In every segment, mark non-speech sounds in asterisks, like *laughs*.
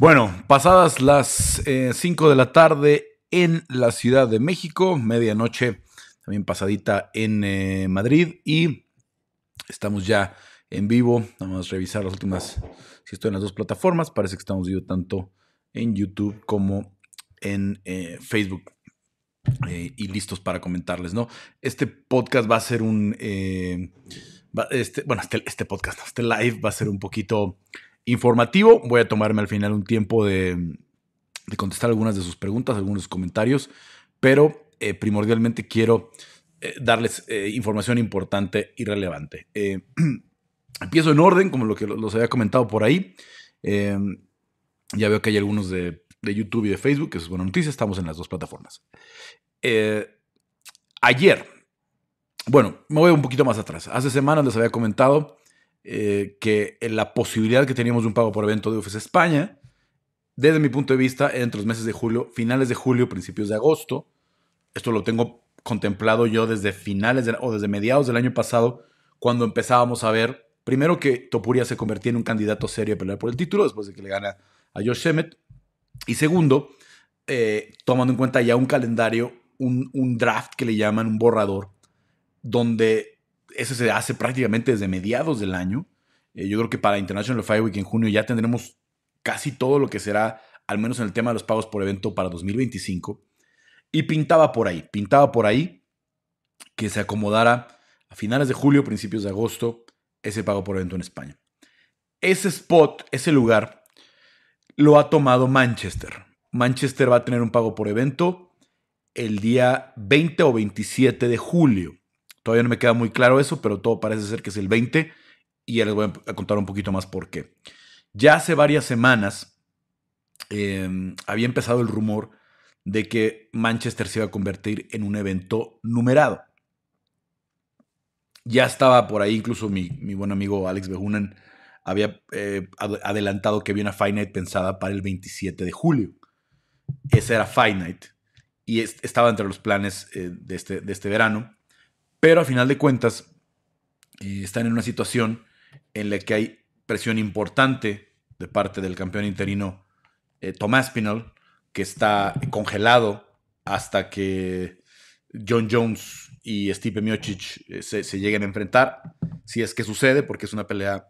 Bueno, pasadas las 5 eh, de la tarde en la Ciudad de México, medianoche también pasadita en eh, Madrid y estamos ya en vivo. Vamos a revisar las últimas, si estoy en las dos plataformas, parece que estamos vivo tanto en YouTube como en eh, Facebook. y listos para comentarles, ¿no? Este podcast va a ser un... Este, bueno, este, este podcast, este live va a ser un poquito informativo. Voy a tomarme al final un tiempo de, contestar algunas de sus preguntas, algunos comentarios, pero eh, primordialmente quiero eh, darles eh, información importante y relevante. *clears throat* empiezo en orden, como lo que los había comentado por ahí. Em, ya veo que hay algunos de, de, YouTube y de Facebook, que es buena noticia, estamos en las dos plataformas. ayer, bueno, me voy un poquito más atrás. Hace semanas les había comentado eh, que la posibilidad que teníamos de un pago por evento de UFC España, desde mi punto de vista, entre los meses de julio, finales de julio, principios de agosto. Esto lo tengo contemplado yo desde finales o desde mediados del año pasado, cuando empezábamos a ver, primero que Topuria se convertía en un candidato serio a pelear por el título, después de que le gana a Josh Shemet. Y segundo, eh, tomando en cuenta ya un calendario, un draft que le llaman un borrador, donde eso se hace prácticamente desde mediados del año. Eh, yo creo que para International Fire Week en junio ya tendremos casi todo lo que será, al menos en el tema de los pagos por evento para 2025. Y pintaba por ahí, pintaba por ahí que se acomodara a finales de julio, principios de agosto, ese pago por evento en España. Ese spot, ese lugar, lo ha tomado Manchester. Manchester va a tener un pago por evento el día 20 o 27 de julio. Todavía no me queda muy claro eso, pero todo parece ser que es el 20 y ya les voy a contar un poquito más por qué. Ya hace varias semanas em, había empezado el rumor de que Manchester se iba a convertir en un evento numerado. Ya estaba por ahí, incluso mi, buen amigo Alex Bejunen había eh, adelantado que había una Finite pensada para el 27 de julio. Esa era Finite y estaba entre los planes eh, de, este, de este verano. Pero a final de cuentas, eh, están en una situación en la que hay presión importante de parte del campeón interino eh, Tomás Pinal, que está congelado hasta que John Jones y Steve Miocic eh, se, lleguen a enfrentar, si es que sucede, porque es una pelea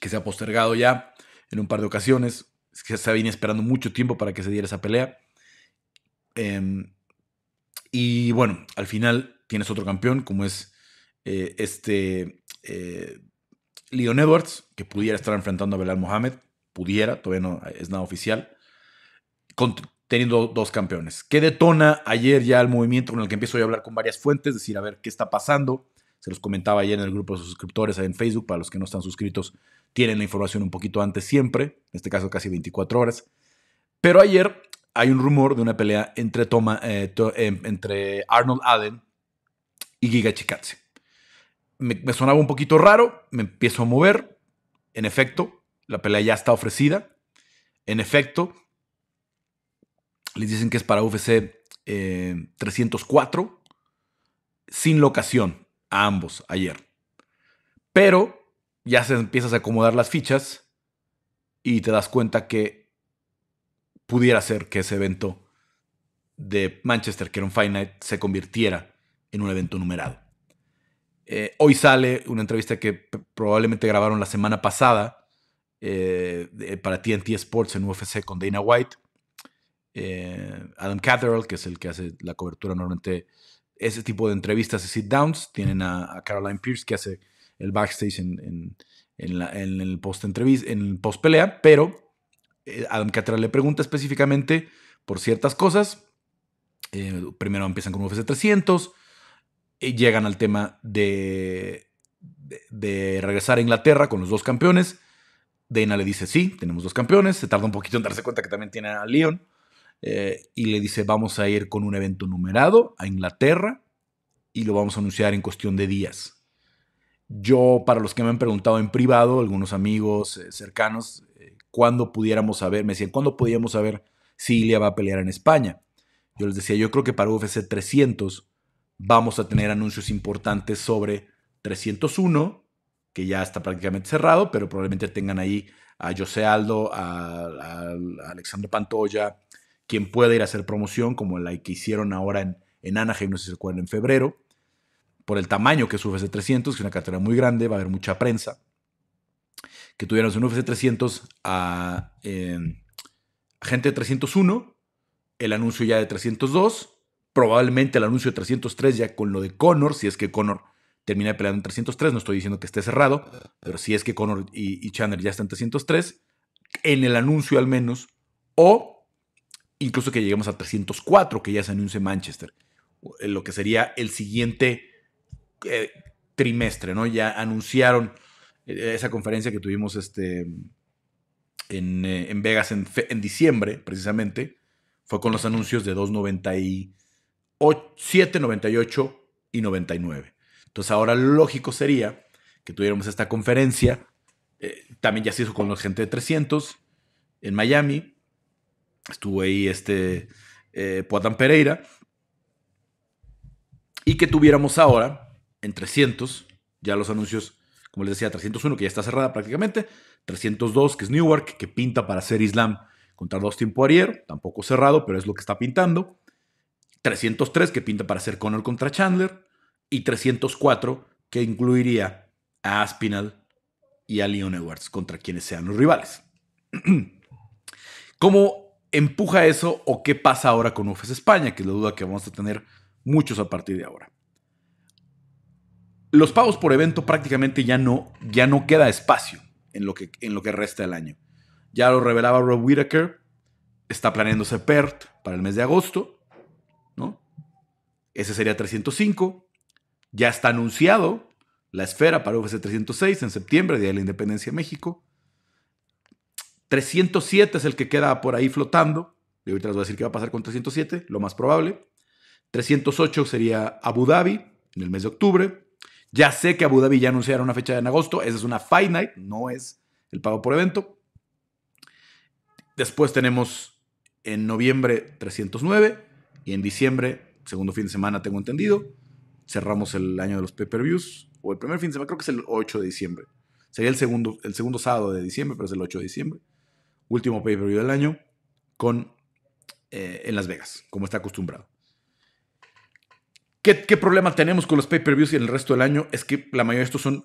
que se ha postergado ya en un par de ocasiones, que se viene esperando mucho tiempo para que se diera esa pelea. Em, y bueno, al final tienes otro campeón, como es eh, este eh, Leon Edwards, que pudiera estar enfrentando a Belal Mohamed, pudiera, todavía no eh, es nada oficial, teniendo dos campeones. ¿Qué detona ayer ya el movimiento con el que empiezo a hablar con varias fuentes? decir, a ver qué está pasando. Se los comentaba ayer en el grupo de suscriptores en Facebook, para los que no están suscritos, tienen la información un poquito antes siempre, en este caso casi 24 horas. Pero ayer hay un rumor de una pelea entre, Toma, em, entre Arnold Allen y Giga Chikatse. Me, sonaba un poquito raro, me empiezo a mover. En efecto, la pelea ya está ofrecida. En efecto, les dicen que es para UFC 304, eh, sin locación a ambos ayer. Pero ya se empiezas a acomodar las fichas y te das cuenta que pudiera ser que ese evento de Manchester, que era un Fight se convirtiera en un evento numerado. Eh, hoy sale una entrevista que probablemente grabaron la semana pasada eh, para TNT Sports en UFC con Dana White. Eh, Adam Catterall, que es el que hace la cobertura normalmente, ese tipo de entrevistas y sit-downs. Tienen a, Caroline Pierce, que hace el backstage en, el post-entrevista, en post-pelea, pero Adam Catterall le pregunta específicamente por ciertas cosas. primero empiezan con UFC 300, llegan al tema de, de, regresar a Inglaterra con los dos campeones. Dana le dice, sí, tenemos dos campeones. Se tarda un poquito en darse cuenta que también tiene a Leon. Eh, y le dice, vamos a ir con un evento numerado a Inglaterra y lo vamos a anunciar en cuestión de días. Yo, para los que me han preguntado en privado, algunos amigos eh, cercanos, eh, cuándo pudiéramos saber, me decían, ¿cuándo podíamos saber si Ilia va a pelear en España? Yo les decía, yo creo que para UFC 300 vamos a tener anuncios importantes sobre 301, que ya está prácticamente cerrado, pero probablemente tengan ahí a José Aldo, a, a, Alexander Pantoya, quien pueda ir a hacer promoción, como la que hicieron ahora en, Anaheim, no sé si se acuerdan, en febrero, por el tamaño que es UFC 300, que es una cartera muy grande, va a haber mucha prensa. Que tuvieron un UFC 300 a eh, gente de 301, el anuncio ya de 302 probablemente el anuncio de 303 ya con lo de Connor, si es que Connor termina peleando en 303, no estoy diciendo que esté cerrado, pero si es que Connor y, Chandler ya están en 303, en el anuncio al menos, o incluso que lleguemos a 304, que ya se anuncie Manchester, eh, lo que sería el siguiente eh, trimestre, ¿no? Ya anunciaron eh, esa conferencia que tuvimos este, en, Vegas en, en diciembre, precisamente, fue con los anuncios de 290 y... 7, 98 y 99. Entonces ahora lo lógico sería que tuviéramos esta conferencia, eh, también ya se hizo con la gente de 300 en Miami, estuvo ahí este eh, Pereira, y que tuviéramos ahora en 300 ya los anuncios, como les decía, 301 que ya está cerrada prácticamente, 302 que es Newark, que pinta para hacer Islam contra tiempo Poirier, tampoco cerrado, pero es lo que está pintando. 303 que pinta para ser Connor contra Chandler y 304 que incluiría a Aspinall y a Leon Edwards contra quienes sean los rivales. *clears throat* ¿Cómo empuja eso o qué pasa ahora con UFC España? Que es la duda que vamos a tener muchos a partir de ahora. Los pagos por evento prácticamente ya no, ya no queda espacio en lo, que, en lo que resta del año. Ya lo revelaba Rob Whitaker, está planeándose PERT para el mes de agosto ese sería 305. Ya está anunciado la esfera para UFC 306 en septiembre, Día de la Independencia de México. 307 es el que queda por ahí flotando. Y ahorita les voy a decir qué va a pasar con 307, lo más probable. 308 sería Abu Dhabi en el mes de octubre. Ya sé que Abu Dhabi ya anunciaron una fecha en agosto. Esa es una Fight no es el pago por evento. Después tenemos en noviembre 309 y en diciembre segundo fin de semana, tengo entendido. Cerramos el año de los pay-per-views. O el primer fin de semana, creo que es el 8 de diciembre. Sería el segundo, el segundo sábado de diciembre, pero es el 8 de diciembre. Último pay-per-view del año con, eh, en Las Vegas, como está acostumbrado. ¿Qué, problema tenemos con los pay-per-views en el resto del año? Es que la mayoría de estos son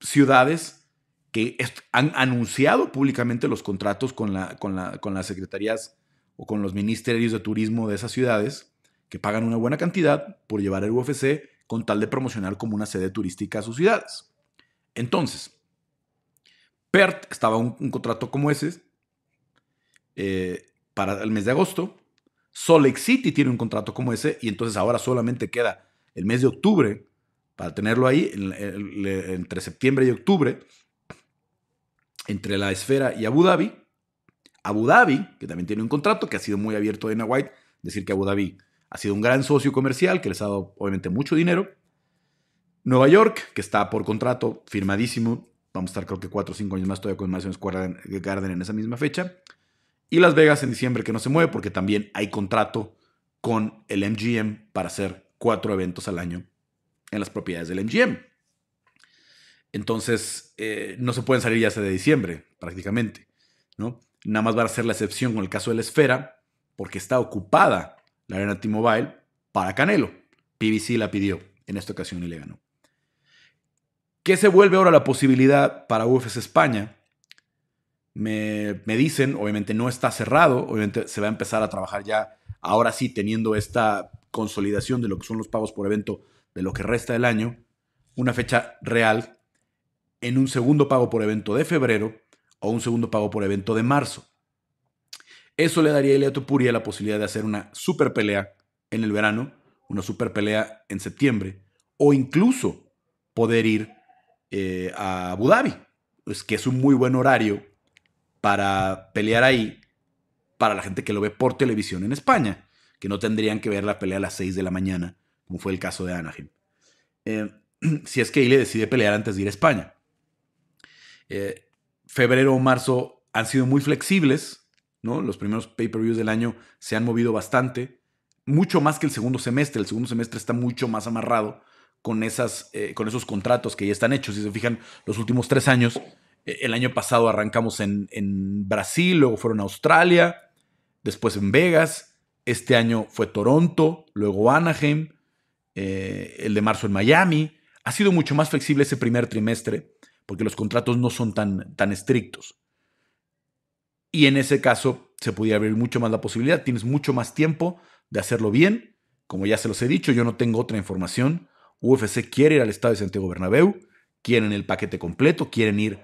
ciudades que han anunciado públicamente los contratos con, con, con las secretarías o con los ministerios de turismo de esas ciudades que pagan una buena cantidad por llevar el UFC con tal de promocionar como una sede turística a sus ciudades. Entonces, Perth estaba un, contrato como ese eh, para el mes de agosto. Salt City tiene un contrato como ese y entonces ahora solamente queda el mes de octubre para tenerlo ahí entre septiembre y octubre entre la esfera y Abu Dhabi. Abu Dhabi, que también tiene un contrato que ha sido muy abierto de White, decir que Abu Dhabi ha sido un gran socio comercial que les ha dado obviamente mucho dinero. Nueva York, que está por contrato firmadísimo, vamos a estar creo que cuatro o cinco años más todavía con Madison Square Garden eh, en esa misma fecha. Y Las Vegas en diciembre que no se mueve porque también hay contrato con el MGM para hacer cuatro eventos al año en las propiedades del MGM. Entonces, eh, no se pueden salir ya desde diciembre, prácticamente. ¿no? Nada más va a ser la excepción con el caso de la esfera, porque está ocupada la arena mobile para Canelo. PBC la pidió en esta ocasión y le ganó. ¿Qué se vuelve ahora la posibilidad para UFS España? Me, me, dicen, obviamente no está cerrado, obviamente se va a empezar a trabajar ya, ahora sí, teniendo esta consolidación de lo que son los pagos por evento de lo que resta del año, una fecha real en un segundo pago por evento de febrero o un segundo pago por evento de marzo. Eso le daría a Ilia Topuria la posibilidad de hacer una super pelea en el verano, una super pelea en septiembre, o incluso poder ir eh, a Abu Dhabi, que es un muy buen horario para pelear ahí para la gente que lo ve por televisión en España, que no tendrían que ver la pelea a las 6 de la mañana, como fue el caso de Anaheim. Eh, *clears throat* si es que Ile decide pelear antes de ir a España. Eh, febrero o marzo han sido muy flexibles ¿no? Los primeros pay-per-views del año se han movido bastante, mucho más que el segundo semestre. El segundo semestre está mucho más amarrado con, esas, eh, con esos contratos que ya están hechos. Si se fijan, los últimos tres años, eh, el año pasado arrancamos en, Brasil, luego fueron a Australia, después en Vegas, este año fue Toronto, luego Anaheim, eh, el de marzo en Miami. Ha sido mucho más flexible ese primer trimestre porque los contratos no son tan, tan estrictos. Y en ese caso se podía abrir mucho más la posibilidad. Tienes mucho más tiempo de hacerlo bien. Como ya se los he dicho, yo no tengo otra información. UFC quiere ir al estadio de Santiago Bernabéu, quieren el paquete completo, quieren ir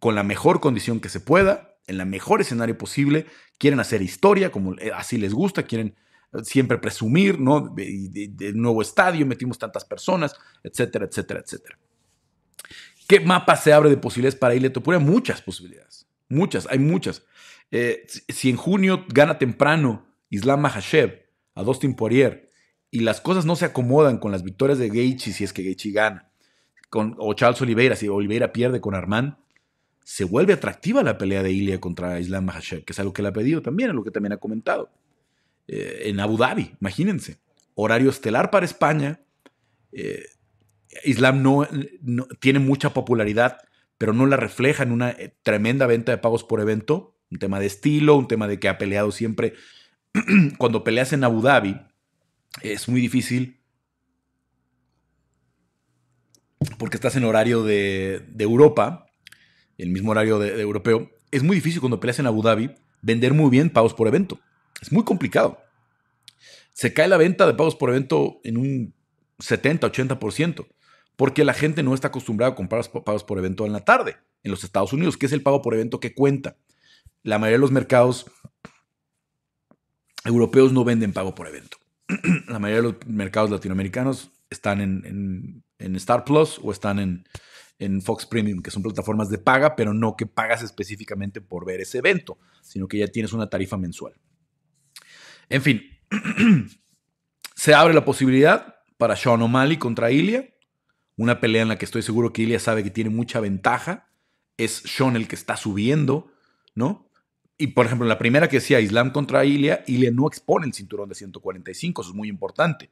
con la mejor condición que se pueda, en el mejor escenario posible, quieren hacer historia, como eh, así les gusta, quieren eh, siempre presumir, ¿no? De, nuevo estadio, metimos tantas personas, etcétera, etcétera, etcétera. ¿Qué mapa se abre de posibilidades para ileto Topura? Muchas posibilidades, muchas, hay muchas. Eh, si en junio gana temprano Islam Mahashev a Dustin Poirier y las cosas no se acomodan con las victorias de Gaethje si es que Gaethje gana, con, o Charles Oliveira si Oliveira pierde con Armand, se vuelve atractiva la pelea de Ilia contra Islam Mahashev, que es algo que le ha pedido también, lo que también ha comentado. Eh, en Abu Dhabi, imagínense. Horario estelar para España. Eh, Islam no, tiene mucha popularidad, pero no la refleja en una tremenda venta de pagos por evento un tema de estilo, un tema de que ha peleado siempre. *clears throat* Cuando peleas en Abu Dhabi, es muy difícil porque estás en horario de, Europa, el mismo horario de, europeo. Es muy difícil cuando peleas en Abu Dhabi vender muy bien pagos por evento. Es muy complicado. Se cae la venta de pagos por evento en un 70-80%, porque la gente no está acostumbrada a comprar pagos por evento en la tarde en los Estados Unidos, que es el pago por evento que cuenta la mayoría de los mercados europeos no venden pago por evento. *clears throat* la mayoría de los mercados latinoamericanos están en, Star Plus o están en, Fox Premium, que son plataformas de paga, pero no que pagas específicamente por ver ese evento, sino que ya tienes una tarifa mensual. En fin, *clears throat* se abre la posibilidad para Sean O'Malley contra Ilya, una pelea en la que estoy seguro que Ilya sabe que tiene mucha ventaja. Es Sean el que está subiendo, ¿no? y por ejemplo, la primera que decía Islam contra Ilia, Ilia no expone el cinturón de 145, eso es muy importante.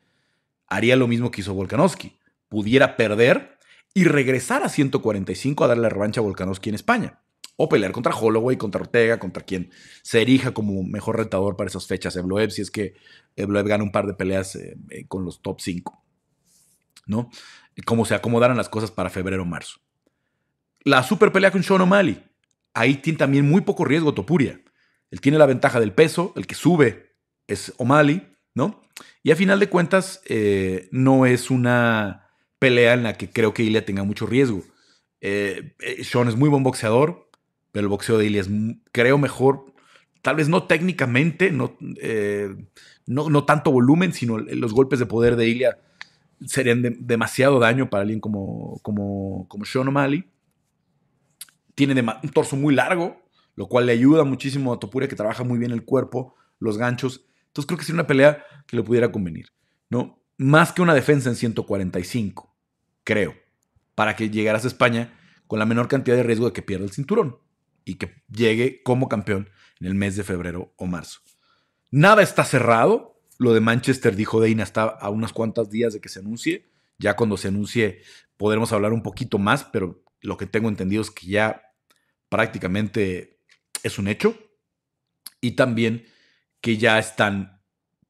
Haría lo mismo que hizo Volkanovski, pudiera perder y regresar a 145 a darle la revancha a Volkanovski en España. O pelear contra Holloway, contra Ortega, contra quien se erija como mejor retador para esas fechas. Ebloev, si es que Ebloev gana un par de peleas eh, eh, con los top 5. ¿No? Como se acomodaran las cosas para febrero o marzo. La super pelea con Sean O'Malley ahí tiene también muy poco riesgo Topuria. Él tiene la ventaja del peso, el que sube es O'Malley, ¿no? Y a final de cuentas, eh, no es una pelea en la que creo que Ilya tenga mucho riesgo. Eh, eh, Sean es muy buen boxeador, pero el boxeo de Ilya es, creo, mejor, tal vez no técnicamente, no, no, tanto volumen, sino los golpes de poder de Ilya serían demasiado daño para alguien como, como, como Sean O'Malley tiene un torso muy largo, lo cual le ayuda muchísimo a Topuria, que trabaja muy bien el cuerpo, los ganchos. Entonces creo que sería una pelea que le pudiera convenir, ¿no? Más que una defensa en 145, creo, para que llegaras a España con la menor cantidad de riesgo de que pierda el cinturón y que llegue como campeón en el mes de febrero o marzo. Nada está cerrado. Lo de Manchester, dijo Deina está a unas cuantas días de que se anuncie. Ya cuando se anuncie podremos hablar un poquito más, pero lo que tengo entendido es que ya prácticamente es un hecho. Y también que ya están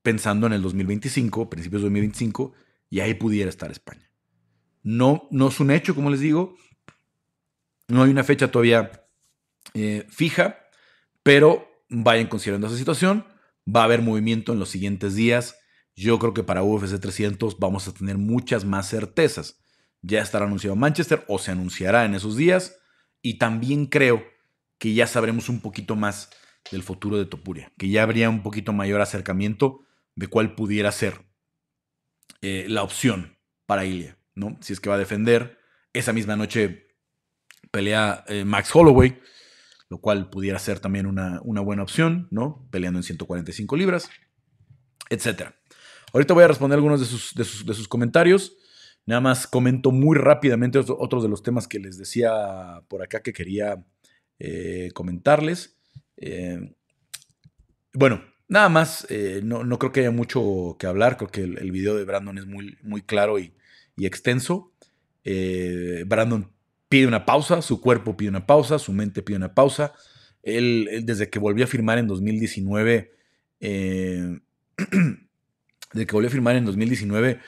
pensando en el 2025, principios de 2025, y ahí pudiera estar España. No, no es un hecho, como les digo. No hay una fecha todavía eh, fija, pero vayan considerando esa situación. Va a haber movimiento en los siguientes días. Yo creo que para UFC 300 vamos a tener muchas más certezas. Ya estará anunciado Manchester o se anunciará en esos días. Y también creo que ya sabremos un poquito más del futuro de Topuria, que ya habría un poquito mayor acercamiento de cuál pudiera ser eh, la opción para Ilia, ¿no? Si es que va a defender. Esa misma noche pelea eh, Max Holloway, lo cual pudiera ser también una, una buena opción, ¿no? Peleando en 145 libras, etc. Ahorita voy a responder algunos de sus, de sus, de sus comentarios. Nada más comento muy rápidamente otros de los temas que les decía por acá que quería eh, comentarles. Eh, bueno, nada más, eh, no, creo que haya mucho que hablar, creo que el, video de Brandon es muy, muy claro y, extenso. Brandon pide una pausa, su cuerpo pide una pausa, su mente pide una pausa. Él, él desde que volvió a firmar en 2019, *clears throat* desde que volvió a firmar en 2019,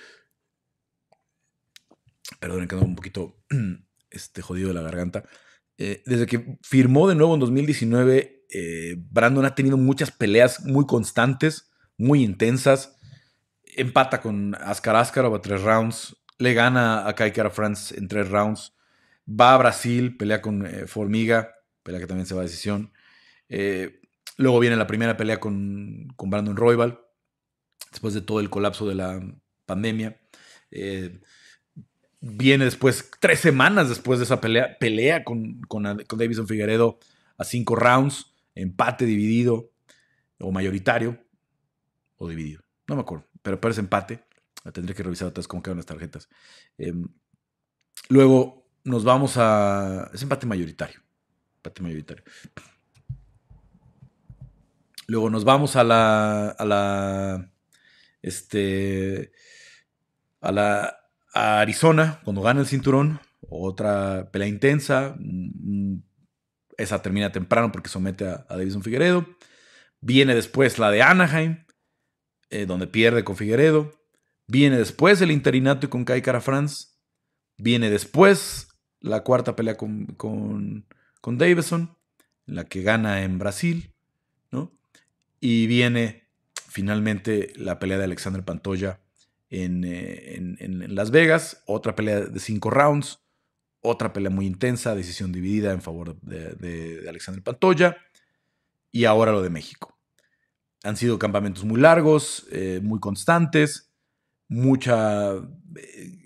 Perdón, he quedado un poquito *clears throat* este, jodido de la garganta. Eh, desde que firmó de nuevo en 2019, eh, Brandon ha tenido muchas peleas muy constantes, muy intensas. Empata con Ascar va a tres rounds. Le gana a Kai Kara France en tres rounds. Va a Brasil, pelea con eh, Formiga, pelea que también se va a decisión. luego viene la primera pelea con, con Brandon Roybal, después de todo el colapso de la pandemia. Eh, viene después, tres semanas después de esa pelea, pelea con, con, con Davison Figueredo a cinco rounds, empate dividido o mayoritario o dividido, no me acuerdo, pero parece empate. Tendré que revisar vez cómo quedan las tarjetas. Em, luego nos vamos a. Es empate mayoritario. Empate mayoritario. Luego nos vamos a la. a la. Este. a la Arizona cuando gana el cinturón. Otra pelea intensa. Mm, esa termina temprano porque somete a, Davidson Figueredo. Viene después la de Anaheim, eh, donde pierde con Figueredo. Viene después el interinato y con Kai Cara France. Viene después la cuarta pelea con, con, con la que gana en Brasil. Y viene finalmente la pelea de Alexander Pantoya eh, en, Las Vegas, otra pelea de cinco rounds, otra pelea muy intensa, decisión dividida en favor de, Alexander Pantoya, y ahora lo de México. Han sido campamentos muy largos, eh, muy constantes, mucha eh,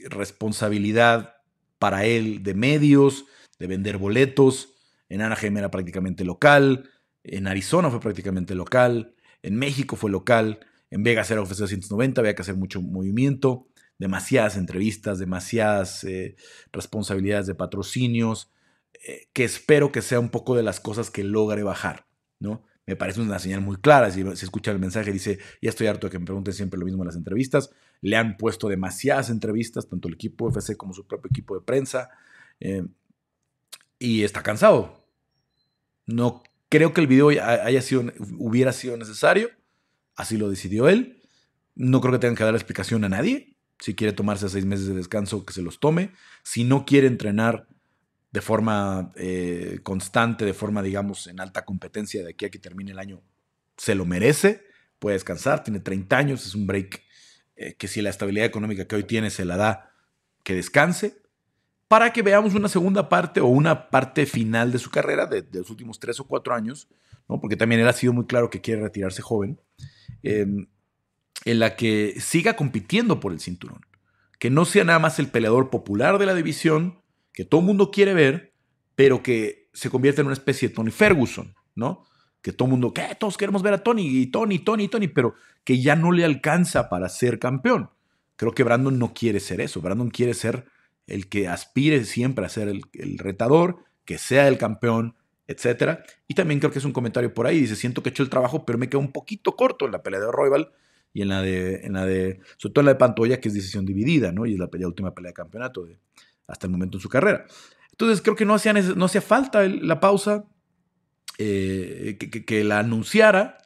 responsabilidad para él de medios, de vender boletos. En Anaheim era prácticamente local, en Arizona fue prácticamente local, en México fue local. En Vegas era UFC 290, había que hacer mucho movimiento, demasiadas entrevistas, demasiadas eh, responsabilidades de patrocinios, eh, que espero que sea un poco de las cosas que logre bajar, ¿no? Me parece una señal muy clara. Si se escucha el mensaje, dice: Ya estoy harto de que me pregunten siempre lo mismo en las entrevistas. Le han puesto demasiadas entrevistas, tanto el equipo UFC como su propio equipo de prensa. Eh, y está cansado. No creo que el video haya sido, hubiera sido necesario. Así lo decidió él. No creo que tengan que dar explicación a nadie. Si quiere tomarse seis meses de descanso, que se los tome. Si no quiere entrenar de forma eh, constante, de forma, digamos, en alta competencia de aquí a que termine el año, se lo merece. Puede descansar, tiene 30 años, es un break eh, que si la estabilidad económica que hoy tiene se la da, que descanse para que veamos una segunda parte o una parte final de su carrera, de, los últimos tres o cuatro años, ¿no? porque también él ha sido muy claro que quiere retirarse joven en la que siga compitiendo por el cinturón. Que no sea nada más el peleador popular de la división, que todo el mundo quiere ver, pero que se convierta en una especie de Tony Ferguson, ¿no? Que todo el mundo, que todos queremos ver a Tony, y Tony, Tony, Tony, pero que ya no le alcanza para ser campeón. Creo que Brandon no quiere ser eso. Brandon quiere ser el que aspire siempre a ser el retador, que sea el campeón, etcétera. Y también creo que es un comentario por ahí. Dice, siento que he hecho el trabajo, pero me quedo un poquito corto en la pelea de Royal y en la de, en la de, sobre todo en la de Pantoya, que es decisión dividida, ¿no? Y es la, pelea, última pelea de campeonato hasta el momento en su carrera. Entonces creo que no hacía, no falta la pausa, eh, que, la anunciara.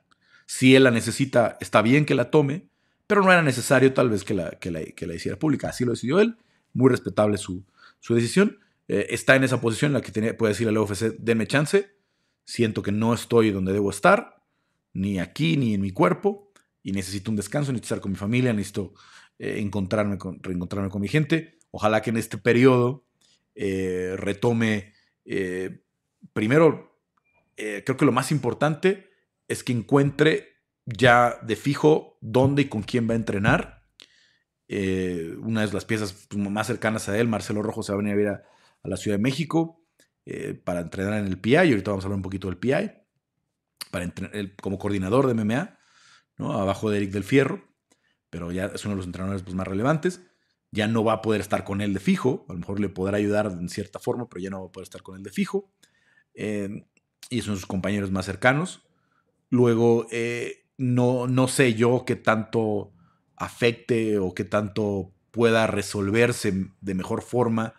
Si él la necesita, está bien que la tome, pero no era necesario tal vez que la, hiciera pública. Así lo decidió él. Muy respetable su, su decisión. Eh, está en esa posición en la que puede decirle a la UFC, denme chance, siento que no estoy donde debo estar, ni aquí, ni en mi cuerpo, y necesito un descanso, necesito estar con mi familia, necesito eh, encontrarme con, reencontrarme con mi gente. Ojalá que en este periodo eh, retome, primero, creo que lo más importante es que encuentre ya de fijo dónde y con quién va a entrenar. una de las piezas pues, más cercanas a él, Marcelo Rojo, se va a venir a ver a a la Ciudad de México eh, para entrenar en el PI, y ahorita vamos a hablar un poquito del PI, para como coordinador de MMA, ¿no? abajo de Eric del Fierro, pero ya es uno de los entrenadores pues, más relevantes. Ya no va a poder estar con él de fijo, a lo mejor le podrá ayudar en cierta forma, pero ya no va a poder estar con él de fijo. Eh, y son sus compañeros más cercanos. Luego, eh, no, no sé yo qué tanto afecte o qué tanto pueda resolverse de mejor forma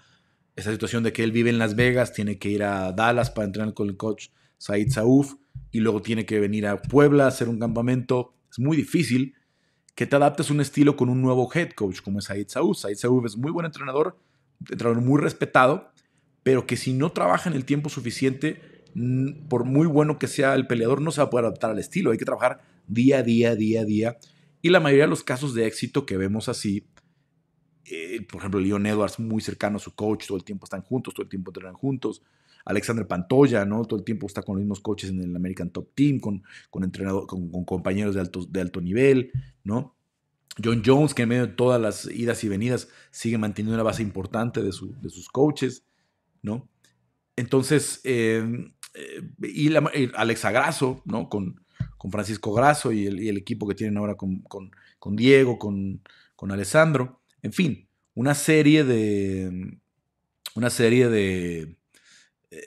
esa situación de que él vive en Las Vegas, tiene que ir a Dallas para entrenar con el coach Said Saouf y luego tiene que venir a Puebla a hacer un campamento. Es muy difícil que te adaptes un estilo con un nuevo head coach como es Said Saouf. Said es muy buen entrenador, entrenador muy respetado, pero que si no trabaja en el tiempo suficiente, por muy bueno que sea el peleador, no se va a poder adaptar al estilo. Hay que trabajar día a día, día a día. Y la mayoría de los casos de éxito que vemos así eh, por ejemplo, Leon Edwards muy cercano a su coach, todo el tiempo están juntos, todo el tiempo entrenan juntos. Alexander Pantoya, ¿no? Todo el tiempo está con los mismos coaches en el American Top Team, con, con, entrenador, con, compañeros de alto, de alto nivel, ¿no? John Jones, que en medio de todas las idas y venidas sigue manteniendo una base importante de, de sus coaches, ¿no? Entonces, em, eh, y Alexa Grasso, ¿no? Con, con Francisco Grasso y el, equipo que tienen ahora con, con, con Diego, con, Alessandro. En fin, una serie de. Una serie de. Eh,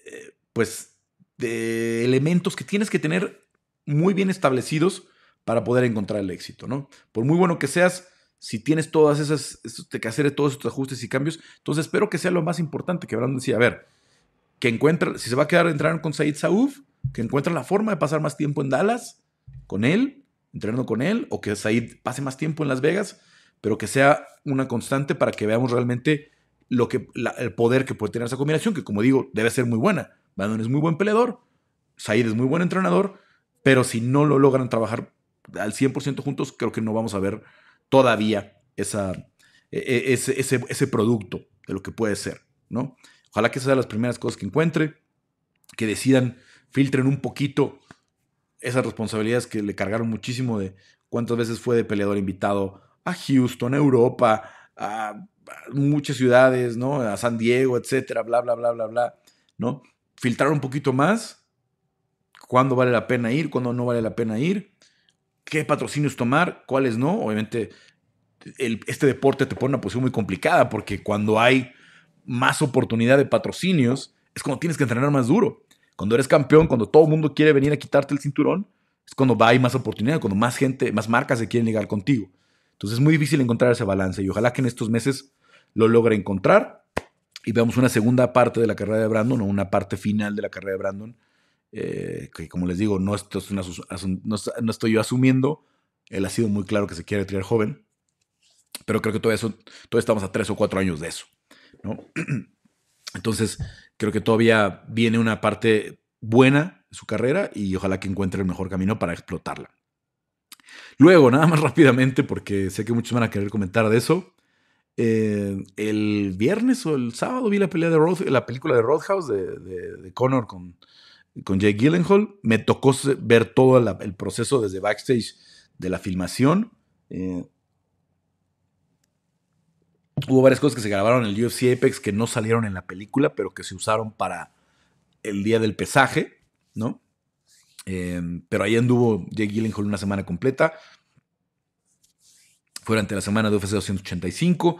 pues. de elementos que tienes que tener muy bien establecidos para poder encontrar el éxito, ¿no? Por muy bueno que seas, si tienes todas esas, que hacer todos estos ajustes y cambios, entonces espero que sea lo más importante que Brandon decía, a ver, que encuentra, si se va a quedar entrenando con Said Saúl, que encuentra la forma de pasar más tiempo en Dallas con él, entrenando con él, o que Said pase más tiempo en Las Vegas, pero que sea una constante para que veamos realmente lo que, el poder que puede tener esa combinación, que como digo, debe ser muy buena. Brandon es muy buen peleador, Said es muy buen entrenador, pero si no lo logran trabajar al 100% juntos, creo que no vamos a ver todavía esa, e, e, ese, producto de lo que puede ser, ¿no? Ojalá que sea de las primeras cosas que encuentre, que decidan, filtren un poquito esas responsabilidades que le cargaron muchísimo de cuántas veces fue de peleador invitado, a Houston, a Europa, a, muchas ciudades, ¿no? A San Diego, etcétera, bla, bla, bla, bla, bla, ¿no? Filtrar un poquito más cuándo vale la pena ir, cuándo no vale la pena ir, qué patrocinios tomar, cuáles no. Obviamente, este deporte te pone una posición muy complicada porque cuando hay más oportunidad de patrocinios, es cuando tienes que entrenar más duro. Cuando eres campeón, cuando todo el mundo quiere venir a quitarte el cinturón, es cuando va, hay más oportunidad, cuando más gente, más marcas se quieren ligar contigo. Entonces es muy difícil encontrar ese balance y ojalá que en estos meses lo logre encontrar y veamos una segunda parte de la carrera de Brandon o una parte final de la carrera de Brandon, eh, que como les digo, no, no, estoy yo asumiendo, él ha sido muy claro que se quiere tirar joven, pero creo que todavía, estamos a tres o cuatro años de eso. *clears throat* Entonces, creo que todavía viene una parte buena de su carrera y ojalá que encuentre el mejor camino para explotarla. Luego, nada más rápidamente, porque sé que muchos van a querer comentar de eso. Eh, el viernes o el sábado vi la pelea de la película de Roadhouse de, Connor con, con Jake Gyllenhaal. Me tocó ver todo el proceso desde backstage de la filmación. Eh, hubo varias cosas que se grabaron en el UFC Apex que no salieron en la película, pero que se usaron para el día del pesaje, ¿no? Em, pero ahí anduvo Jake Gyllenhaal una semana completa. Fue durante la semana de UFC 285.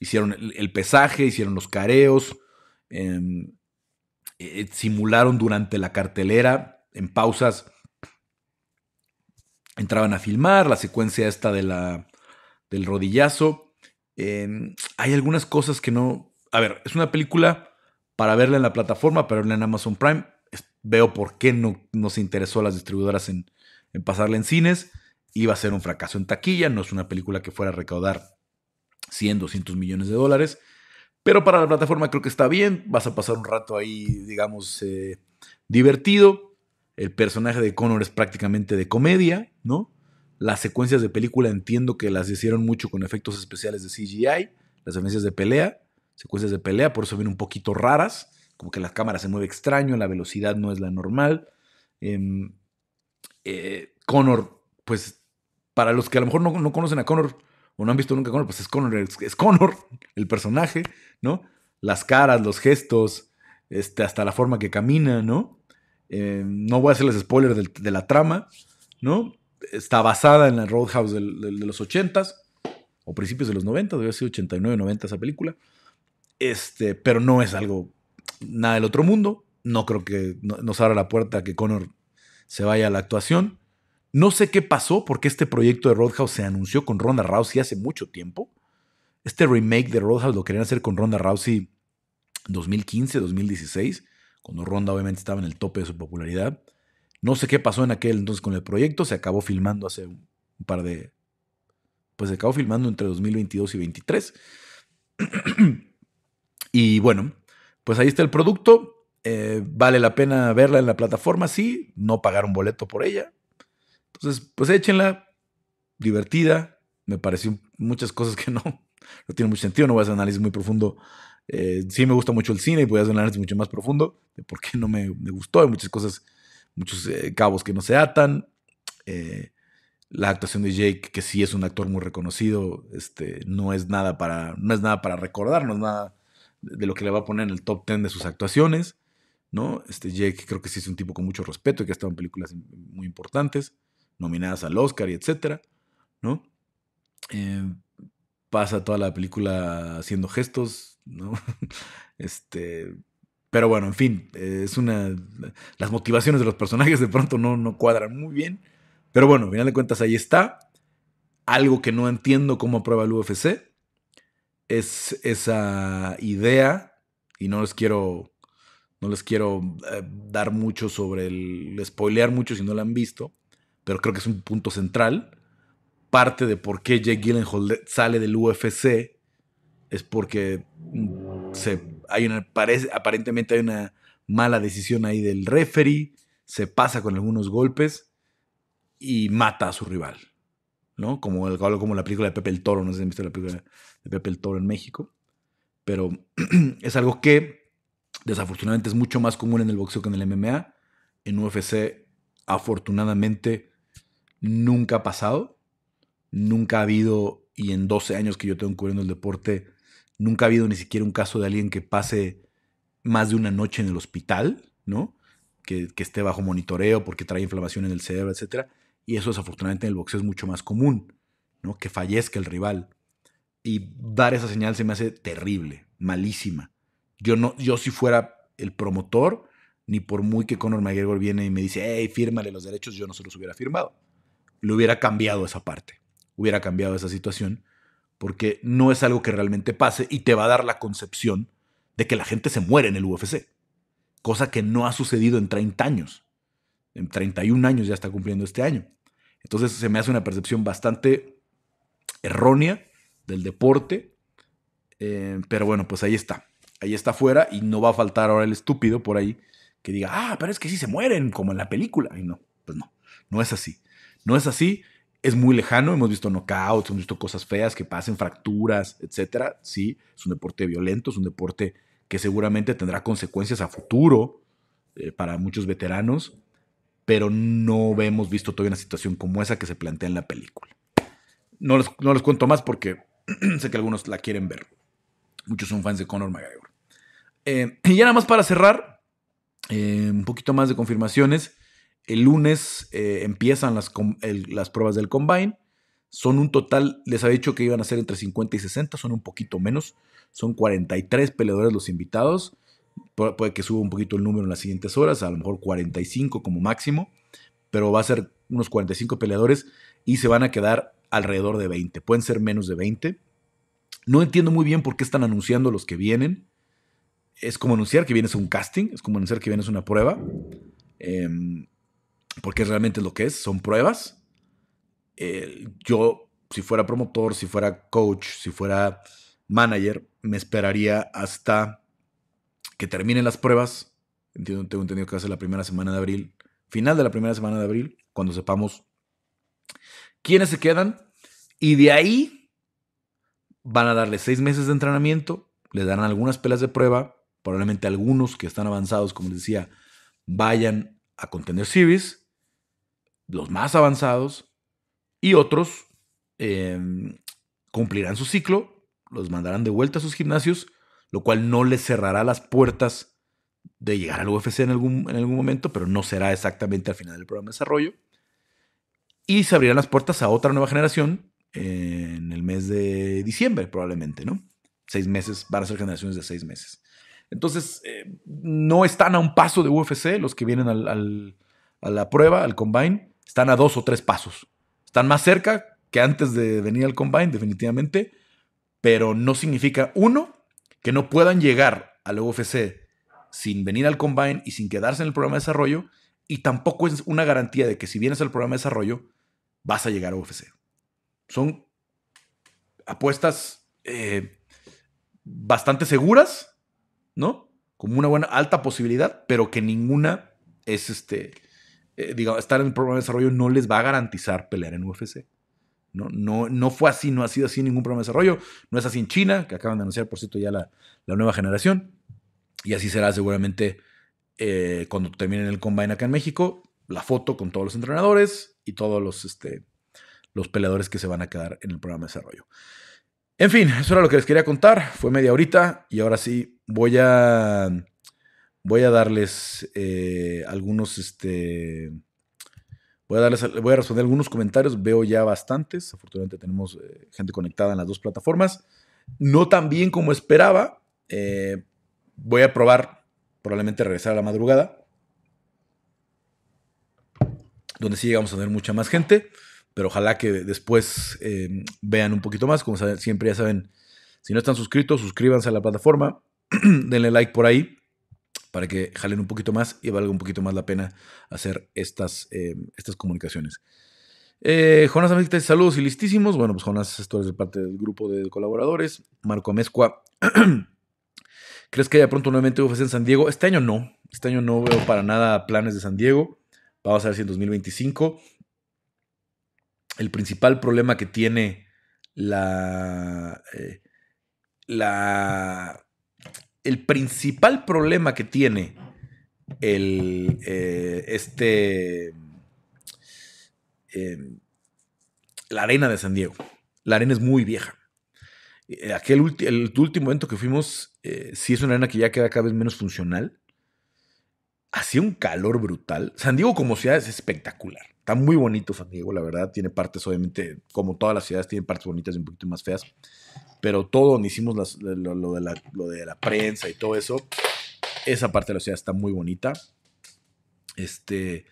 Hicieron el, pesaje, hicieron los careos. Em, e, e, simularon durante la cartelera, en pausas. Entraban a filmar la secuencia esta de la, del rodillazo. Em, hay algunas cosas que no... A ver, es una película para verla en la plataforma, para verla en Amazon Prime veo por qué no nos interesó a las distribuidoras en, pasarle pasarla en cines. Iba a ser un fracaso en taquilla, no es una película que fuera a recaudar 100, 200 millones de dólares. Pero para la plataforma creo que está bien, vas a pasar un rato ahí, digamos, eh, divertido. El personaje de Connor es prácticamente de comedia, ¿no? Las secuencias de película entiendo que las hicieron mucho con efectos especiales de CGI, las secuencias de pelea, secuencias de pelea, por eso vienen un poquito raras como que la cámara se mueve extraño, la velocidad no es la normal. Em, eh, Connor, pues para los que a lo mejor no, conocen a Connor o no han visto nunca a Connor, pues es Connor, es, Connor, *laughs* el personaje, ¿no? Las caras, los gestos, este, hasta la forma que camina, ¿no? Eh, no voy a hacerles spoiler de, la trama, ¿no? Está basada en la Roadhouse de los 80s o principios de los 90, s debe ser 89, 90 esa película. Este, pero no es algo nada del otro mundo. No creo que nos abra la puerta que Connor se vaya a la actuación. No sé qué pasó porque este proyecto de Roadhouse se anunció con Ronda Rousey hace mucho tiempo. Este remake de Roadhouse lo querían hacer con Ronda Rousey 2015, 2016, cuando Ronda obviamente estaba en el tope de su popularidad. No sé qué pasó en aquel entonces con el proyecto, se acabó filmando hace un par de... Pues se acabó filmando entre 2022 y 2023. *clears throat* y bueno, pues ahí está el producto. Eh, vale la pena verla en la plataforma, sí, no pagar un boleto por ella. Entonces, pues échenla, divertida. Me pareció muchas cosas que no, *laughs* no tiene mucho sentido, no voy a hacer análisis muy profundo. Eh, sí me gusta mucho el cine y voy a hacer un análisis mucho más profundo de por qué no me, gustó. Hay muchas cosas, muchos eh, cabos que no se atan. la actuación de Jake, que sí es un actor muy reconocido, este, no es nada para, no es nada para recordar, no es nada de lo que le va a poner en el top 10 de sus actuaciones, ¿no? Este Jake creo que sí es un tipo con mucho respeto y que ha estado en películas muy importantes, nominadas al Oscar y etcétera, ¿no? Eh, pasa toda la película haciendo gestos, ¿no? *laughs* este, pero bueno, en fin, es una. Las motivaciones de los personajes de pronto no, no cuadran muy bien. Pero bueno, al final de cuentas ahí está. Algo que no entiendo cómo aprueba el UFC es esa idea y no les quiero no les quiero eh, dar mucho sobre el spoilear mucho si no la han visto, pero creo que es un punto central. Parte de por qué Jake Gyllenhaal sale del UFC es porque mm, se, hay una, aparentemente hay una mala decisión ahí del referee, se pasa con algunos golpes y mata a su rival. ¿no? Como, como la película de Pepe el Toro, no sé si han visto la película de Pepe el Toro en México, pero *clears throat* es algo que desafortunadamente es mucho más común en el boxeo que en el MMA. En UFC, afortunadamente, nunca ha pasado, nunca ha habido, y en 12 años que yo tengo cubriendo el deporte, nunca ha habido ni siquiera un caso de alguien que pase más de una noche en el hospital, ¿no? Que, esté bajo monitoreo porque trae inflamación en el cerebro, etcétera y eso desafortunadamente en el boxeo es mucho más común, ¿no? Que fallezca el rival y dar esa señal se me hace terrible, malísima. Yo no, yo si fuera el promotor, ni por muy que Conor McGregor viene y me dice, hey, fírmale los derechos, yo no se los hubiera firmado. Le hubiera cambiado esa parte, hubiera cambiado esa situación, porque no es algo que realmente pase y te va a dar la concepción de que la gente se muere en el UFC, cosa que no ha sucedido en 30 años. En 31 años ya está cumpliendo este año. Entonces se me hace una percepción bastante errónea del deporte. Eh, pero bueno, pues ahí está. Ahí está afuera y no va a faltar ahora el estúpido por ahí que diga, ah, pero es que sí se mueren, como en la película. Y no, pues no, no es así. No es así, es muy lejano. Hemos visto knockouts, hemos visto cosas feas que pasen, fracturas, etcétera. Sí, es un deporte violento, es un deporte que seguramente tendrá consecuencias a futuro eh, para muchos veteranos, pero no hemos visto todavía una situación como esa que se plantea en la película. No les, no les cuento más porque *clears throat* sé que algunos la quieren ver. Muchos son fans de Conor McGregor. Eh, y ya nada más para cerrar, eh, un poquito más de confirmaciones. El lunes eh, empiezan las, las, pruebas del combine. Son un total, les había dicho que iban a ser entre 50 y 60, son un poquito menos. Son 43 peleadores los invitados. puede que suba un poquito el número en las siguientes horas, a lo mejor 45 como máximo, pero va a ser unos 45 peleadores y se van a quedar alrededor de 20. Pueden ser menos de 20. No entiendo muy bien por qué están anunciando los que vienen. Es como anunciar que vienes a un casting, es como anunciar que vienes a una prueba, em, porque realmente lo que es, son pruebas. yo, si fuera promotor, si fuera coach, si fuera manager, me esperaría hasta que terminen las pruebas. Entiendo, tengo entendido que va a ser la primera semana de abril, final de la primera semana de abril, cuando sepamos quiénes se quedan y de ahí van a darle seis meses de entrenamiento, les darán algunas pelas de prueba, probablemente algunos que están avanzados, como les decía, vayan a Contender civis, los más avanzados, y otros em, cumplirán su ciclo, los mandarán de vuelta a sus gimnasios, lo cual no les cerrará las puertas de llegar al UFC en algún, en algún momento, pero no será exactamente al final del programa de desarrollo y se abrirán las puertas a otra nueva generación en el mes de diciembre probablemente, ¿no? Seis meses, van a ser generaciones de seis meses. Entonces, eh, no están a un paso de UFC los que vienen a la prueba, al combine, están a dos o tres pasos. Están más cerca que antes de venir al combine, definitivamente, pero no significa, uno, que no puedan llegar al UFC sin venir al combine y sin quedarse en el programa de desarrollo, y tampoco es una garantía de que si vienes al programa de desarrollo, vas a llegar a UFC. Son apuestas eh, bastante seguras, ¿no? Como una buena alta posibilidad, pero que ninguna es este, eh, digamos, estar en el programa de desarrollo no les va a garantizar pelear en UFC. ¿no? No, no fue así, no ha sido así en ningún programa de desarrollo, no es así en China, que acaban de anunciar, por cierto, ya la, nueva generación, y así será seguramente eh, cuando terminen el combine acá en México, la foto con todos los entrenadores, y todos los, este, los peleadores que se van a quedar en el programa de desarrollo. En fin, eso era lo que les quería contar. Fue media horita y ahora sí voy a, voy a darles eh, algunos, este, voy a darles, voy a responder algunos comentarios. Veo ya bastantes. Afortunadamente tenemos eh, gente conectada en las dos plataformas. No tan bien como esperaba. Eh, voy a probar probablemente regresar a la madrugada donde sí llegamos a tener mucha más gente, pero ojalá que después em, vean un poquito más, como siempre ya saben, si no están suscritos, suscríbanse a la plataforma, *clears throat* denle like por ahí para que jalen un poquito más y valga un poquito más la pena hacer estas, em, estas comunicaciones. Eh, Jonas saludos y listísimos. Bueno, pues Jonas, esto es de parte del grupo de colaboradores. Marco Amezcua, *clears throat* ¿crees que ya pronto nuevamente UFC en San Diego? Este año no, este año no veo para nada planes de San Diego. Vamos a ver si en 2025. El principal problema que tiene la. Eh, la el principal problema que tiene el, eh, este, em, la arena de San Diego. La arena es muy vieja. Eh, aquel el, último evento que fuimos, sí es una arena que ya queda cada vez menos funcional, hacía un calor brutal. San Diego como ciudad es espectacular. Está muy bonito San Diego, la verdad. Tiene partes, obviamente, como todas las ciudades, tiene partes bonitas y un poquito más feas. Pero todo donde hicimos lo, de la, prensa y todo eso, esa parte de la ciudad está muy bonita. Este,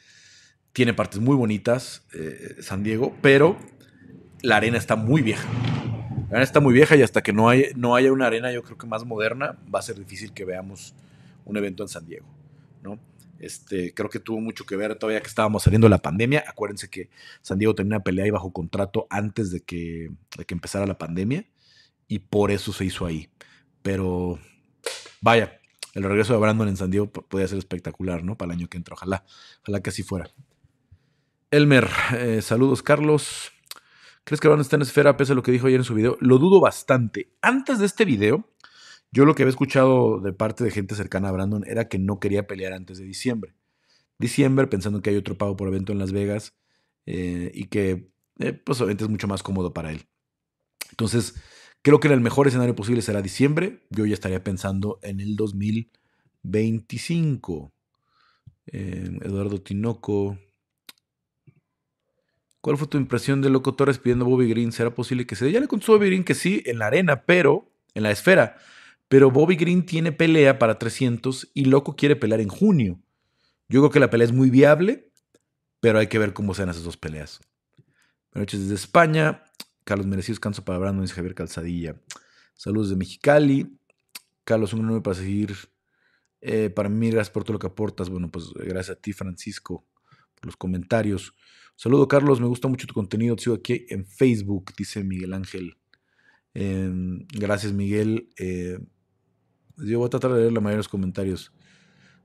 tiene partes muy bonitas, eh, San Diego, pero la arena está muy vieja. La arena está muy vieja y hasta que no haya una arena, yo creo que más moderna, va a ser difícil que veamos un evento en San Diego. Este, creo que tuvo mucho que ver todavía que estábamos saliendo de la pandemia. Acuérdense que San Diego tenía una pelea ahí bajo contrato antes de que, que empezara la pandemia y por eso se hizo ahí. Pero vaya, el regreso de Brandon en San Diego podría ser espectacular, ¿no? Para el año que entra, ojalá, ojalá que así fuera. Elmer, eh, saludos Carlos. ¿Crees que Brandon está en esfera pese a lo que dijo ayer en su video? Lo dudo bastante. Antes de este video, yo lo que había escuchado de parte de gente cercana a Brandon era que no quería pelear antes de diciembre. Diciembre, pensando que hay otro pago por evento en Las Vegas eh, y que, eh, pues, obviamente es mucho más cómodo para él. Entonces, creo que en el mejor escenario posible será diciembre. Yo ya estaría pensando en el 2025. Em, Eduardo Tinoco. ¿Cuál fue tu impresión de Loco Torres pidiendo a Bobby Green? ¿Será posible que se dé? Ya le contestó Bobby Green que sí, en la arena, pero en la esfera. Pero Bobby Green tiene pelea para 300 y Loco quiere pelear en junio. Yo creo que la pelea es muy viable, pero hay que ver cómo sean esas dos peleas. Buenas noches desde España. Carlos, merecido Canso para Brandon y Javier Calzadilla. Saludos desde Mexicali. Carlos, un nombre para seguir. Eh, para mí, gracias por todo lo que aportas. Bueno, pues eh, gracias a ti, Francisco, por los comentarios. Saludo, Carlos. Me gusta mucho tu contenido. Te sigo aquí en Facebook, dice Miguel Ángel. Em, gracias, Miguel. Eh, yo voy a tratar de leer la mayoría de los comentarios.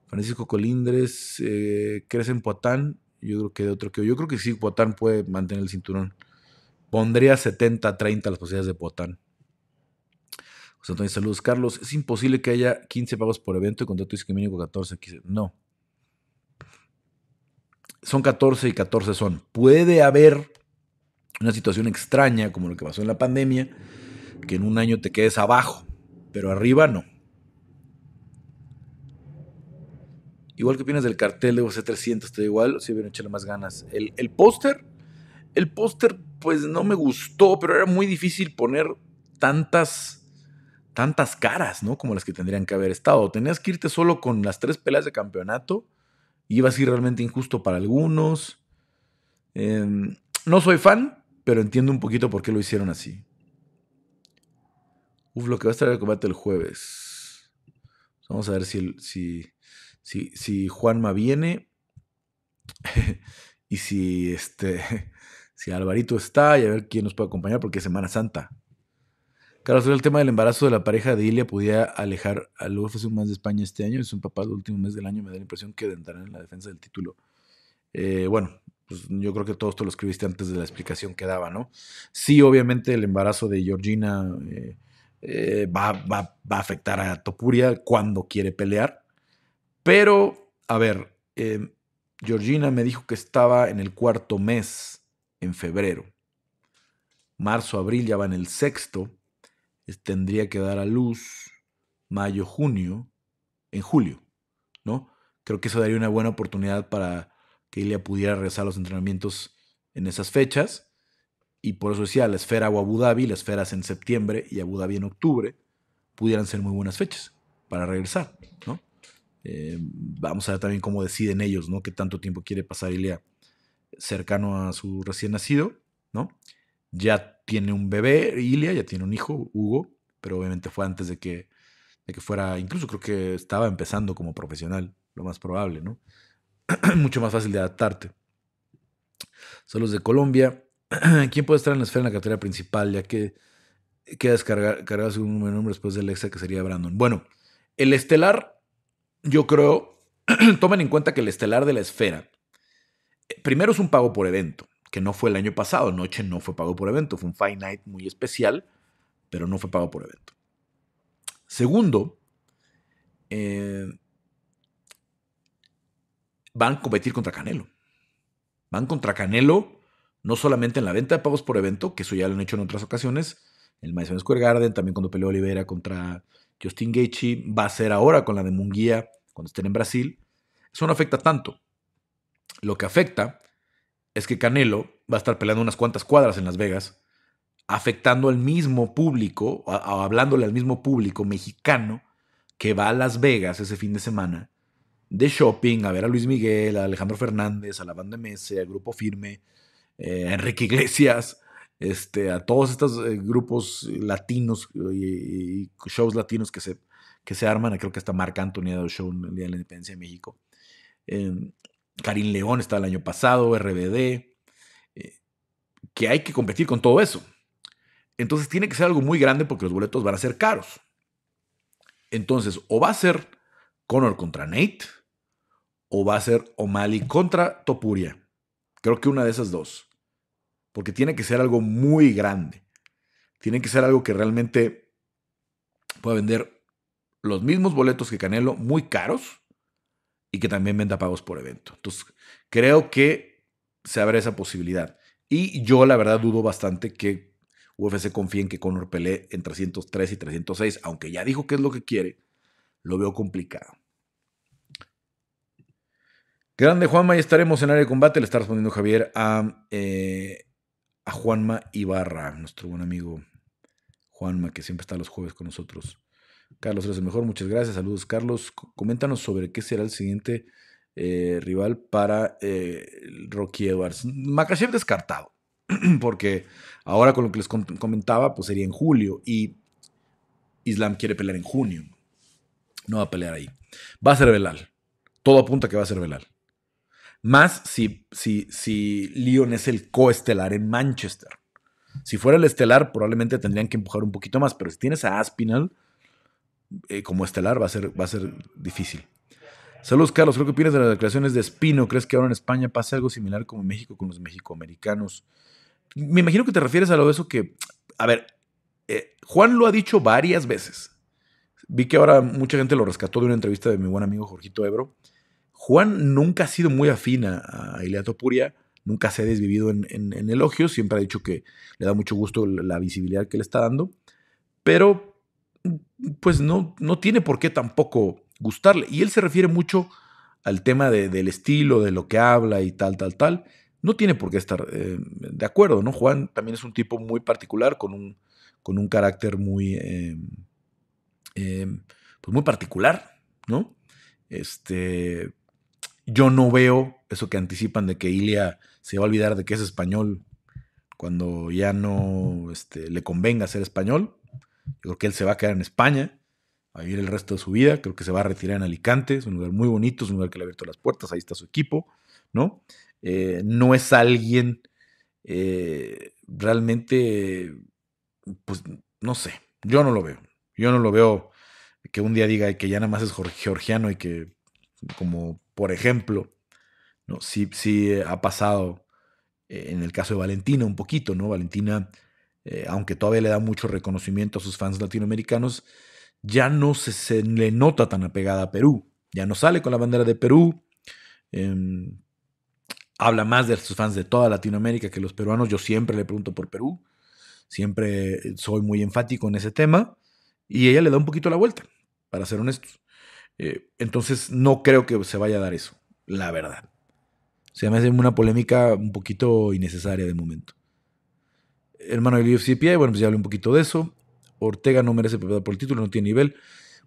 Francisco Colindres, eh, crece en Poatán. Yo creo que de otro que yo creo que sí, Poatán puede mantener el cinturón. Pondría 70-30 las posibilidades de Poatán. José Antonio, saludos. Carlos, es imposible que haya 15 pagos por evento y contrato dice que mínimo 14. No. Son 14 y 14 son. Puede haber una situación extraña como lo que pasó en la pandemia, que en un año te quedes abajo, pero arriba no. Igual que opinas del cartel de UC300, te da igual, si hubieran echado más ganas. El, póster, el póster pues no me gustó, pero era muy difícil poner tantas tantas caras, ¿no? Como las que tendrían que haber estado. Tenías que irte solo con las tres peleas de campeonato. Y iba a ser realmente injusto para algunos. Em, no soy fan, pero entiendo un poquito por qué lo hicieron así. Uf, lo que va a estar el combate el jueves. Vamos a ver si, si, si, Juanma viene *laughs* y si este *laughs* si Alvarito está y a ver quién nos puede acompañar porque es Semana Santa. Carlos, el tema del embarazo de la pareja de Ilia podía alejar al UFC más de España este año es un papá del último mes del año me da la impresión que entrarán en la defensa del título. Eh, bueno, pues yo creo que todo esto lo escribiste antes de la explicación que daba, ¿no? Sí, obviamente el embarazo de Georgina eh, eh, va, va, a afectar a Topuria cuando quiere pelear, pero, a ver, eh, Georgina me dijo que estaba en el cuarto mes, en febrero. Marzo, abril ya va en el sexto. Tendría que dar a luz mayo, junio, en julio, ¿no? Creo que eso daría una buena oportunidad para que Ilia pudiera regresar a los entrenamientos en esas fechas. Y por eso decía, la esfera o Abu Dhabi, las esferas en septiembre y Abu Dhabi en octubre, pudieran ser muy buenas fechas para regresar, ¿no? Eh, vamos a ver también cómo deciden ellos, ¿no? Qué tanto tiempo quiere pasar Ilia cercano a su recién nacido, ¿no? Ya tiene un bebé, Ilia, ya tiene un hijo, Hugo, pero obviamente fue antes de que, de que fuera, incluso creo que estaba empezando como profesional, lo más probable, ¿no? *clears throat* Mucho más fácil de adaptarte. Son los de Colombia. *clears throat* ¿Quién puede estar en la esfera en la categoría principal? Ya que queda descargar cargas un nombre después del ex que sería Brandon. Bueno, el estelar yo creo, *clears throat* tomen en cuenta que el estelar de la esfera, eh, primero es un pago por evento, que no fue el año pasado, Noche no fue pago por evento, fue un night muy especial, pero no fue pago por evento. Segundo, eh, van a competir contra Canelo. Van contra Canelo, no solamente en la venta de pagos por evento, que eso ya lo han hecho en otras ocasiones, el Madison Square Garden, también cuando peleó Olivera contra Justin Gaethje va a ser ahora con la de Munguía cuando estén en Brasil, eso no afecta tanto. Lo que afecta es que Canelo va a estar peleando unas cuantas cuadras en Las Vegas, afectando al mismo público, o hablándole al mismo público mexicano que va a Las Vegas ese fin de semana de shopping, a ver a Luis Miguel, a Alejandro Fernández, a la banda MS, a grupo firme, eh, a Enrique Iglesias, este, a todos estos eh, grupos latinos eh, y, shows latinos que se, que se arman. Creo que hasta Marc Anthony ha show en el Día de la Independencia de México. Em, Karim León está el año pasado, RBD. Eh, que hay que competir con todo eso. Entonces tiene que ser algo muy grande porque los boletos van a ser caros. Entonces, o va a ser Conor contra Nate, o va a ser O'Malley contra Topuria. Creo que una de esas dos porque tiene que ser algo muy grande. Tiene que ser algo que realmente pueda vender los mismos boletos que Canelo, muy caros, y que también venda pagos por evento. Entonces, creo que se abre esa posibilidad. Y yo la verdad dudo bastante que UFC confíe en que Conor pelee en 303 y 306, aunque ya dijo que es lo que quiere, lo veo complicado. Grande Juanma, ya estaremos en área de combate. Le está respondiendo Javier a eh, a Juanma Ibarra, nuestro buen amigo Juanma, que siempre está los jueves con nosotros. Carlos, eres el mejor, muchas gracias, saludos Carlos. Coméntanos sobre qué será el siguiente eh, rival para eh, Rocky Edwards. Makachev descartado, *clears throat* porque ahora con lo que les comentaba, pues sería en julio y Islam quiere pelear en junio. No va a pelear ahí. Va a ser Belal. Todo apunta que va a ser Belal. Más si, si, si Lyon es el coestelar en Manchester. Si fuera el estelar, probablemente tendrían que empujar un poquito más, pero si tienes a Aspinal eh, como estelar, va a, ser, va a ser difícil. Saludos, Carlos. ¿qué opinas de las declaraciones de Espino. ¿Crees que ahora en España pase algo similar como en México con los mexicoamericanos? Me imagino que te refieres a lo de eso que. A ver, eh, Juan lo ha dicho varias veces. Vi que ahora mucha gente lo rescató de una entrevista de mi buen amigo Jorgito Ebro Juan nunca ha sido muy afín a, a puria. nunca se ha desvivido en, elogios, siempre ha dicho que le da mucho gusto la visibilidad que le está dando, pero pues no, no tiene por qué tampoco gustarle. Y él se refiere mucho al tema del estilo, de lo que habla y tal, tal, tal. No tiene por qué estar eh, de acuerdo, ¿no? Juan también es un tipo muy particular, con un, con un carácter muy, eh, eh, pues muy particular, ¿no? Este, yo no veo eso que anticipan de que Ilia se va a olvidar de que es español cuando ya no este, le convenga ser español. Yo creo que él se va a quedar en España a vivir el resto de su vida. Creo que se va a retirar en Alicante. Es un lugar muy bonito, es un lugar que le ha abierto las puertas. Ahí está su equipo, ¿no? Eh, no es alguien eh, realmente, pues no sé. Yo no lo veo. Yo no lo veo que un día diga que ya nada más es georgiano y que como por ejemplo, ¿no? sí, eh, ha pasado eh, en el caso de Valentina un poquito, ¿no? Valentina, eh, aunque todavía le da mucho reconocimiento a sus fans latinoamericanos, ya no se, le nota tan apegada a Perú. Ya no sale con la bandera de Perú. Em, habla más de sus fans de toda Latinoamérica que los peruanos. Yo siempre le pregunto por Perú. Siempre soy muy enfático en ese tema. Y ella le da un poquito la vuelta, para ser honestos. Eh, entonces no creo que se vaya a dar eso, la verdad. Se me hace una polémica un poquito innecesaria de momento. Hermano del UFCPI, bueno, pues ya hablé un poquito de eso. Ortega no merece pelear por el título, no tiene nivel.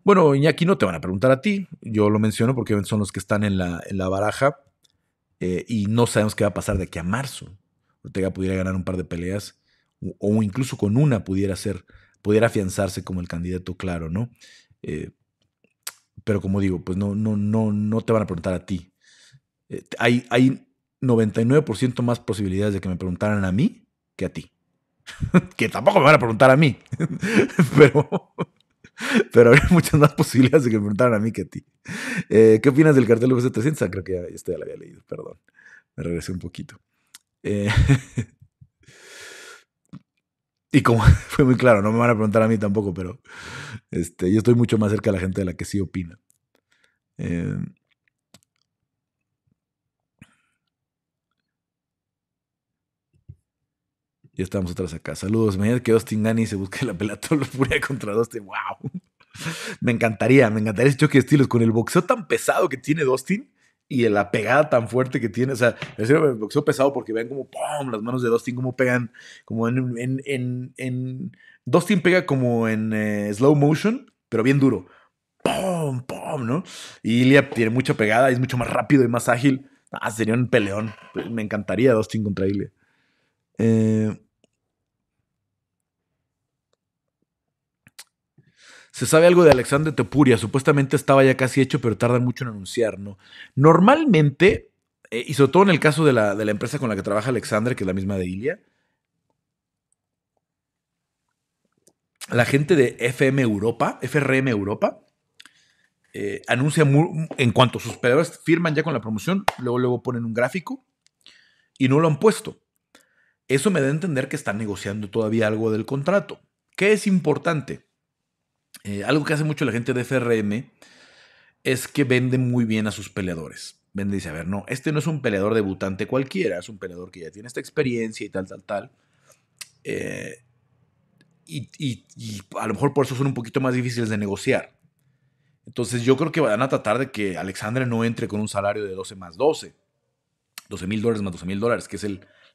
Bueno, Iñaki, no te van a preguntar a ti. Yo lo menciono porque son los que están en la, baraja eh, y no sabemos qué va a pasar de aquí a marzo. Ortega pudiera ganar un par de peleas o, incluso con una pudiera ser, pudiera afianzarse como el candidato claro, ¿no? Eh, pero como digo, pues no, no, no, no te van a preguntar a ti. Eh, hay, hay 99% más posibilidades de que me preguntaran a mí que a ti. *laughs* que tampoco me van a preguntar a mí, *laughs* pero, pero habría muchas más posibilidades de que me preguntaran a mí que a ti. Eh, ¿Qué opinas del cartel UFC 300? Ah, creo que ya, este ya lo había leído, perdón. Me regresé un poquito. Eh, *laughs* Y como *laughs* fue muy claro, no me van a preguntar a mí tampoco, pero este, yo estoy mucho más cerca de la gente de la que sí opina. Eh, ya estamos otras acá. Saludos. Mañana que Austin Gani se busque la pelea todo furia contra Dustin. *laughs* ¡Wow! Me encantaría, me encantaría ese choque de estilos con el boxeo tan pesado que tiene Dustin y la pegada tan fuerte que tiene. O sea, un boxeo pesado porque ven como ¡pum! las manos de Dustin como pegan, como en, en, en, Dustin pega como en eh, slow motion, pero bien duro. ¡Pum! ¡Pum! ¿No? Y Ilia tiene mucha pegada, es mucho más rápido y más ágil. Ah, sería un peleón. Me encantaría Dustin contra Ilia Eh, Se sabe algo de Alexander Tepuria, supuestamente estaba ya casi hecho, pero tarda mucho en anunciar, ¿no? Normalmente, eh, y sobre todo en el caso de la, empresa con la que trabaja Alexander, que es la misma de Ilia, la gente de FM Europa, FRM Europa, eh, anuncia en cuanto sus peleadores firman ya con la promoción, luego, luego ponen un gráfico y no lo han puesto. Eso me da a entender que están negociando todavía algo del contrato. ¿Qué es importante? Eh, algo que hace mucho la gente de FRM es que vende muy bien a sus peleadores. Vende y dice, a ver, no, este no es un peleador debutante cualquiera, es un peleador que ya tiene esta experiencia y tal, tal, tal. Eh, y, a lo mejor por eso son un poquito más difíciles de negociar. Entonces yo creo que van a tratar de que Alexandre no entre con un salario de 12 más 12, 12 mil dólares más 12 mil dólares, que es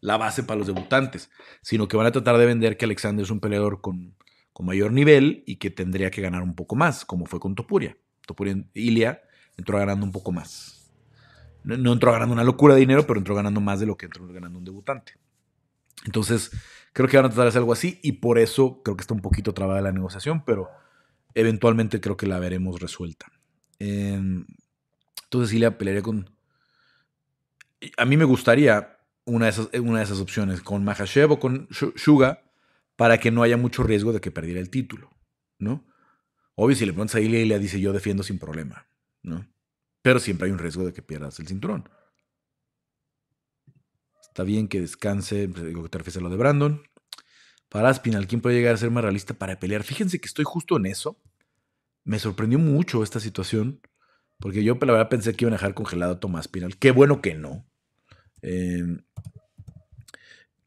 la base para los debutantes, sino que van a tratar de vender que Alexandre es un peleador con mayor nivel y que tendría que ganar un poco más, como fue con Topuria. Topuria Ilia entró ganando un poco más. No, entró ganando una locura de dinero, pero entró ganando más de lo que entró ganando un debutante. Entonces, creo que van a tratar de hacer algo así y por eso creo que está un poquito trabada la negociación, pero eventualmente creo que la veremos resuelta. Em, entonces, Ilia pelearía con. A mí me gustaría una de esas, una de esas opciones, con Mahashev o con Shuga para que no haya mucho riesgo de que perdiera el título, ¿no? Obvio, si le preguntas a Ilia, dice yo defiendo sin problema, ¿no? Pero siempre hay un riesgo de que pierdas el cinturón. Está bien que descanse, pues, digo que te refieres a lo de Brandon. Para Aspinal, ¿quién puede llegar a ser más realista para pelear? Fíjense que estoy justo en eso. Me sorprendió mucho esta situación, porque yo la verdad pensé que iban a dejar congelado a Tomás Aspinal. Qué bueno que no. Eh,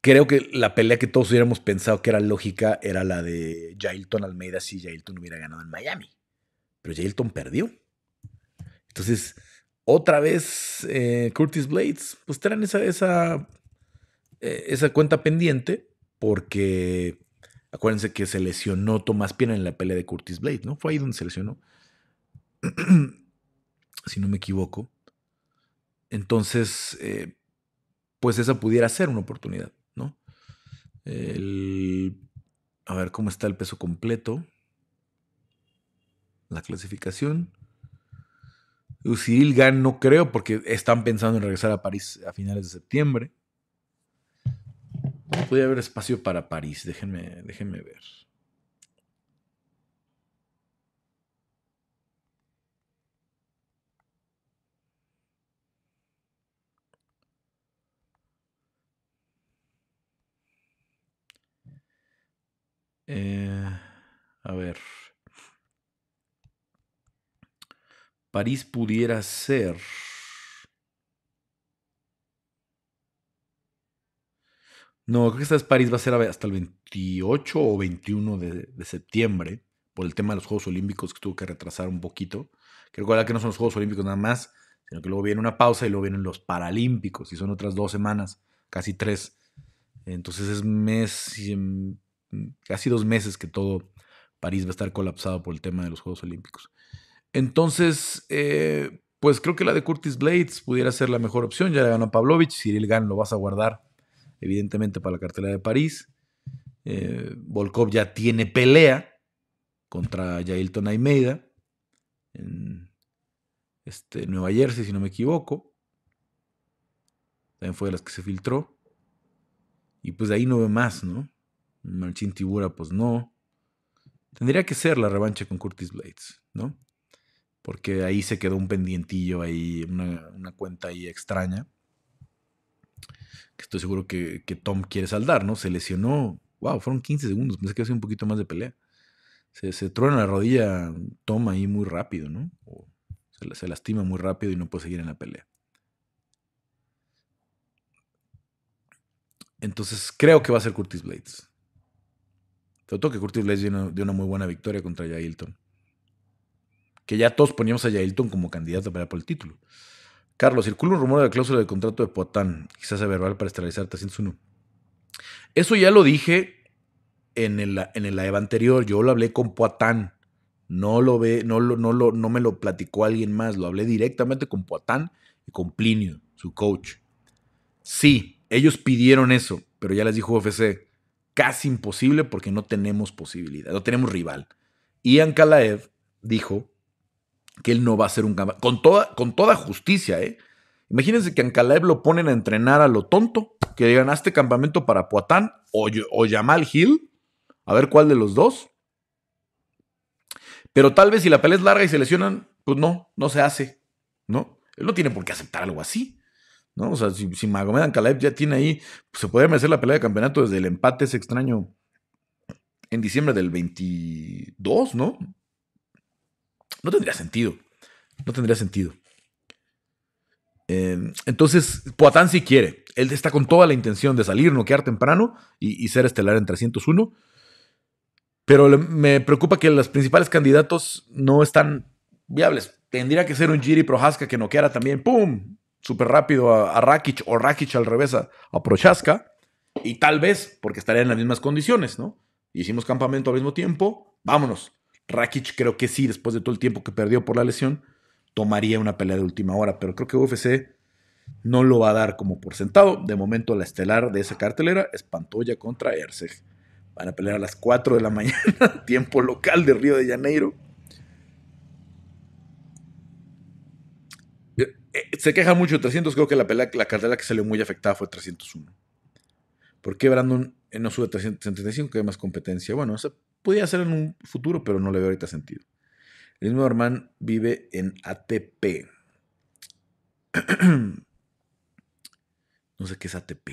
creo que la pelea que todos hubiéramos pensado que era lógica era la de Jailton Almeida si Jailton hubiera ganado en Miami. Pero Jailton perdió. Entonces, otra vez eh, Curtis Blades, pues traen esa, esa, eh, esa cuenta pendiente porque acuérdense que se lesionó Tomás Pina en la pelea de Curtis Blades, ¿no? Fue ahí donde se lesionó, *clears throat* si no me equivoco. Entonces, eh, pues esa pudiera ser una oportunidad a ver cómo está el peso completo. La clasificación. si Gan no creo porque están pensando en regresar a París a finales de septiembre. Puede haber espacio para París, déjenme, déjenme ver. Eh, a ver. París pudiera ser. No, creo que esta vez París va a ser hasta el 28 o 21 de, de, septiembre, por el tema de los Juegos Olímpicos que tuvo que retrasar un poquito. Creo que no son los Juegos Olímpicos nada más, sino que luego viene una pausa y luego vienen los Paralímpicos, y son otras dos semanas, casi tres. Entonces es mes, em, casi dos meses que todo París va a estar colapsado por el tema de los Juegos Olímpicos. Entonces, eh, pues creo que la de Curtis Blades pudiera ser la mejor opción. Ya le ganó a Pavlovich. Cyril gana lo vas a guardar, evidentemente, para la cartelera de París. Eh, Volkov ya tiene pelea contra Yailton Almeida en este, Nueva Jersey, si no me equivoco. También fue de las que se filtró. Y pues de ahí no ve más, ¿no? martin Tibura, pues no. Tendría que ser la revancha con Curtis Blades, ¿no? Porque ahí se quedó un pendientillo ahí, una, una cuenta ahí extraña. Que estoy seguro que, Tom quiere saldar, ¿no? Se lesionó. Wow, fueron 15 segundos. Pensé que hace un poquito más de pelea. Se, se truena la rodilla Tom ahí muy rápido, ¿no? se, se lastima muy rápido y no puede seguir en la pelea. Entonces creo que va a ser Curtis Blades que Curtis le dio una, muy buena victoria contra Yailton. Que ya todos poníamos a Yailton como candidato para por el título. Carlos, circula un rumor de la cláusula del contrato de Poatán, quizás es verbal para esterilizar 301. Eso ya lo dije en el, en el live anterior. Yo lo hablé con Poatán. No lo ve, no no no me lo platicó alguien más. Lo hablé directamente con Poatán y con Plinio, su coach. Sí, ellos pidieron eso, pero ya les dijo UFC, casi imposible porque no tenemos posibilidad, no tenemos rival. y Ancalaev dijo que él no va a ser un campamento con toda, con toda justicia, ¿eh? Imagínense que a lo ponen a entrenar a lo tonto, que digan, este campamento para Poatán o, o Yamal Hill, a ver cuál de los dos. Pero tal vez si la pelea es larga y se lesionan, pues no, no se hace, ¿no? Él no tiene por qué aceptar algo así. O sea, si, si Magomed ya tiene ahí, pues, se podría merecer la pelea de campeonato desde el empate ese extraño en diciembre del 22, ¿no? No tendría sentido. No tendría sentido. Eh, entonces, Poatán sí quiere. Él está con toda la intención de salir, noquear temprano y, ser estelar en 301. Pero me preocupa que los principales candidatos no están viables. Tendría que ser un Giri Prohaska que noqueara también. ¡Pum! súper rápido a, Rakic o Rakic al revés a, Prochaska. Y tal vez, porque estaría en las mismas condiciones, ¿no? Hicimos campamento al mismo tiempo, vámonos. Rakic creo que sí, después de todo el tiempo que perdió por la lesión, tomaría una pelea de última hora, pero creo que UFC no lo va a dar como por sentado. De momento la estelar de esa cartelera es Pantoya contra Erceg. Van a pelear a las 4 de la *laughs* mañana, tiempo local de Río de Janeiro. Eh, se queja mucho de 300. Creo que la, la que salió muy afectada fue 301. ¿Por qué Brandon no sube a Que hay más competencia. Bueno, eso podía ser en un futuro, pero no le veo ahorita sentido. El mismo hermano vive en ATP. *clears throat* no sé qué es ATP.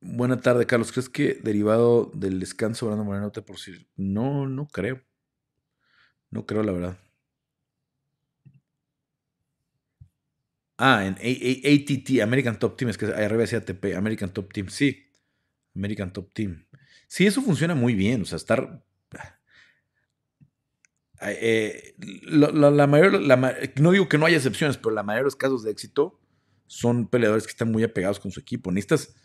Buena tarde, Carlos. ¿Crees que derivado del descanso Brandon Moreno te por si? No, no creo. No creo, la verdad. Ah, en ATT, American Top Team, es que arriba decía ATP, American Top Team, sí. American Top Team. Sí, eso funciona muy bien, o sea, estar... Ah, eh, la, mayor, no digo que no haya excepciones, pero la mayoría de los casos de éxito son peleadores que están muy apegados con su equipo. Necesitas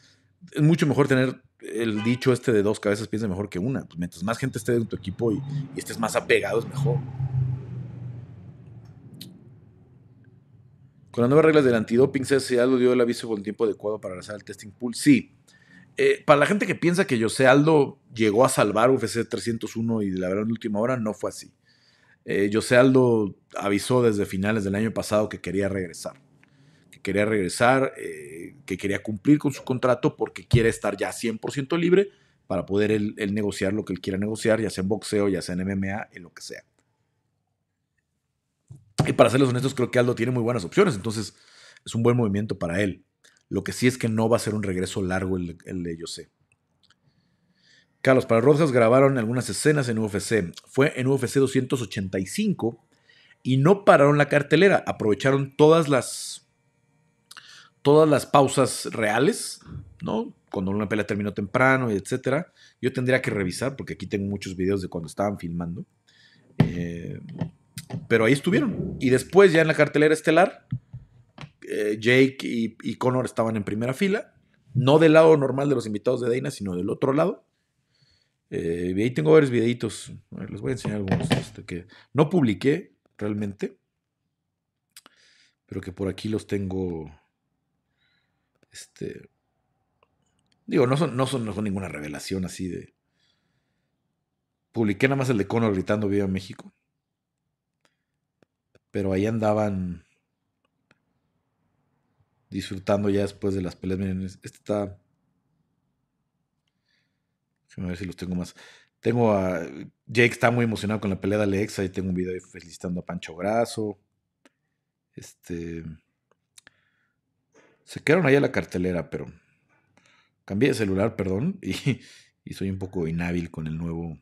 es mucho mejor tener el dicho este de dos cabezas piensa mejor que una. Pues, mientras más gente esté en tu equipo y, estés más apegado, es mejor. Con las nuevas reglas del antidoping, Aldo dio el aviso con el tiempo adecuado para lanzar el testing pool. Sí. Eh, para la gente que piensa que José Aldo llegó a salvar UFC 301 y la verdad en última hora, no fue así. Eh, José Aldo avisó desde finales del año pasado que quería regresar quería regresar, eh, que quería cumplir con su contrato porque quiere estar ya 100% libre para poder él, negociar lo que él quiera negociar, ya sea en boxeo, ya sea en MMA, en lo que sea. Y para serles honestos, creo que Aldo tiene muy buenas opciones, entonces es un buen movimiento para él. Lo que sí es que no va a ser un regreso largo el, el de sé. Carlos, para Rojas grabaron algunas escenas en UFC. Fue en UFC 285 y no pararon la cartelera. Aprovecharon todas las todas las pausas reales, ¿no? Cuando una pelea terminó temprano, etcétera. Yo tendría que revisar, porque aquí tengo muchos videos de cuando estaban filmando. Eh, pero ahí estuvieron. Y después, ya en la cartelera estelar, eh, Jake y, Connor estaban en primera fila. No del lado normal de los invitados de Dana, sino del otro lado. Eh, y ahí tengo varios videitos. les voy a enseñar algunos este, que no publiqué realmente. Pero que por aquí los tengo este, digo, no son, no son, ninguna revelación así de... Publiqué nada más el de Conor gritando Viva México. Pero ahí andaban disfrutando ya después de las peleas. este está... a ver si los tengo más. Tengo a... Jake está muy emocionado con la pelea de Alexa Ahí tengo un video felicitando a Pancho Grasso. Este... Se quedaron ahí a la cartelera, pero cambié de celular, perdón, *laughs* y, soy un poco inhábil con el nuevo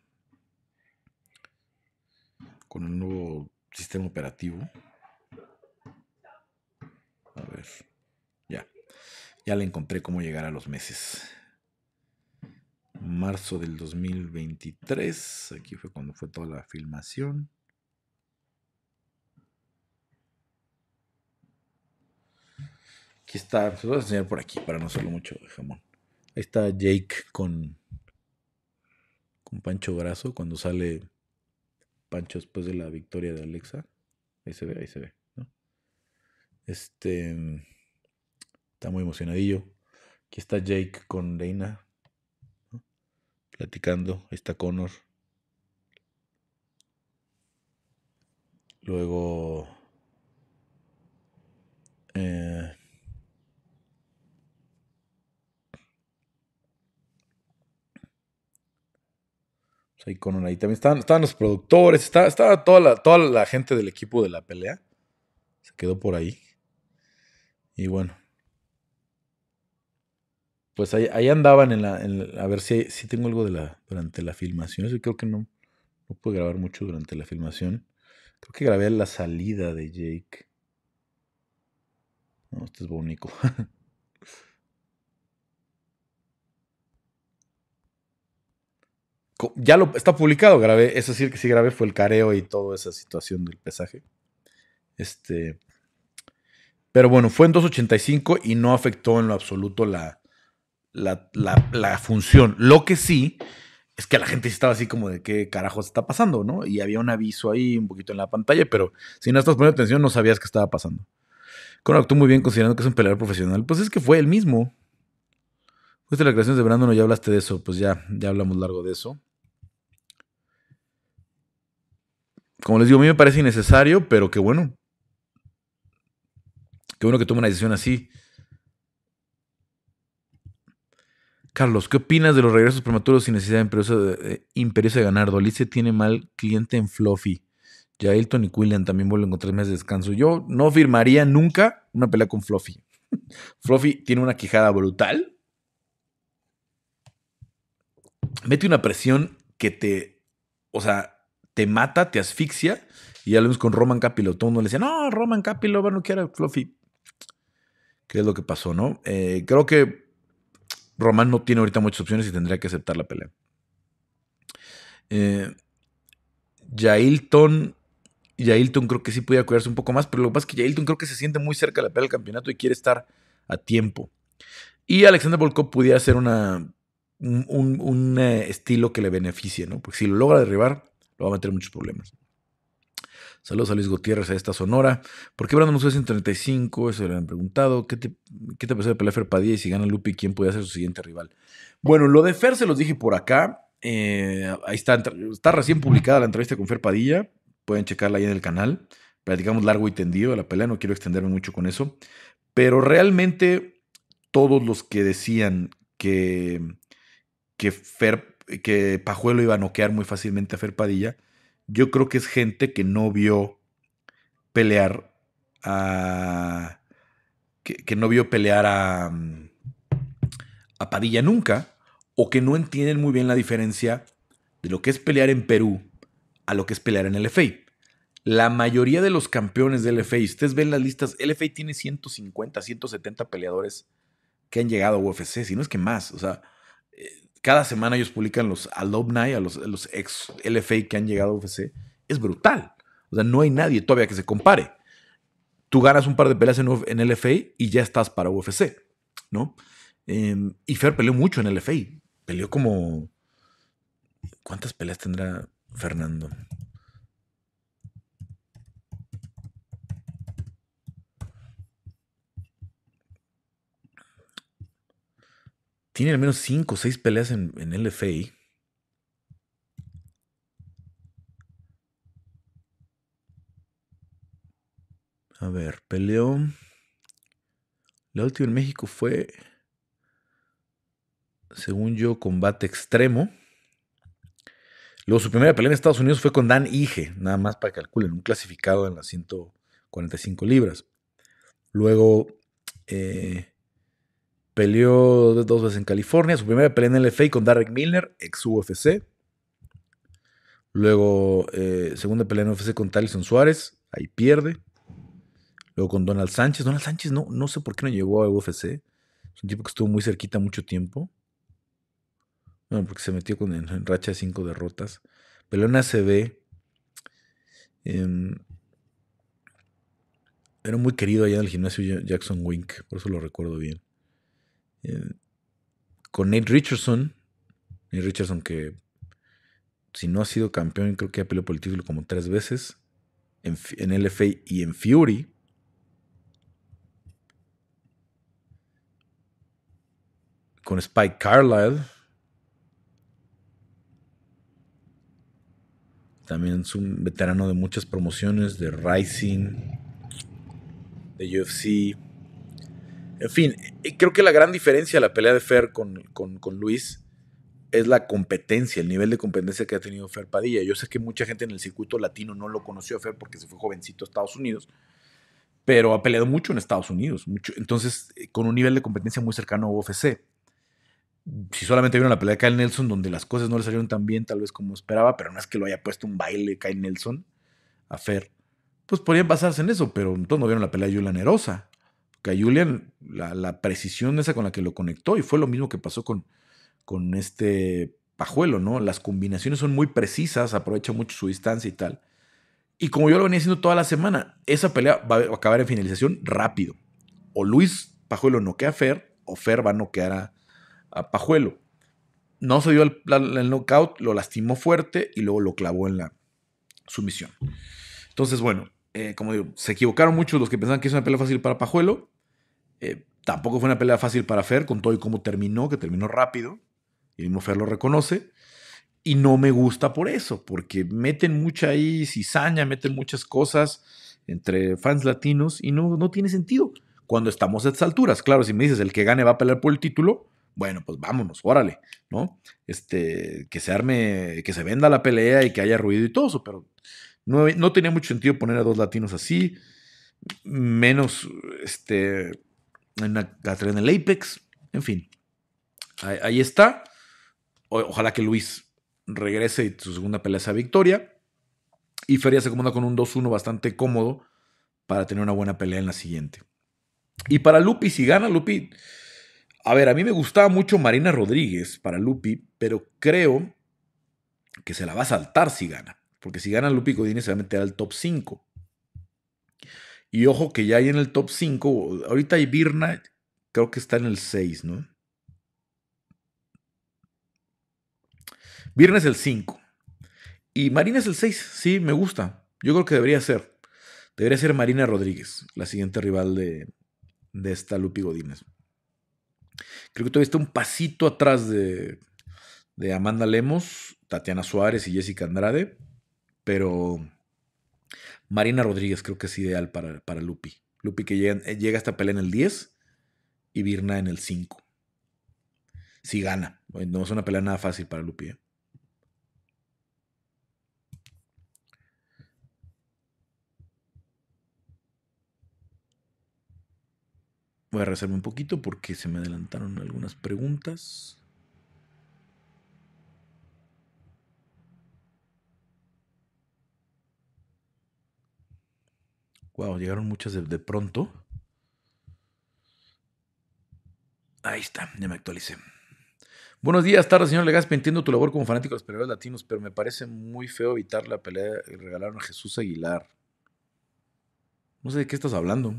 con el nuevo sistema operativo. A ver. Ya. Ya le encontré cómo llegar a los meses. Marzo del 2023. Aquí fue cuando fue toda la filmación. Aquí está, se lo voy a enseñar por aquí para no hacerlo mucho jamón. Ahí está Jake con, con Pancho Brazo cuando sale Pancho después de la victoria de Alexa. Ahí se ve, ahí se ve. ¿no? Este está muy emocionadillo. Aquí está Jake con Reina platicando. Ahí está Connor. Luego. Eh, ahí también. Estaban, estaban los productores, estaba, toda, la, toda la gente del equipo de la pelea. Se quedó por ahí. Y bueno. Pues ahí, andaban en la, A ver si, si tengo algo de la, durante la filmación. creo que no, no pude grabar mucho durante la filmación. Creo que grabé la salida de Jake. No, esto es bonito. *laughs* ya lo está publicado, grabé, es decir, que sí grabé fue el careo y toda esa situación del pesaje. Este, pero bueno, fue en 285 y no afectó en lo absoluto la, la, función. Lo que sí es que la gente estaba así como de qué carajos está pasando, ¿no? Y había un aviso ahí un poquito en la pantalla, pero si no estás poniendo atención no sabías qué estaba pasando. Con actuó muy bien considerando que es un peleador profesional. Pues es que fue el mismo. Fuiste la creación de Brandon, ya hablaste de eso, pues ya, ya hablamos largo de eso. como les digo, a mí me parece innecesario, pero qué bueno. Qué bueno que tome una decisión así. Carlos, ¿qué opinas de los regresos prematuros sin necesidad de, imperioso de eh, ganar? Dolice tiene mal cliente en Fluffy. Elton y Quillian también vuelven con tres meses de descanso. Yo no firmaría nunca una pelea con Fluffy. *laughs* Fluffy tiene una quijada brutal. Mete una presión que te. O sea, te mata, te asfixia. Y ya lo con Roman Capilo. Todo el mundo le decía, no, Roman bueno, no quiere Fluffy. ¿Qué es lo que pasó, no? Eh, creo que Roman no tiene ahorita muchas opciones y tendría que aceptar la pelea. Eh, Yailton, Yailton creo que sí podía cuidarse un poco más, pero lo que pasa es que Yailton creo que se siente muy cerca de la pelea del campeonato y quiere estar a tiempo. Y Alexander Volkov podía ser una, un, un, eh, estilo que le beneficie, ¿no? Porque si lo logra derribar, va a meter muchos problemas. Saludos a Luis Gutiérrez a esta Sonora. ¿Por qué Brandon en 35? Eso le han preguntado. ¿Qué te, qué te de pelear Fer Padilla? Y si gana Lupi, ¿quién puede ser su siguiente rival? Bueno, lo de Fer se los dije por acá. Eh, ahí está, está recién publicada la entrevista con Fer Padilla. Pueden checarla ahí en el canal. Platicamos largo y tendido de la pelea. No quiero extenderme mucho con eso. Pero realmente todos los que decían que, que Fer que Pajuelo iba a noquear muy fácilmente a Fer Padilla, yo creo que es gente que no vio pelear a. Que, no vio pelear a, a Padilla nunca, o que no entienden muy bien la diferencia de lo que es pelear en Perú a lo que es pelear en el FA. La mayoría de los campeones del FA, ustedes ven las listas, el FA tiene 150, 170 peleadores que han llegado a UFC, si no es que más. O sea, cada semana ellos publican los alumni, a los, ex LFA que han llegado a UFC. Es brutal. O sea, no hay nadie todavía que se compare. Tú ganas un par de peleas en, en LFA y ya estás para UFC, ¿no? Em, y Fer peleó mucho en LFA. Peleó como. ¿Cuántas peleas tendrá Fernando? tiene al menos 5 o 6 peleas en, en LFA. A ver, peleó. La última en México fue, según yo, combate extremo. Luego su primera pelea en Estados Unidos fue con Dan Ige, nada más para que calculen, un clasificado en las 145 libras. Luego eh, Peleó dos veces en California. Su primera pelea en FA con Derek Milner, ex UFC. Luego, eh, segunda pelea en UFC con Talison Suárez. Ahí pierde. Luego con Donald Sánchez. Donald Sánchez no, no sé por qué no llegó a UFC. Es un tipo que estuvo muy cerquita mucho tiempo. Bueno, porque se metió con, en, racha de cinco derrotas. Peleó en ACB. Em, era muy querido allá en el gimnasio Jackson Wink, por eso lo recuerdo bien con Nate Richardson, Nate Richardson que si no ha sido campeón, creo que ha peleado por el título como tres veces, en, en LFA y en Fury. Con Spike Carlisle. También es un veterano de muchas promociones, de Rising, de UFC. En fin, creo que la gran diferencia de la pelea de Fer con, Luis es la competencia, el nivel de competencia que ha tenido Fer Padilla. Yo sé que mucha gente en el circuito latino no lo conoció a Fer porque se fue jovencito a Estados Unidos, pero ha peleado mucho en Estados Unidos. Mucho. Entonces, eh, con un nivel de competencia muy cercano a UFC. Si solamente vieron la pelea de Kyle Nelson, donde las cosas no le salieron tan bien, tal vez como esperaba, pero no es que lo haya puesto un baile Kyle Nelson a Fer, pues podrían basarse en eso, pero entonces no vieron la pelea de Yula Erosa, que Julian, la, la, precisión esa con la que lo conectó, y fue lo mismo que pasó con, con este Pajuelo, ¿no? Las combinaciones son muy precisas, aprovecha mucho su distancia y tal. Y como yo lo venía haciendo toda la semana, esa pelea va a acabar en finalización rápido. O Luis Pajuelo noquea a Fer, o Fer va a noquear a, Pajuelo. No se dio el, el, knockout, lo lastimó fuerte y luego lo clavó en la sumisión. Entonces, bueno, eh, como digo, se equivocaron muchos los que pensaban que es una pelea fácil para Pajuelo. Eh, tampoco fue una pelea fácil para Fer, con todo y cómo terminó, que terminó rápido. Y mismo Fer lo reconoce. Y no me gusta por eso, porque meten mucha ahí cizaña, meten muchas cosas entre fans latinos y no, no tiene sentido cuando estamos a estas alturas. Claro, si me dices el que gane va a pelear por el título, bueno, pues vámonos, órale, ¿no? Este, que se arme, que se venda la pelea y que haya ruido y todo eso, pero no, no tenía mucho sentido poner a dos latinos así, menos, este, en la, en el Apex, en fin. Ahí, está. ojalá que Luis regrese y su segunda pelea sea victoria. Y Feria se acomoda con un 2-1 bastante cómodo para tener una buena pelea en la siguiente. Y para Lupi, si gana Lupi, a ver, a mí me gustaba mucho Marina Rodríguez para Lupi, pero creo que se la va a saltar si gana. Porque si gana Lupi Codini se va a meter al top 5. Y ojo que ya hay en el top 5, ahorita hay birna creo que está en el 6, ¿no? es el 5. Y Marina es el 6, sí, me gusta. Yo creo que debería ser. Debería ser Marina Rodríguez, la siguiente rival de, esta Lupi Godínez. Creo que todavía está un pasito atrás de Amanda Lemos, Tatiana Suárez y Jessica Andrade. Pero Marina Rodríguez creo que es ideal para, para Lupi. Lupi que llega, eh, a esta pelea en el 10 y Virna en el 5. Si gana. No es una pelea nada fácil para Lupi. ¿eh? Voy a rezarme un poquito porque se me adelantaron algunas preguntas. Wow, llegaron muchas de, pronto. Ahí está, ya me actualicé. Buenos días, tarde, señor Legaspi. Entiendo tu labor como fanático de los peleadores latinos, pero me parece muy feo evitar la pelea y regalaron a Jesús Aguilar. No sé de qué estás hablando.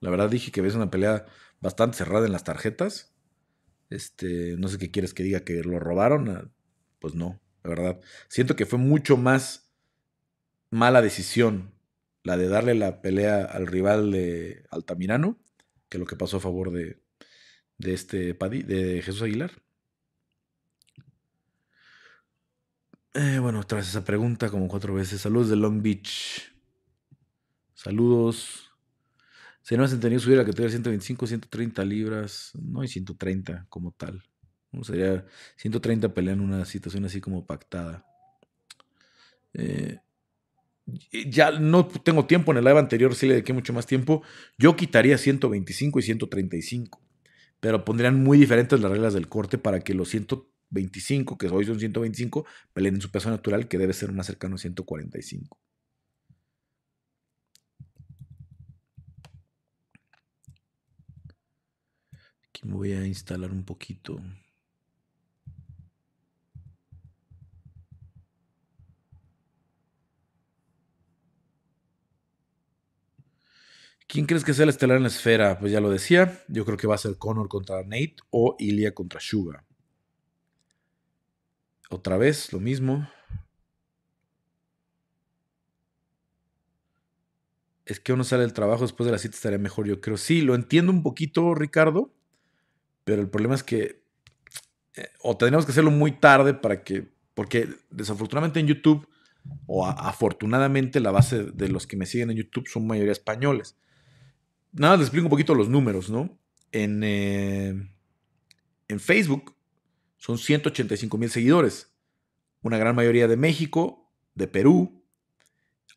La verdad dije que ves una pelea bastante cerrada en las tarjetas. Este, no sé qué quieres que diga que lo robaron. Ah, pues no, la verdad. Siento que fue mucho más mala decisión la de darle la pelea al rival de Altamirano, que es lo que pasó a favor de, de este de Jesús Aguilar. Eh, bueno, tras esa pregunta, como cuatro veces. Saludos de Long Beach. Saludos. Si no has entendido subir a tuviera categoría 125, 130 libras. No hay 130 como tal. Sería 130 en una situación así como pactada. Eh, ya no tengo tiempo, en el live anterior sí le dediqué mucho más tiempo, yo quitaría 125 y 135, pero pondrían muy diferentes las reglas del corte para que los 125, que hoy son 125, peleen en su peso natural, que debe ser más cercano a 145. Aquí me voy a instalar un poquito. ¿Quién crees que sea el estelar en la esfera? Pues ya lo decía. Yo creo que va a ser Connor contra Nate o Ilya contra Suga. Otra vez, lo mismo. Es que uno sale del trabajo después de la cita estaría mejor, yo creo. Sí, lo entiendo un poquito, Ricardo. Pero el problema es que. Eh, o tendríamos que hacerlo muy tarde para que. Porque desafortunadamente en YouTube o afortunadamente la base de los que me siguen en YouTube son mayoría españoles nada, les explico un poquito los números, ¿no? En, eh, en Facebook son 185 mil seguidores. Una gran mayoría de México, de Perú,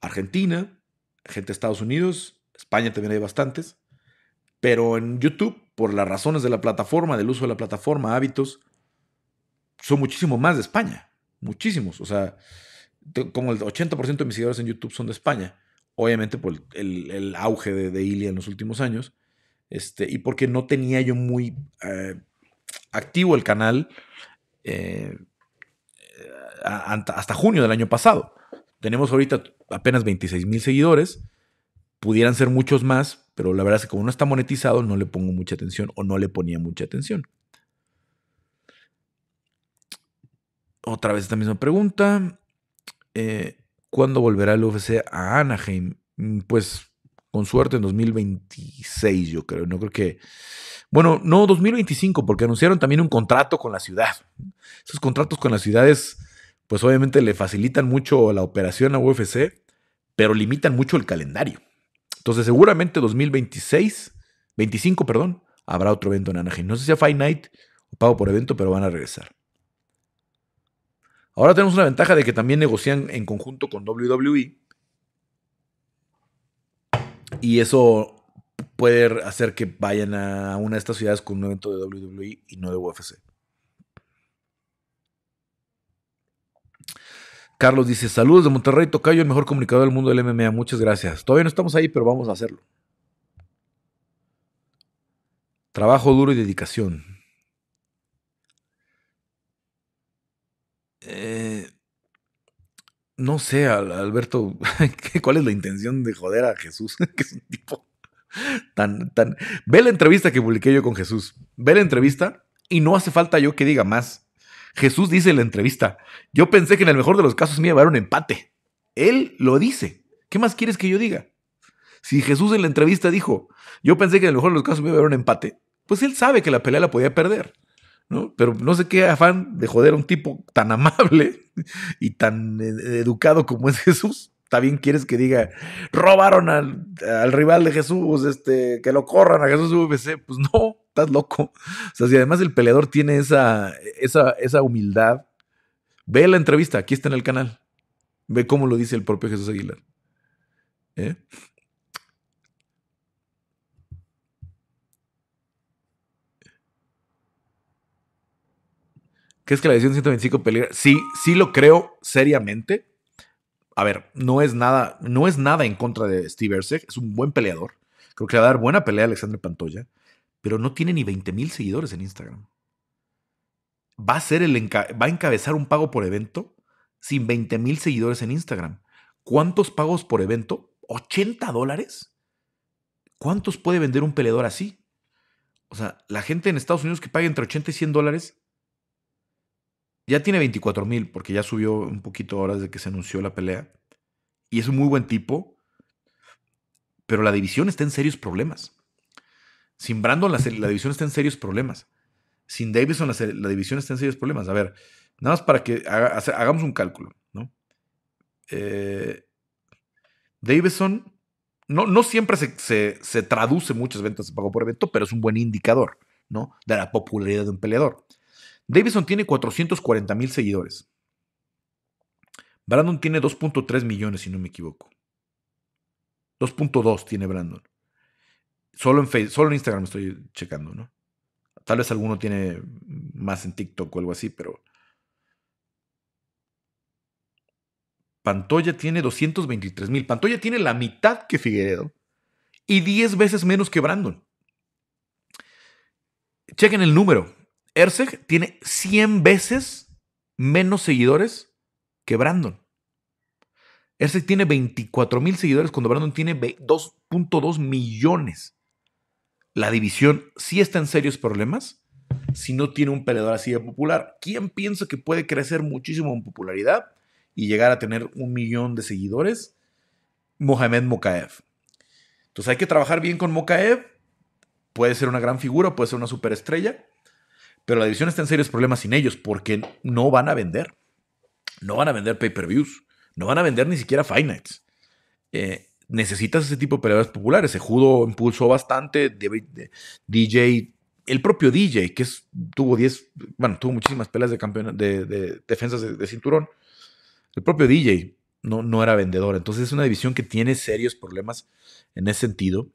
Argentina, gente de Estados Unidos, España también hay bastantes. Pero en YouTube, por las razones de la plataforma, del uso de la plataforma, hábitos, son muchísimo más de España. Muchísimos. O sea, como el 80% de mis seguidores en YouTube son de España obviamente por pues, el, auge de, de, en los últimos años, este, y porque no tenía yo muy eh, activo el canal eh, hasta junio del año pasado. Tenemos ahorita apenas 26 mil seguidores, pudieran ser muchos más, pero la verdad es que como no está monetizado, no le pongo mucha atención o no le ponía mucha atención. Otra vez esta misma pregunta. Eh, ¿Cuándo volverá el UFC a Anaheim? Mm, pues con suerte en 2026, yo creo. No creo que. Bueno, no 2025, porque anunciaron también un contrato con la ciudad. Esos contratos con las ciudades, pues obviamente le facilitan mucho la operación a UFC, pero limitan mucho el calendario. Entonces, seguramente 2026, 25, perdón, habrá otro evento en Anaheim. No sé si a Fight Night o pago por evento, pero van a regresar. Ahora tenemos una ventaja de que también negocian en conjunto con WWE. Y eso puede hacer que vayan a una de estas ciudades con un evento de WWE y no de UFC. Carlos dice, saludos de Monterrey, Tocayo, el mejor comunicador del mundo del MMA. Muchas gracias. Todavía no estamos ahí, pero vamos a hacerlo. Trabajo duro y dedicación. no sé, Alberto, *laughs* ¿cuál es la intención de joder a Jesús? *laughs* que es un tipo tan, tan... Ve la entrevista que publiqué yo con Jesús. Ve la entrevista y no hace falta yo que diga más. Jesús dice en la entrevista, yo pensé que en el mejor de los casos me iba a llevar un empate. Él lo dice. ¿Qué más quieres que yo diga? Si Jesús en la entrevista dijo, yo pensé que en el mejor de los casos me iba a haber un empate, pues él sabe que la pelea la podía perder. Pero no sé qué afán de joder a un tipo tan amable *laughs* y tan eh, educado como es Jesús. También quieres que diga, robaron al, rival de Jesús, este, que lo corran a Jesús UVC? Pues no, estás loco. O sea, si además el peleador tiene esa, esa, esa humildad, ve la entrevista, aquí está en el canal. Ve cómo lo dice el propio Jesús Aguilar. ¿Eh? ¿Crees que la edición 125 peligra? Sí, sí lo creo seriamente. A ver, no es nada, no es nada en contra de Steve Erceg. es un buen peleador. Creo que le va a dar buena pelea a Alexander Pantoya, pero no tiene ni 20 mil seguidores en Instagram. Va a ser el va a encabezar un pago por evento sin 20 mil seguidores en Instagram. ¿Cuántos pagos por evento? ¿80 dólares? ¿Cuántos puede vender un peleador así? O sea, la gente en Estados Unidos que paga entre 80 y 100 dólares ya tiene 24 mil, porque ya subió un poquito ahora desde que se anunció la pelea. Y es un muy buen tipo. Pero la división está en serios problemas. Sin Brandon, la, división está en serios problemas. Sin Davison, la, división está en serios problemas. A ver, nada más para que hagamos un cálculo, ¿no? Eh, Davison no, no siempre se, traduce muchas ventas de pago por evento, pero es un buen indicador, ¿no? De la popularidad de un peleador. Davidson tiene 440 mil seguidores. Brandon tiene 2.3 millones, si no me equivoco. 2.2 tiene Brandon. Solo en, solo en Instagram estoy checando, ¿no? Tal vez alguno tiene más en TikTok o algo así, pero. Pantoya tiene 223 mil. Pantoya tiene la mitad que Figueredo y 10 veces menos que Brandon. Chequen el número. Erceg tiene 100 veces menos seguidores que Brandon. Erceg tiene 24 mil seguidores cuando Brandon tiene 2.2 millones. La división sí está en serios problemas si no tiene un peleador así de popular. ¿Quién piensa que puede crecer muchísimo en popularidad y llegar a tener un millón de seguidores? Mohamed Mokaev. Entonces hay que trabajar bien con Mokaev. Puede ser una gran figura, puede ser una superestrella. Pero la división está en serios problemas sin ellos porque no van a vender. No van a vender pay-per-views. No van a vender ni siquiera finites. Eh, necesitas ese tipo de peleas populares. Judo impulsó bastante. DJ, el propio DJ, que tuvo 10, bueno, tuvo muchísimas peleas de, de, defensas de, cinturón. El propio DJ no, no era vendedor. Entonces es una división que tiene serios problemas en ese sentido.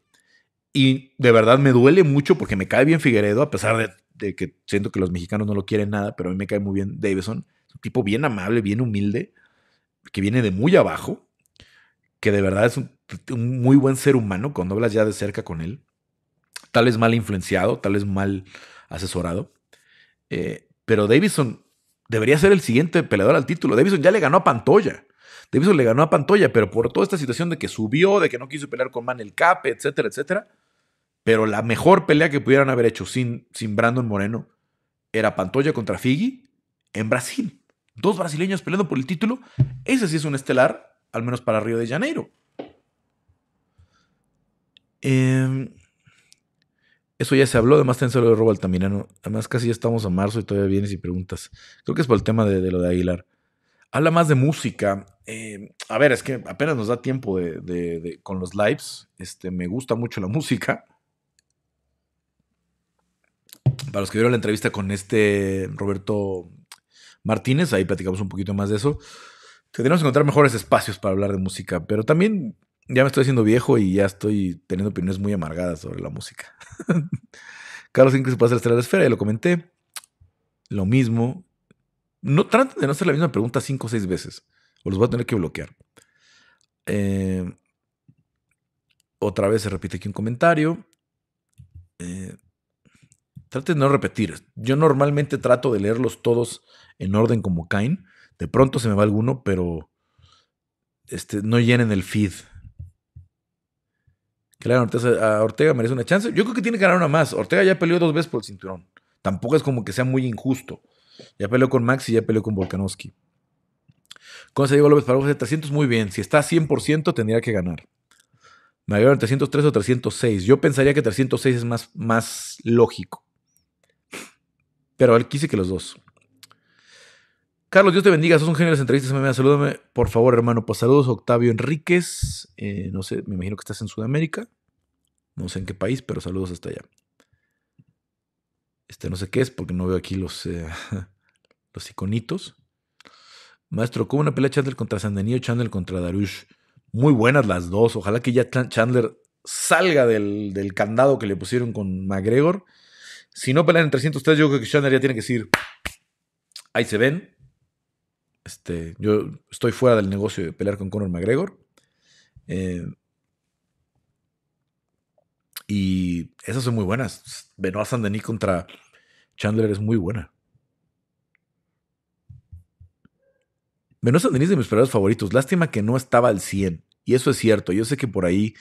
Y de verdad me duele mucho porque me cae bien Figueredo, a pesar de que siento que los mexicanos no lo quieren nada, pero a mí me cae muy bien Davidson Es un tipo bien amable, bien humilde, que viene de muy abajo, que de verdad es un, muy buen ser humano cuando hablas ya de cerca con él. Tal vez mal influenciado, tal vez mal asesorado. Eh, pero Davidson debería ser el siguiente peleador al título. Davidson ya le ganó a Pantoya. Davidson le ganó a Pantoya, pero por toda esta situación de que subió, de que no quiso pelear con Manel el Cape, etcétera, etcétera, pero la mejor pelea que pudieran haber hecho sin, sin Brandon Moreno era Pantoya contra Figi en Brasil. Dos brasileños peleando por el título. Ese sí es un estelar, al menos para Río de Janeiro. Em, eso ya se habló, además más lo de Robo Altamirano. Además, casi ya estamos a marzo y todavía vienes y preguntas. Creo que es por el tema de, lo de Aguilar. Habla más de música. Em, a ver, es que apenas nos da tiempo de, con los lives. Este, me gusta mucho la *laughs* música. Para los que vieron la entrevista con este Roberto Martínez, ahí platicamos un poquito más de eso. Tendríamos que encontrar mejores espacios para hablar de música, pero también ya me estoy haciendo viejo y ya estoy teniendo opiniones muy amargadas sobre la música. *laughs* Carlos Inc. se puede hacer la esfera, y lo comenté. Lo mismo. No, traten de no hacer la misma pregunta cinco o seis veces, o los voy a tener que bloquear. Eh, otra vez se repite aquí un comentario. Eh, Traten de no repetir. Yo normalmente trato de leerlos todos en orden como caen. De pronto se me va alguno, pero este, no llenen el feed. Claro, Ortega, a Ortega merece una chance. Yo creo que tiene que ganar una más. Ortega ya peleó dos veces por el cinturón. Tampoco es como que sea muy injusto. Ya peleó con Max y ya peleó con Volkanovski. se Diego López para 300, muy bien. Si está a 100%, tendría que ganar. ¿Me en 303 o 306. Yo pensaría que 306 es más, más lógico. Pero quise que los dos. Carlos, Dios te bendiga. Sos un genio de las entrevistas. Salúdame, por favor, hermano. Pues saludos, Octavio Enríquez. Eh, no sé, me imagino que estás en Sudamérica. No sé en qué país, pero saludos hasta allá. Este no sé qué es porque no veo aquí los, eh, *laughs* los iconitos. Maestro, ¿cómo una pelea Chandler contra Sandenio, Chandler contra Darush? Muy buenas las dos. Ojalá que ya Chandler salga del, del candado que le pusieron con McGregor si no pelean en 303, yo creo que Chandler ya tiene que decir, ahí se ven. Este, yo estoy fuera del negocio de pelear con Conor McGregor. Eh, y esas son muy buenas. Benoit Sandeni contra Chandler es muy buena. Benoit Sandeni es de mis peleadores favoritos. Lástima que no estaba al 100. Y eso es cierto. Yo sé que por ahí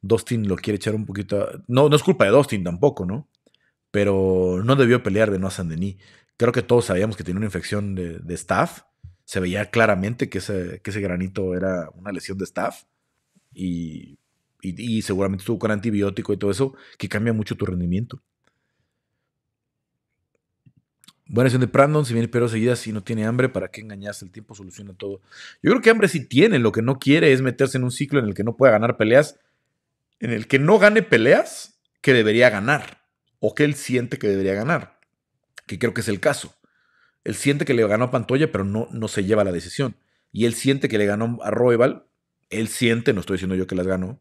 Dustin lo quiere echar un poquito. No, no es culpa de Dustin tampoco, ¿no? pero no debió pelear no Saint-Denis. Creo que todos sabíamos que tenía una infección de, staff. Se veía claramente que ese, granito era una lesión de staff. Y, seguramente estuvo con antibiótico y todo eso, que cambia mucho tu rendimiento. Buena lesión de Brandon, si viene pero seguida, si no tiene hambre, ¿para qué engañarse? El tiempo soluciona todo. Yo creo que hambre sí tiene, lo que no quiere es meterse en un ciclo en el que no pueda ganar peleas, en el que no gane peleas que debería ganar o que él siente que debería ganar, que creo que es el caso. Él siente que le ganó a Pantoya, pero no, no se lleva la decisión. Y él siente que le ganó a Roeval, él siente, no estoy diciendo yo que las ganó,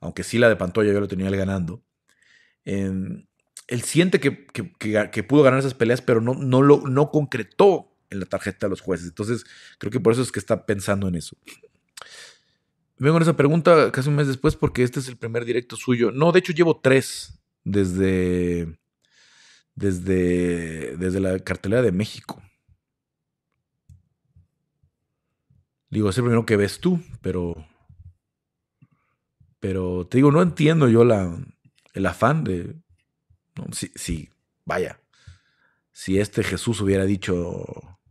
aunque sí la de Pantoya yo lo tenía él ganando. Em, él siente que, que, pudo ganar esas peleas, pero no, no, lo, no concretó en la tarjeta de los jueces. Entonces, creo que por eso es que está pensando en eso. Vengo con esa pregunta casi un mes después porque este es el primer directo suyo. No, de hecho llevo tres desde, desde, desde la cartelera de México. Digo, es el primero que ves tú, pero, pero te digo, no entiendo yo la, el afán de, no, vaya, si este Jesús hubiera dicho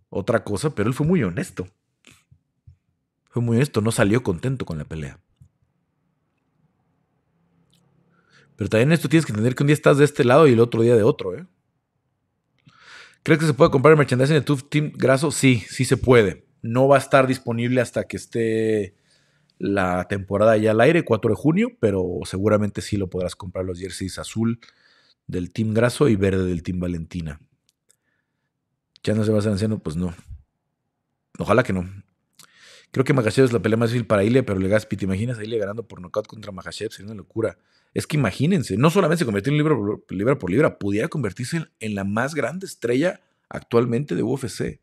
otra cosa, pero él fue muy honesto. Fue muy honesto, no salió contento con la pelea. Pero también esto tienes que entender que un día estás de este lado y el otro día de otro, ¿eh? ¿Crees que se puede comprar el merchandising de tu Team Graso? Sí, sí se puede. No va a estar disponible hasta que esté la temporada ya al aire, 4 de junio, pero seguramente sí lo podrás comprar los jerseys azul del Team Graso y verde del Team Valentina. ¿Ya no se va a estar haciendo, Pues no. Ojalá que no. Creo que Magashev es la pelea más difícil para Ilia, pero Legaspi, ¿te imaginas a Ilia ganando por nocaut contra Mahashev? Sería una locura. Es que imagínense, no solamente se convirtió en libra por, libra por pudiera convertirse en, la más grande estrella actualmente de UFC.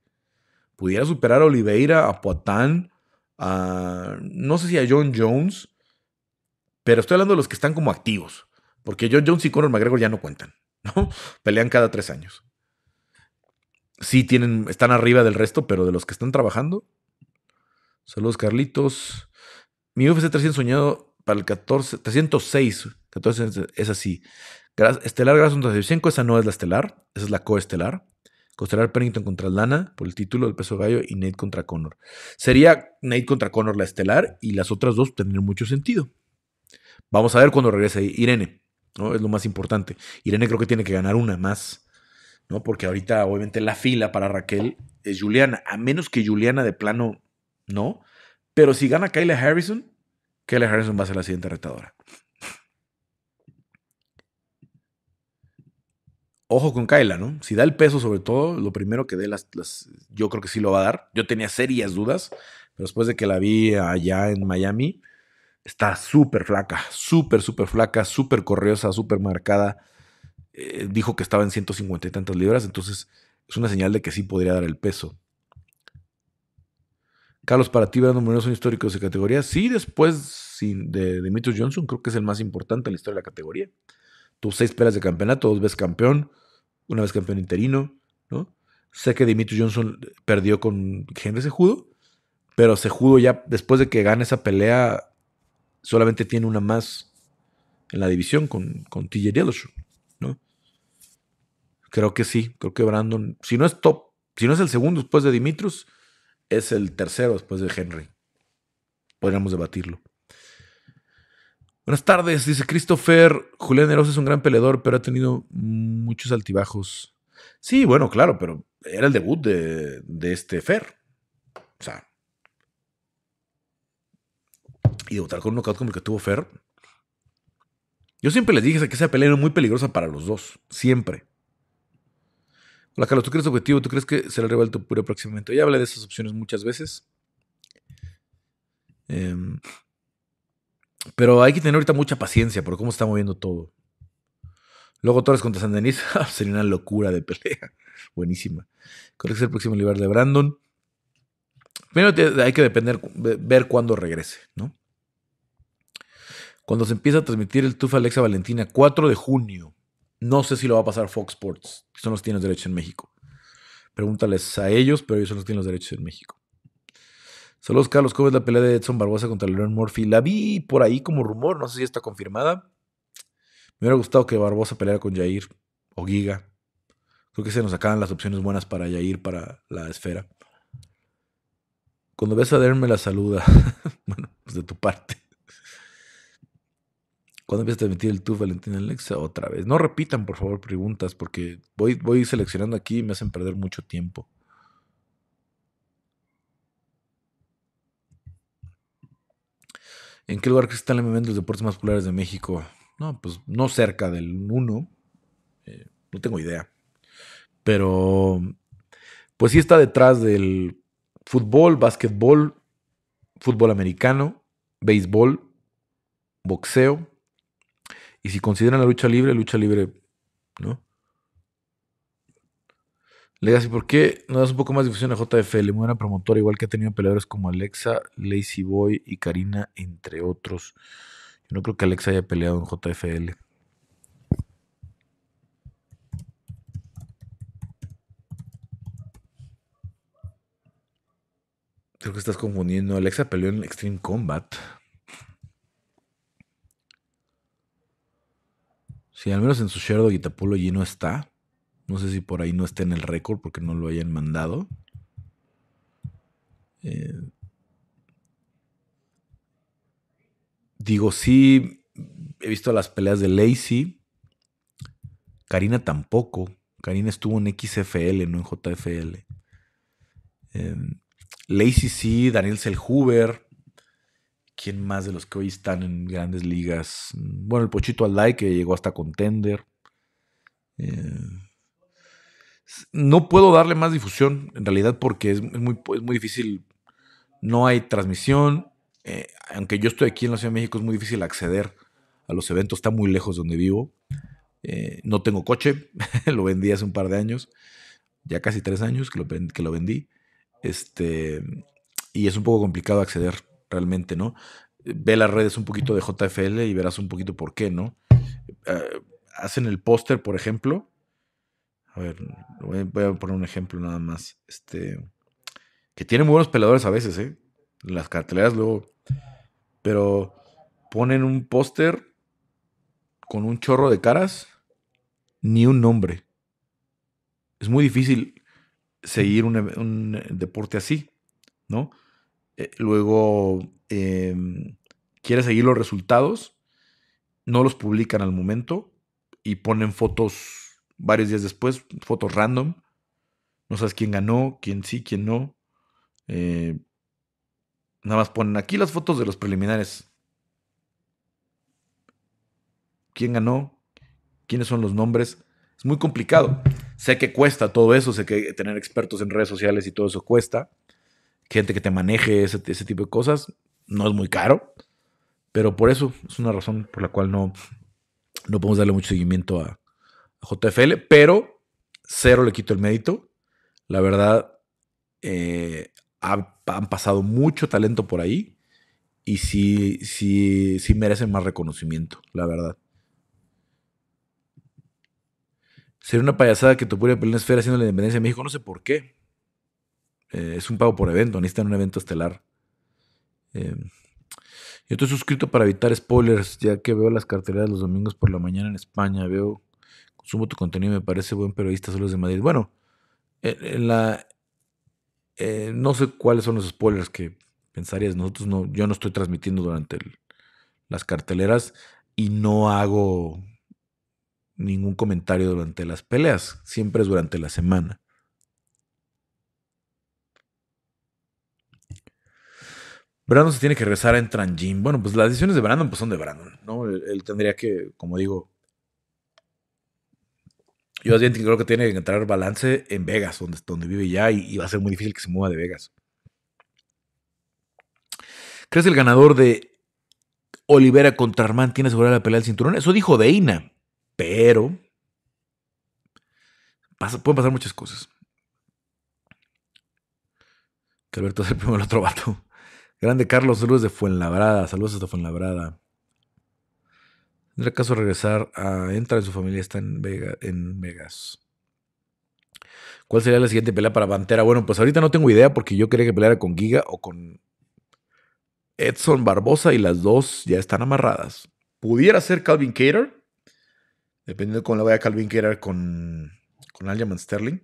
Pudiera superar a Oliveira, a Poitán, a no sé si a John Jones, pero estoy hablando de los que están como activos, porque John Jones y Conor McGregor ya no cuentan, *laughs* ¿no? Pelean cada tres años. Sí tienen, están arriba del resto, pero de los que están trabajando, Saludos, Carlitos. Mi UFC 300 soñado para el 14, 306. 14 es así. Estelar Grasso contra esa no es la estelar, esa es la coestelar. Costelar Pennington contra Lana por el título del peso gallo y Nate contra Connor. Sería Nate contra Connor la estelar y las otras dos tendrían mucho sentido. Vamos a ver cuando regrese Irene, ¿no? Es lo más importante. Irene creo que tiene que ganar una más, ¿no? Porque ahorita obviamente la fila para Raquel es Juliana, a menos que Juliana de plano ¿no? Pero si gana Kayla Harrison, Kyle Harrison va a ser la siguiente retadora. Ojo con Kayla, ¿no? Si da el peso, sobre todo, lo primero que dé, las, yo creo que sí lo va a dar. Yo tenía serias dudas, pero después de que la vi allá en Miami, está súper flaca, súper, súper flaca, súper corriosa, súper marcada. Eh, dijo que estaba en 150 y tantas libras, entonces es una señal de que sí podría dar el peso. Carlos, para ti, Brandon Moreno son históricos de categoría. Sí, después sin, de Demetrius Johnson, creo que es el más importante en la historia de la categoría. Tus seis peleas de campeonato, dos veces campeón, una vez campeón interino, ¿no? Sé que Demetrius Johnson perdió con Henry Sejudo, pero Sejudo ya después de que gane esa pelea, solamente tiene una más en la división con, con TJ Dillashaw, ¿no? Creo que sí, creo que Brandon, si no es top, si no es el segundo después de Dimitrius, es el tercero después de Henry. Podríamos debatirlo. Buenas tardes, dice Christopher. Julián Eros es un gran peleador, pero ha tenido muchos altibajos. Sí, bueno, claro, pero era el debut de, de este Fer. O sea. Y debutar con un knockout como el que tuvo Fer. Yo siempre les dije que esa pelea era muy peligrosa para los dos. Siempre. Hola Carlos, ¿tú crees objetivo? ¿Tú crees que se le rival puro próximamente? Ya hablé de esas opciones muchas veces. Em, pero hay que tener ahorita mucha paciencia por cómo está moviendo todo. Luego Torres contra San Denis *laughs* ah, sería una locura de pelea. *laughs* Buenísima. ¿Cuál es el próximo lugar de Brandon. Primero hay que depender, ver cuándo regrese, ¿no? Cuando se empieza a transmitir el TUF Alexa Valentina, 4 de junio. No sé si lo va a pasar Fox Sports, son los que tienen derechos en México. Pregúntales a ellos, pero ellos son los tienen los derechos en México. Saludos, Carlos. ¿Cómo es la pelea de Edson Barbosa contra Leon Murphy? La vi por ahí como rumor, no sé si está confirmada. Me hubiera gustado que Barbosa peleara con Jair o Giga. Creo que se nos acaban las opciones buenas para Jair, para la esfera. Cuando ves a Derme la saluda. *laughs* bueno, pues de tu parte. Cuando empieza a transmitir el tú, Valentina Alexa? Otra vez. No repitan, por favor, preguntas, porque voy, voy seleccionando aquí y me hacen perder mucho tiempo. ¿En qué lugar están los deportes más populares de México? No, pues no cerca del 1. Eh, no tengo idea. Pero, pues sí está detrás del fútbol, básquetbol, fútbol americano, béisbol, boxeo, y si consideran la lucha libre, lucha libre, ¿no? Legacy, ¿por qué no das un poco más de difusión a JFL? Muy buena promotora, igual que ha tenido peleadores como Alexa, Lazy Boy y Karina, entre otros. Yo no creo que Alexa haya peleado en JFL. Creo que estás confundiendo. Alexa peleó en Extreme Combat. Sí, al menos en su share de allí no está. No sé si por ahí no está en el récord porque no lo hayan mandado. Eh, digo, sí, he visto las peleas de Lacey. Karina tampoco. Karina estuvo en XFL, no en JFL. Eh, Lacey sí, Daniel Selhuber. ¿Quién más de los que hoy están en grandes ligas? Bueno, el Pochito Alday, que llegó hasta contender. Eh, no puedo darle más difusión, en realidad, porque es, muy, muy difícil. No hay transmisión. Eh, aunque yo estoy aquí en la Ciudad de México, es muy difícil acceder a los eventos. Está muy lejos de donde vivo. Eh, no tengo coche. *laughs* lo vendí hace un par de años. Ya casi tres años que lo, que lo vendí. Este, y es un poco complicado acceder realmente, ¿no? Eh, ve las redes un poquito de JFL y verás un poquito por qué, ¿no? Eh, hacen el póster, por ejemplo. A ver, voy, a poner un ejemplo nada más. Este. Que tienen muy buenos peladores a veces, ¿eh? Las carteleras luego. Pero ponen un póster con un chorro de caras, ni un nombre. Es muy difícil seguir un eh, deporte así, ¿no? Eh, luego em, quiere seguir los resultados, no los publican al momento y ponen fotos varios días después, fotos random. No sabes quién ganó, quién sí, quién no. Eh, nada más ponen aquí las fotos de los preliminares. ¿Quién ganó? ¿Quiénes son los nombres? Es muy complicado. Sé que cuesta todo eso, sé que tener expertos en redes sociales y todo eso cuesta gente que te maneje, ese, tipo de cosas. No es muy caro, pero por eso es una razón por la cual no, no podemos darle mucho seguimiento a, JFL, pero cero le quito el mérito. La verdad, eh, han pasado mucho talento por ahí y sí, sí, sí merecen más reconocimiento, la verdad. Sería una payasada que tu pudiera esfera haciendo la independencia de México. No sé por qué. Eh, es un pago por evento, necesitan un evento estelar. Eh, yo estoy suscrito para evitar spoilers, ya que veo las carteleras los domingos por la mañana en España. Veo, consumo tu contenido, me parece buen periodista, solo es de Madrid. Bueno, la, eh, no sé cuáles son los spoilers que pensarías. Nosotros no, yo no estoy transmitiendo durante las carteleras y no hago ningún comentario durante las peleas. Siempre es durante la semana. Brandon se tiene que regresar en Tranjin. Bueno, pues las decisiones de Brandon pues son de Brandon, ¿no? Él, tendría que, como digo, yo creo que tiene que entrar balance en Vegas, donde, donde vive ya, y, va a ser muy difícil que se mueva de Vegas. ¿Crees el ganador de Olivera contra Armand tiene asegurar la pelea del cinturón? Eso dijo Deina, pero pueden pasar muchas cosas. Que Alberto es el primero del otro vato. Grande Carlos, saludos de Fuenlabrada. Saludos hasta Fuenlabrada. Tendrá caso regresar a Entra en su familia, está en, Vegas. ¿Cuál sería la siguiente pelea para Pantera? Bueno, pues ahorita no tengo idea porque yo quería que peleara con Giga o con Edson Barbosa y las dos ya están amarradas. Pudiera ser Calvin Cater, dependiendo de cómo la vaya Calvin Cater con, con Sterling.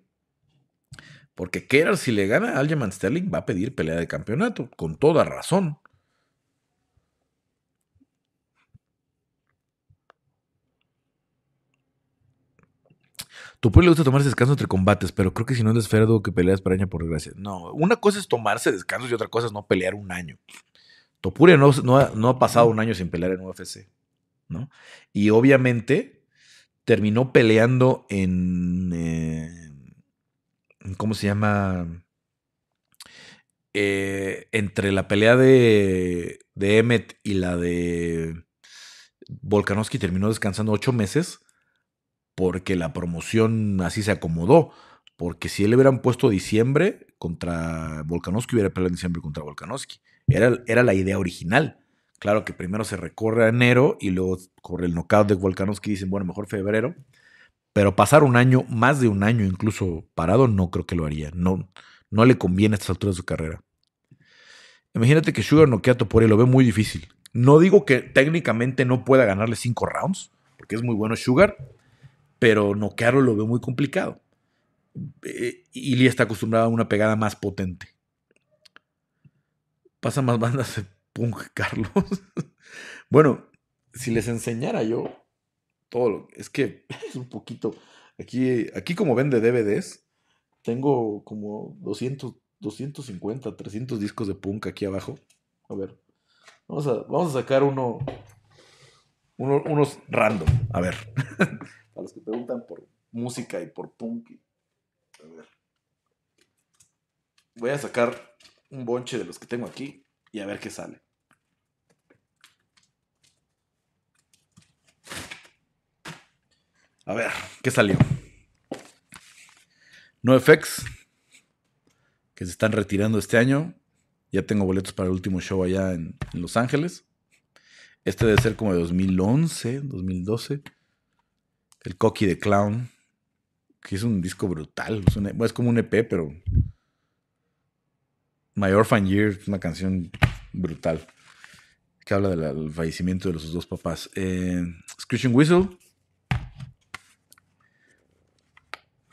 Porque Kerr, si le gana a Sterling, va a pedir pelea de campeonato, con toda razón. Topuri le gusta tomarse descanso entre combates, pero creo que si no es desferdo que peleas para año por gracia. No, una cosa es tomarse descanso y otra cosa es no pelear un año. Topuria no, ha, pasado un año sin pelear en UFC, ¿no? Y obviamente terminó peleando en, eh, ¿Cómo se llama? Eh, entre la pelea de, de Emmet y la de Volkanovski terminó descansando ocho meses porque la promoción así se acomodó. Porque si él le hubieran puesto diciembre contra Volkanovski, hubiera peleado en diciembre contra Volkanovski. Era, era la idea original. Claro que primero se recorre a enero y luego corre el knockout de Volkanovski y dicen, bueno, mejor febrero. Pero pasar un año, más de un año incluso parado, no creo que lo haría. No, no le conviene a estas alturas de su carrera. Imagínate que Sugar noquea a él lo ve muy difícil. No digo que técnicamente no pueda ganarle cinco rounds, porque es muy bueno Sugar, pero noquearlo lo ve muy complicado. Eh, y Lee está acostumbrado a una pegada más potente. Pasa más bandas de punk, *laughs* Carlos. bueno, si les enseñara yo todo lo es que *laughs* es un poquito. Aquí, aquí como vende DVDs, tengo como 250, 300 discos de punk aquí abajo. A ver, vamos a, vamos a sacar uno, unos random. A ver, *laughs* a los que preguntan por música y por punk. A ver, voy a sacar un bonche de los que tengo aquí y a ver qué sale. A ver, ¿qué salió? No FX. que se están retirando este año. Ya tengo boletos para el último show allá en, Los Ángeles. Este debe ser como de 2011, 2012. El Cocky de Clown, que es un disco brutal. Es, como un EP, pero. My Orphan Year, una canción brutal. Que habla del fallecimiento de los dos papás. Eh, Screeching Whistle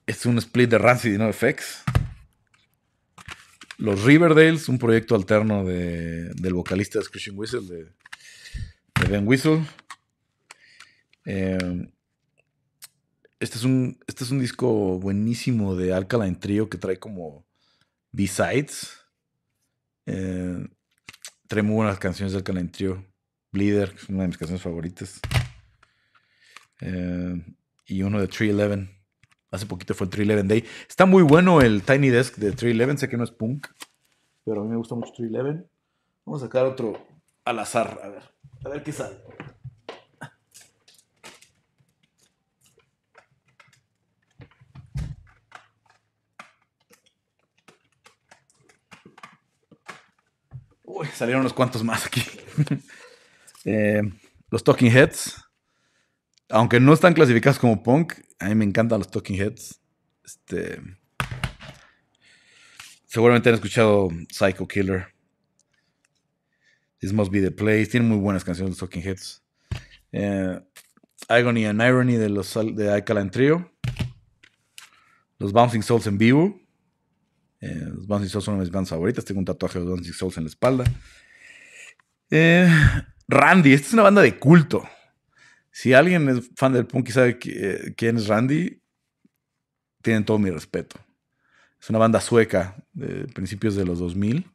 es un split de Rancy No FX. Los Riverdales, un proyecto alterno del vocalista de Screeching Whistle, de, Ben Whistle. Eh, este, es un, este es un disco buenísimo de Alkaline Trio que trae como B-Sides. Eh, trae muy buenas canciones de Alkaline Trio. Bleeder, que es una de mis canciones favoritas. Eh, y uno de 311. Hace poquito fue el 311 Day. Está muy bueno el Tiny Desk de 311. Sé que no es punk, pero a mí me gusta mucho 311. Vamos a sacar otro al azar. A ver, a ver qué sale. Uy, salieron unos cuantos más aquí. *laughs* Eh, los Talking Heads aunque no están clasificadas como punk, a mí me encantan los Talking Heads. Este, seguramente han escuchado Psycho Killer. This Must Be the Place. Tienen muy buenas canciones los Talking Heads. Eh, Agony and Irony de los de Trio. Los Bouncing Souls en vivo. Eh, los Bouncing Souls son una de mis bandas favoritas. Tengo un tatuaje de los Bouncing Souls en la espalda. Eh, Randy, esta es una banda de culto. Si alguien es fan del punk y sabe eh, quién es Randy, tienen todo mi respeto. Es una banda sueca de principios de los 2000.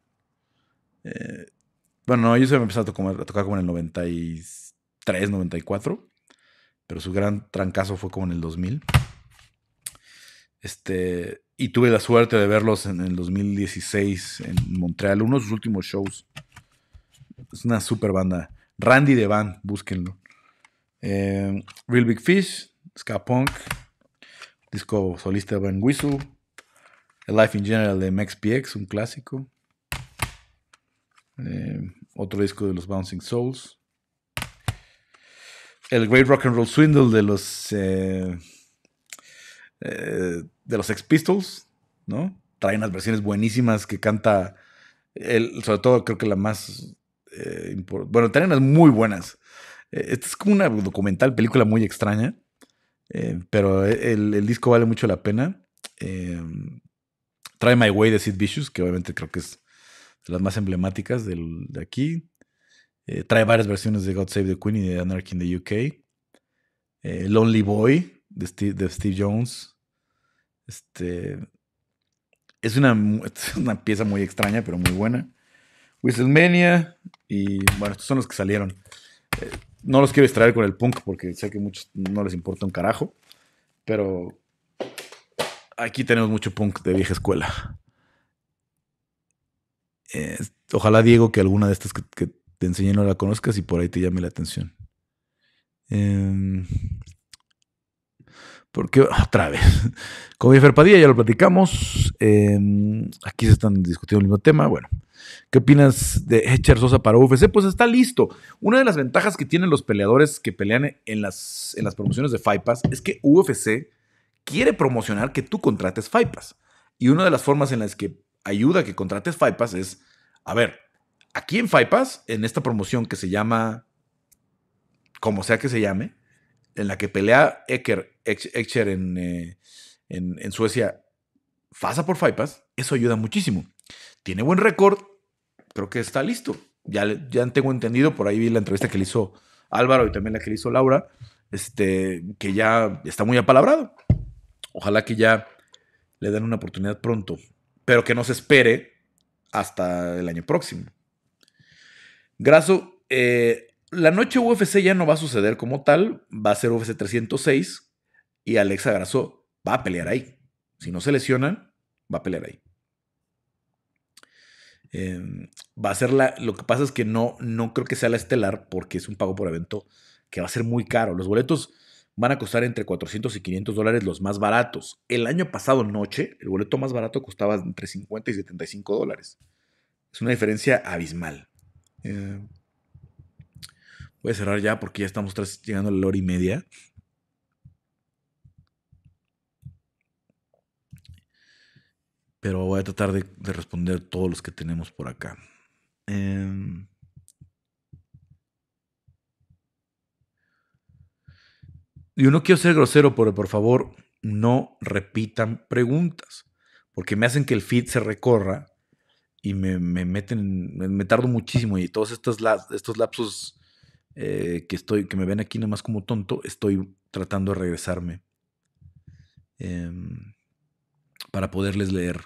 Eh, bueno, ellos se a tocar, a tocar como en el 93, 94. Pero su gran trancazo fue como en el 2000. Este, y tuve la suerte de verlos en el 2016 en Montreal, uno de sus últimos shows. Es una super banda. Randy Van, búsquenlo. Em, Real Big Fish, Ska Punk, disco solista Van Whistle, el Life in General de Max PX, un clásico. Em, otro disco de los Bouncing Souls. El Great Rock and Roll Swindle de los eh, eh, de los Ex Pistols, ¿no? Trae unas versiones buenísimas que canta, sobre todo creo que la más eh, bueno, trae unas muy buenas eh, es como una documental, película muy extraña, eh, pero e, el, el, disco vale mucho la pena. Eh, My Way de Sid Vicious, que obviamente creo que es de las más emblemáticas del, de aquí. Eh, trae varias versiones de God Save the Queen y de Anarchy in the UK. Lonely Boy de Steve, de Steve Jones. Este, es una, *laughs* una, pieza muy extraña, pero muy buena. Whistlemania. Y bueno, estos son los que salieron. No los quiero extraer con el punk porque sé que a muchos no les importa un carajo, pero aquí tenemos mucho punk de vieja escuela. ojalá, Diego, que alguna de estas que, que te enseñé no la conozcas y por ahí te llame la atención. Eh, porque otra vez, con Jeffer Padilla ya lo platicamos. Em, aquí se están discutiendo el mismo tema. Bueno, ¿qué opinas de Hecher Sosa para UFC? Pues está listo. Una de las ventajas que tienen los peleadores que pelean en las, en las promociones de Fight es que UFC quiere promocionar que tú contrates Fight Y una de las formas en las que ayuda a que contrates Fight es, a ver, aquí en Fight Pass, en esta promoción que se llama, como sea que se llame, en la que pelea ecker Echer eh, en, Suecia pasa por Faipas, eso ayuda muchísimo. Tiene buen récord, creo que está listo. Ya, ya tengo entendido, por ahí vi la entrevista que le hizo Álvaro y también la que le hizo Laura, este, que ya está muy apalabrado. Ojalá que ya le den una oportunidad pronto, pero que no se espere hasta el año próximo. Graso, eh, la noche UFC ya no va a suceder como tal, va a ser UFC 306 y Alexa Grasso va a pelear ahí. Si no se lesionan, va a pelear ahí. Em, va a ser la. Lo que pasa es que no, no creo que sea la estelar porque es un pago por evento que va a ser muy caro. Los boletos van a costar entre 400 y 500 dólares los más baratos. El año pasado noche, el boleto más barato costaba entre 50 y 75 dólares. Es una diferencia abismal. Eh, Voy a cerrar ya porque ya estamos llegando a la hora y media. Pero voy a tratar de, responder todos los que tenemos por acá. Em, yo no quiero ser grosero, pero por favor no repitan preguntas, porque me hacen que el feed se recorra y me, meten, me, tardo muchísimo y todos estos, estos lapsos eh, que, estoy, que me ven aquí nada más como tonto, estoy tratando de regresarme em, para poderles leer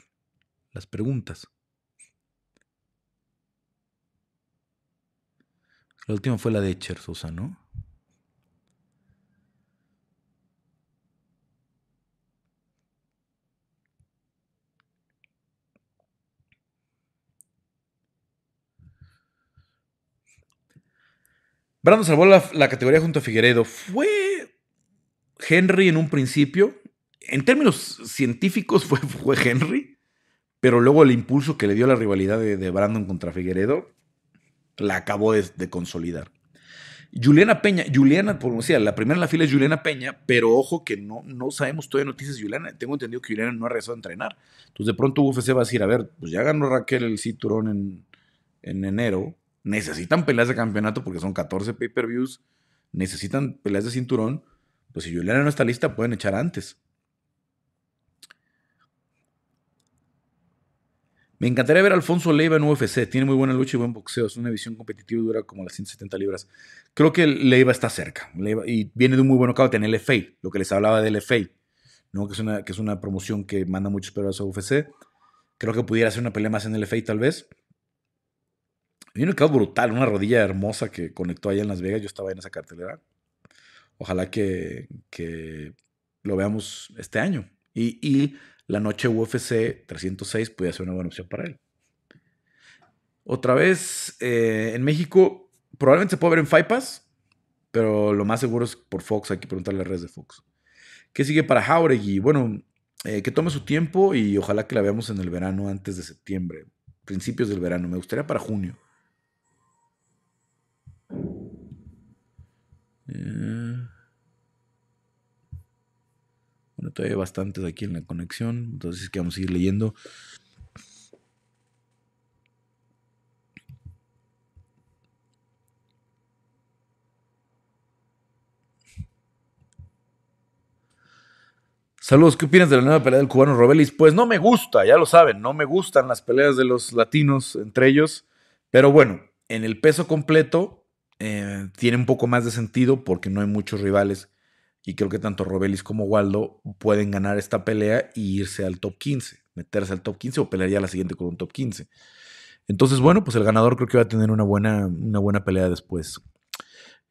las preguntas. La última fue la de Echer Sosa, ¿no? Brandon salvó la, categoría junto a Figueredo. Fue Henry en un principio. En términos científicos *laughs* fue, Henry. Pero luego el impulso que le dio la rivalidad de, Brandon contra Figueredo la acabó de, consolidar. Juliana Peña, Juliana, por decía, la primera en la fila es Juliana Peña, pero ojo que no, no sabemos todavía noticias de Juliana. Tengo entendido que Juliana no ha regresado a entrenar. Entonces de pronto UFC va a decir, a ver, pues ya ganó Raquel el cinturón en, en enero necesitan peleas de campeonato porque son 14 pay-per-views, necesitan peleas de cinturón, pues si Juliana no está lista, pueden echar antes. Me encantaría ver a Alfonso Leiva en UFC. Tiene muy buena lucha y buen boxeo. Es una división competitiva y dura como las 170 libras. Creo que Leiva está cerca. y viene de un muy buen knockout en LFA, lo que les hablaba del LFA, ¿no? que, es una, que es una promoción que manda muchos peruanos a UFC. Creo que pudiera hacer una pelea más en LFA tal vez. Y un mercado brutal, una rodilla hermosa que conectó allá en Las Vegas. Yo estaba en esa cartelera. Ojalá que, lo veamos este año. Y, la noche UFC 306 puede ser una buena opción para él. Otra vez, eh, en México, probablemente se puede ver en Faipas, pero lo más seguro es por Fox. Hay que preguntarle a redes de Fox. ¿Qué sigue para Jauregui? Bueno, eh, que tome su tiempo y ojalá que la veamos en el verano antes de septiembre, principios del verano. Me gustaría para junio. Eh, bueno, todavía hay bastantes aquí en la conexión, entonces es que vamos a ir leyendo. Saludos, ¿qué opinas de la nueva pelea del cubano Robelis? Pues no me gusta, ya lo saben, no me gustan las peleas de los latinos entre ellos, pero bueno, en el peso completo eh, tiene un poco más de sentido porque no hay muchos rivales y creo que tanto Robelis como Waldo pueden ganar esta pelea y irse al top 15, meterse al top 15 o pelearía la siguiente con un top 15. Entonces, bueno, pues el ganador creo que va a tener una buena, una buena pelea después.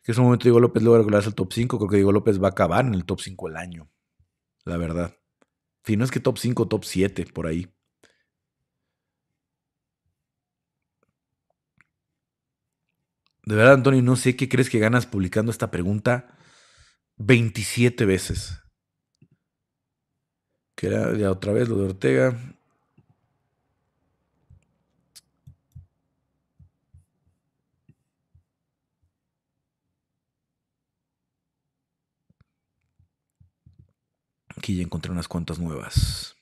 Que es un momento Diego López logra regularse al top 5. Creo que Diego López va a acabar en el top 5 el año. La verdad. Si no es que top 5, top 7, por ahí. De verdad, Antonio, no sé qué crees que ganas publicando esta pregunta 27 veces. Que era ya otra vez lo de Ortega. Aquí ya encontré unas cuantas nuevas.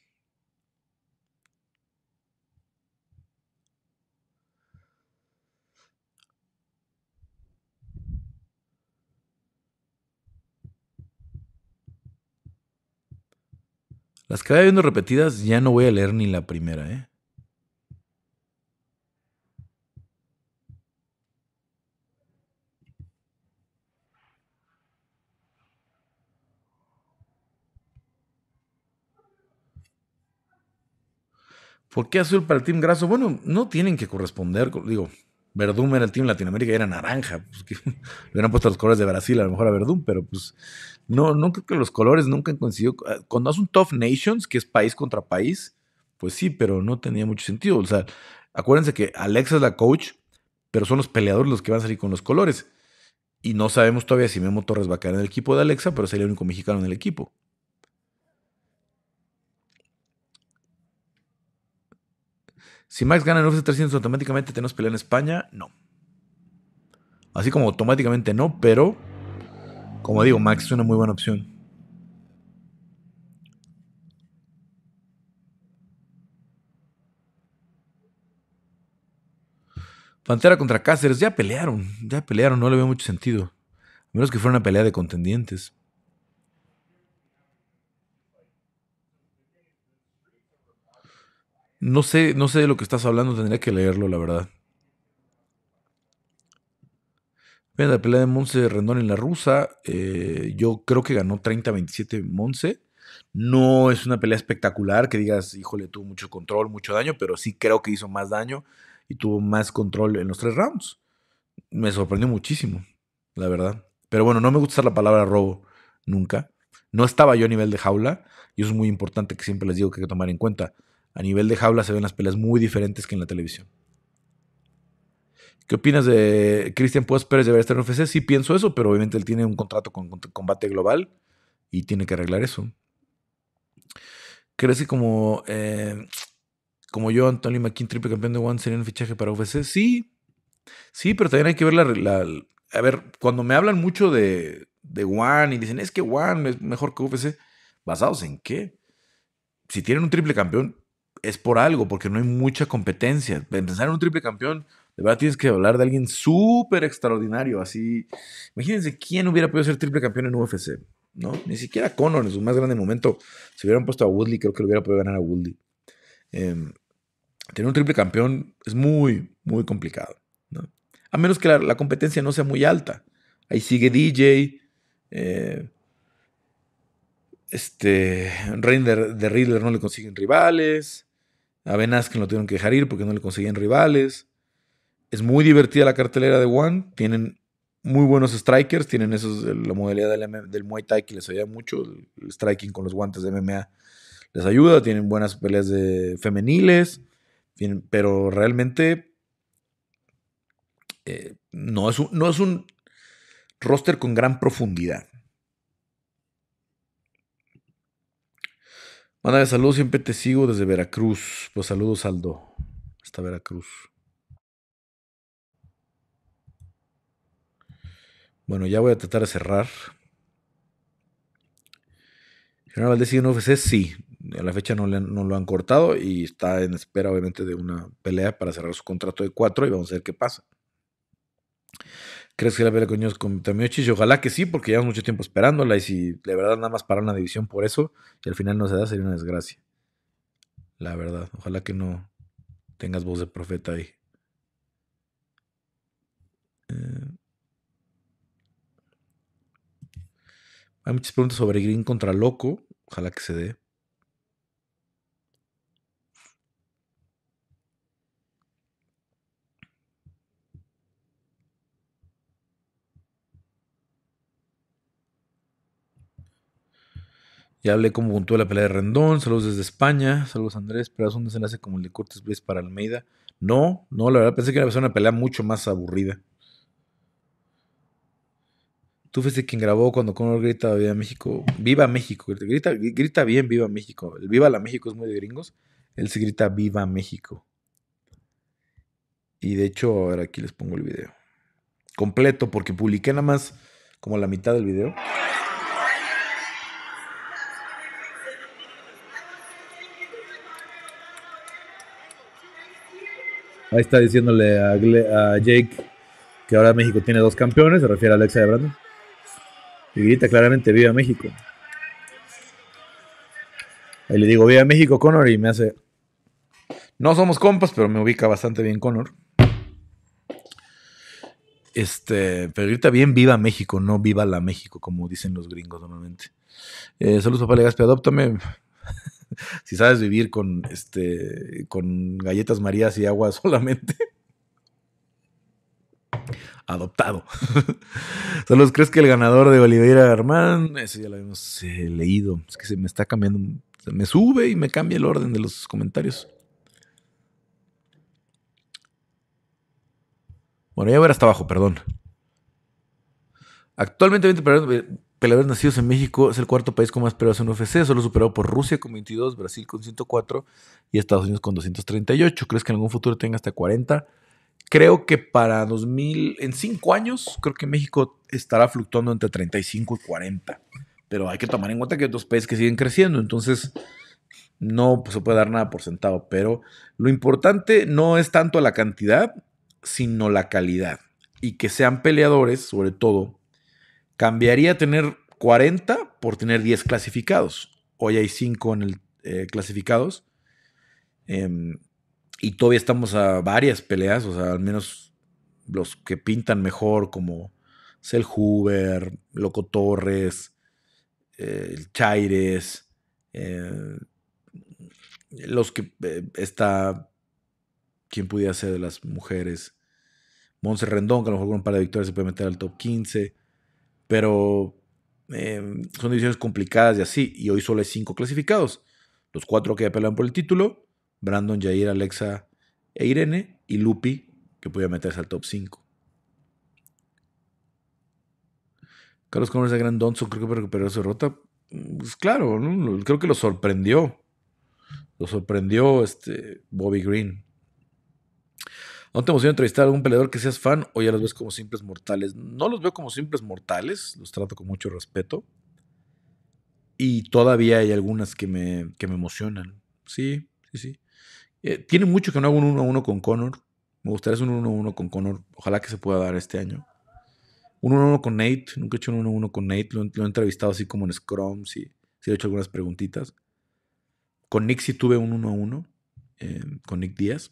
Las que vaya viendo repetidas ya no voy a leer ni la primera, ¿eh? ¿Por qué azul para el Team Graso? Bueno, no tienen que corresponder, digo, Verdum era el team Latinoamérica era naranja. Pues, *laughs* le hubieran puesto los colores de Brasil a lo mejor a Verdum, pero pues no, no creo que los colores nunca han coincidido. Eh, cuando hace un Tough Nations, que es país contra país, pues sí, pero no tenía mucho sentido. O sea, acuérdense que Alexa es la coach, pero son los peleadores los que van a salir con los colores. Y no sabemos todavía si Memo Torres va a caer en el equipo de Alexa, pero sería el único mexicano en el equipo. Si Max gana en UFC 300, automáticamente tenemos pelea en España. No. Así como automáticamente no, pero como digo, Max es una muy buena opción. Pantera contra Cáceres, ya pelearon, ya pelearon, no le veo mucho sentido. A menos que fuera una pelea de contendientes. No sé, no sé de lo que estás hablando, tendría que leerlo, la verdad. la pelea de Monse Rendón en la rusa, eh, yo creo que ganó 30-27 Monse. No es una pelea espectacular que digas, híjole, tuvo mucho control, mucho daño, pero sí creo que hizo más daño y tuvo más control en los tres rounds. Me sorprendió muchísimo, la verdad. Pero bueno, no me gusta usar la palabra robo nunca. No estaba yo a nivel de jaula y eso es muy importante que siempre les digo que hay que tomar en cuenta. A nivel de jaula se ven las peleas muy diferentes que en la televisión. ¿Qué opinas de Cristian Puas Pérez de estar en UFC? Sí pienso eso, pero obviamente él tiene un contrato con, Combate Global y tiene que arreglar eso. ¿Crees que como, eh, como yo, Anthony McKean, triple campeón de One, sería un fichaje para UFC? Sí, sí, pero también hay que ver la... a ver, cuando me hablan mucho de, de One y dicen, es que One es mejor que UFC, ¿basados en qué? Si tienen un triple campeón, es por algo, porque no hay mucha competencia. Empezar en un triple campeón, de verdad tienes que hablar de alguien súper extraordinario. Así, imagínense quién hubiera podido ser triple campeón en UFC, ¿no? Ni siquiera Conor en su más grande momento. Si hubieran puesto a Woodley, creo que lo hubiera podido ganar a Woodley. Em, tener un triple campeón es muy, muy complicado, A menos que la, competencia no sea muy alta. Ahí sigue DJ. Eh, este, render de Riddler no le consiguen rivales. A que Askren lo tuvieron que dejar ir porque no le conseguían rivales. Es muy divertida la cartelera de One. Tienen muy buenos strikers. Tienen esos, la modalidad del, Muay Thai que les ayuda mucho. El striking con los guantes de MMA les ayuda. Tienen buenas peleas de femeniles. pero realmente eh, no, es un, no es un roster con gran profundidad. Manda de saludos, siempre te sigo desde Veracruz. Pues saludos, Aldo. Hasta Veracruz. Bueno, ya voy a tratar de cerrar. General Valdés sigue en UFC, sí. A la fecha no, no, lo han cortado y está en espera, obviamente, de una pelea para cerrar su contrato de cuatro y vamos a ver qué pasa. ¿Crees que la pelea con ellos con Ojalá que sí, porque llevamos mucho tiempo esperándola y si de verdad nada más para una división por eso y al final no se da, sería una desgracia. La verdad, ojalá que no tengas voz de profeta ahí. Eh, hay muchas preguntas sobre Green contra Loco. Ojalá que se dé. Ya hablé cómo puntuó la pelea de Rendón. Saludos desde España. Saludos Andrés. Pero es un desenlace como el de Cortes Blaze para Almeida. No, no, la verdad pensé que iba a ser una pelea mucho más aburrida. Tú fuiste quien grabó cuando Conor grita Viva México. Viva México. Grita, bien Viva México. El Viva la México es muy de gringos. Él se grita Viva México. Y de hecho, ahora aquí les pongo el video. Completo, porque publiqué nada más como la mitad del video. Ahí está diciéndole a, Jake que ahora México tiene dos campeones, se refiere a Alexa de Brandon. Y grita claramente, viva México. Ahí le digo, viva México, Connor, y me hace... No somos compas, pero me ubica bastante bien Connor. Este, pero grita bien, viva México, no viva la México, como dicen los gringos normalmente. Eh, saludos, papá Legaspi, adóptame. *laughs* si sabes vivir con, este, con galletas marías y agua *laughs* solamente. Adoptado. solo *laughs* ¿crees que el ganador de Oliveira Armán? Eso ya lo habíamos eh, leído. Es que se me está cambiando. me sube y me cambia el orden de los comentarios. Bueno, ya voy a ver hasta abajo, perdón. Actualmente 20%, peleadores nacidos en México es el cuarto país con más peleas en UFC, solo superado por Rusia con 22, Brasil con 104 y Estados Unidos con 238. ¿Crees que en algún futuro tenga hasta 40? Creo que para 2000, en 5 años, creo que México estará fluctuando entre 35 y 40. Pero hay que tomar en cuenta que hay otros países que siguen creciendo, entonces no pues, se puede dar nada por sentado. Pero lo importante no es tanto la cantidad, sino la calidad. Y que sean peleadores, sobre todo, Cambiaría tener 40 por tener 10 clasificados. Hoy hay 5 en el, eh, clasificados. Em, y todavía estamos a varias peleas, o sea, al menos los que pintan mejor, como Cel Huber... Loco Torres, eh, Chaires, eh, los que está, quién pudiera ser de las mujeres, Monse que a lo mejor con un par de victorias se puede meter al top 15 pero eh, son divisiones complicadas y así, y hoy solo hay cinco clasificados. Los cuatro que pelean por el título, Brandon, Jair, Alexa e Irene, y Lupi, que podía meterse al top 5. Carlos Converse de Gran Donson creo que recuperó su derrota. Pues claro, creo que lo sorprendió. Lo sorprendió este Bobby Green. ¿No te emociona entrevistar a algún peleador que seas fan o ya los ves como simples mortales? No los veo como simples mortales, los trato con mucho respeto. Y todavía hay algunas que me, emocionan. Sí, sí, sí. Eh, tiene mucho que no hago un 1 1 con Conor. Me gustaría hacer un 1 1 con Conor. Ojalá que se pueda dar este año. Un 1 1 con Nate. Nunca he hecho un 1 1 con Nate. Lo, he entrevistado así como en Scrum. Sí, sí, he hecho algunas preguntitas. Con Nick sí tuve un 1 1. Eh, con Nick Díaz.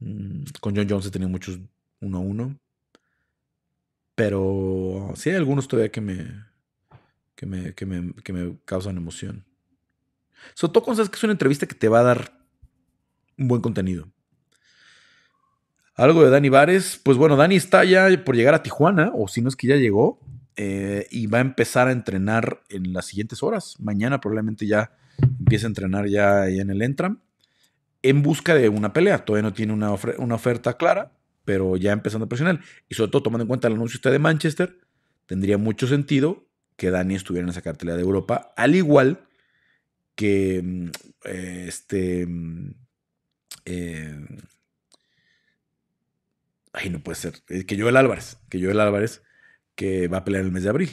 Mm. Con John Jones he tenido muchos a uno Pero sí hay algunos todavía que me, que me, que me, que me causan emoción. Soto con sabes que es una entrevista que te va a dar un buen contenido. Algo de Dani Vares. Pues bueno, Dani está ya por llegar a Tijuana, o si no es que ya llegó, eh, y va a empezar a entrenar en las siguientes horas. Mañana probablemente ya empiece a entrenar ya en el Entram en busca de una pelea. Todavía no tiene una, oferta clara, pero ya empezando a presionar. Y sobre todo tomando en cuenta el anuncio este de Manchester, tendría mucho sentido que Dani estuviera en esa cartelera de Europa, al igual que mm, eh, este... Mm, eh, ay, no puede ser. Eh, que Joel Álvarez, que Joel Álvarez, que va a pelear en el mes de abril.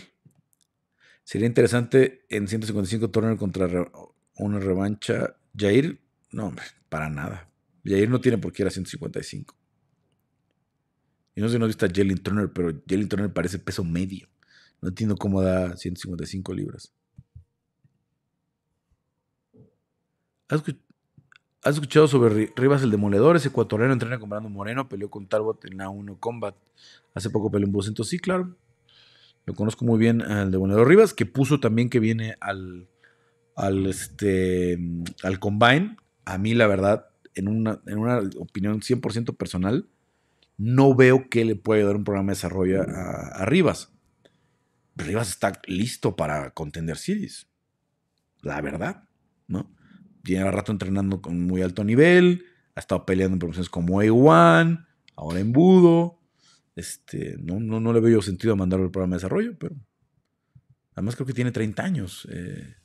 Sería interesante en 155 Turner contra una revancha Jair no, hombre, para nada. y ahí no tiene por qué ir a 155. Y no sé si no viste a Jalen Turner, pero Jalen Turner parece peso medio. No entiendo cómo da 155 libras. ¿Has escuchado sobre Rivas el Demoledor? Ese ecuatoriano entrena con Brando Moreno, peleó con Talbot en A1 Combat. Hace poco peleó en 200, sí, claro. Lo conozco muy bien al Demoledor Rivas, que puso también que viene al, al, este, mm, al Combine, a mí la verdad, en una, en una opinión 100% personal, no veo que le pueda dar un programa de desarrollo a, Rivas. Rivas está listo para contender series. La verdad, ¿no? Lleva rato entrenando con muy alto nivel, ha estado peleando en promociones como A1, ahora en Budo. Este, no, no, no le veo sentido a mandar el programa de desarrollo, pero además creo que tiene 30 años. Eh,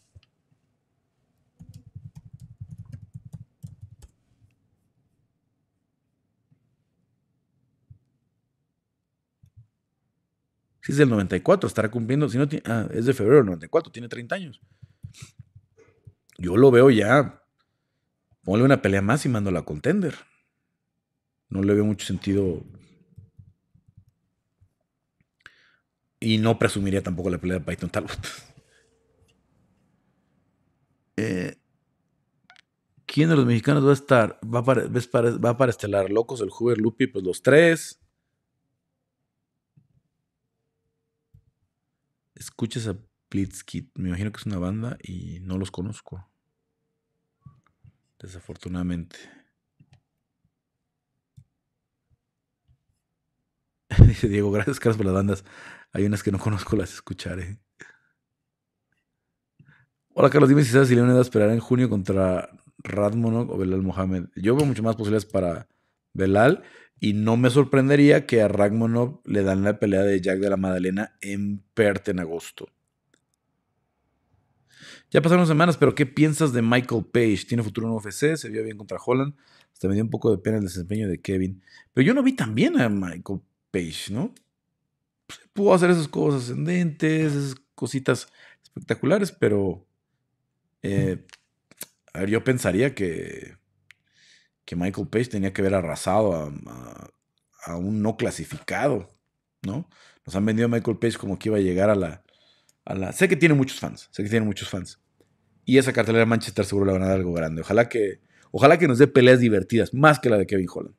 es del 94, estará cumpliendo. Si no ah, es de febrero del 94, tiene 30 años. Yo lo veo ya. Ponle una pelea más y mándola a contender. No le veo mucho sentido. Y no presumiría tampoco la pelea de Python Talbot. *laughs* Eh, ¿Quién de los mexicanos va a estar? Va para, va para estelar locos, el Hoover Lupi, pues los tres. escuchas a Blitzkid? Me imagino que es una banda y no los conozco. Desafortunadamente. Dice *laughs* Diego, gracias Carlos por las bandas. Hay unas que no conozco, las escucharé. Hola Carlos, dime si sabes si Leonidas esperará en junio contra Radmonok o Belal Mohamed. Yo veo mucho más posibilidades para Belal. Y no me sorprendería que a Ragmonov le dan la pelea de Jack de la Madalena en Perth en agosto. Ya pasaron semanas, pero ¿qué piensas de Michael Page? ¿Tiene futuro en UFC? ¿Se vio bien contra Holland? Hasta me dio un poco de pena el desempeño de Kevin. Pero yo no vi tan bien a Michael Page, ¿no? Pues, pudo hacer esas cosas ascendentes, esas cositas espectaculares, pero... Eh, a ver, yo pensaría que que Michael Page tenía que haber arrasado a, un no clasificado, ¿no? Nos han vendido a Michael Page como que iba a llegar a la, a la... Sé que tiene muchos fans, sé que tiene muchos fans. Y esa cartelera de Manchester seguro le van a dar algo grande. Ojalá que, ojalá que nos dé peleas divertidas, más que la de Kevin Holland.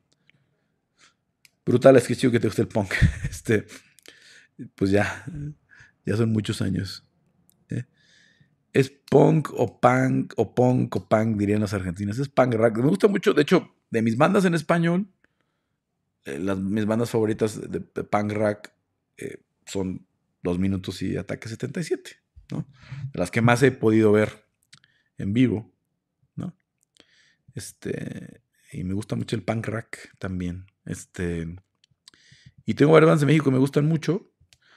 Brutal, es que chido que te guste el punk. *laughs* Este, pues ya, ya son muchos años es punk o punk o punk o punk, dirían las argentinas Es punk rock. Me gusta mucho, de hecho, de mis bandas en español, eh, las, mis bandas favoritas de, punk rock eh, son Dos Minutos y Ataque 77, ¿no? De las que más he podido ver en vivo, ¿no? Este, y me gusta mucho el punk rock también. Este, y tengo varias bandas de México que me gustan mucho.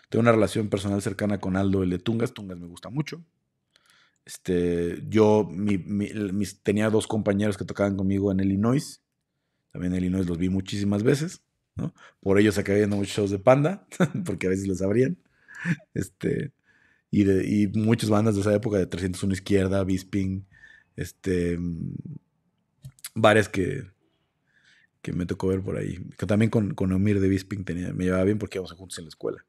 Tengo una relación personal cercana con Aldo, el de Tungas. Tungas me gusta mucho. Este, yo tenía dos compañeros que tocaban conmigo en Illinois. También en Illinois los vi muchísimas veces. ¿no? Por ellos acabé viendo muchos shows de Panda, *laughs* porque a veces los abrían. Este, y, de, y muchas bandas de esa época, de 301 Izquierda, Bisping, este, varias que, que me tocó ver por ahí. Que también con, con Omir de Bisping me llevaba bien porque íbamos juntos en la escuela.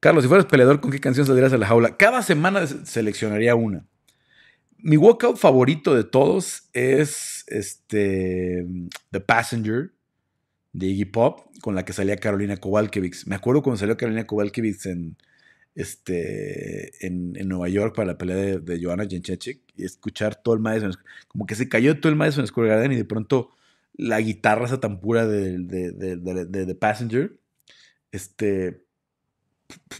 Carlos, si fueras peleador, ¿con qué canción saldrías a la jaula? Cada semana seleccionaría una. Mi walkout favorito de todos es este, The Passenger de Iggy Pop, con la que salía Carolina Kowalkiewicz. Me acuerdo cuando salió Carolina Kowalkiewicz en, este, en, Nueva York para la pelea de, de Joanna y escuchar todo el maestro. como que se cayó todo el Madison Square Garden y de pronto la guitarra esa tan pura de, de, The Passenger, este,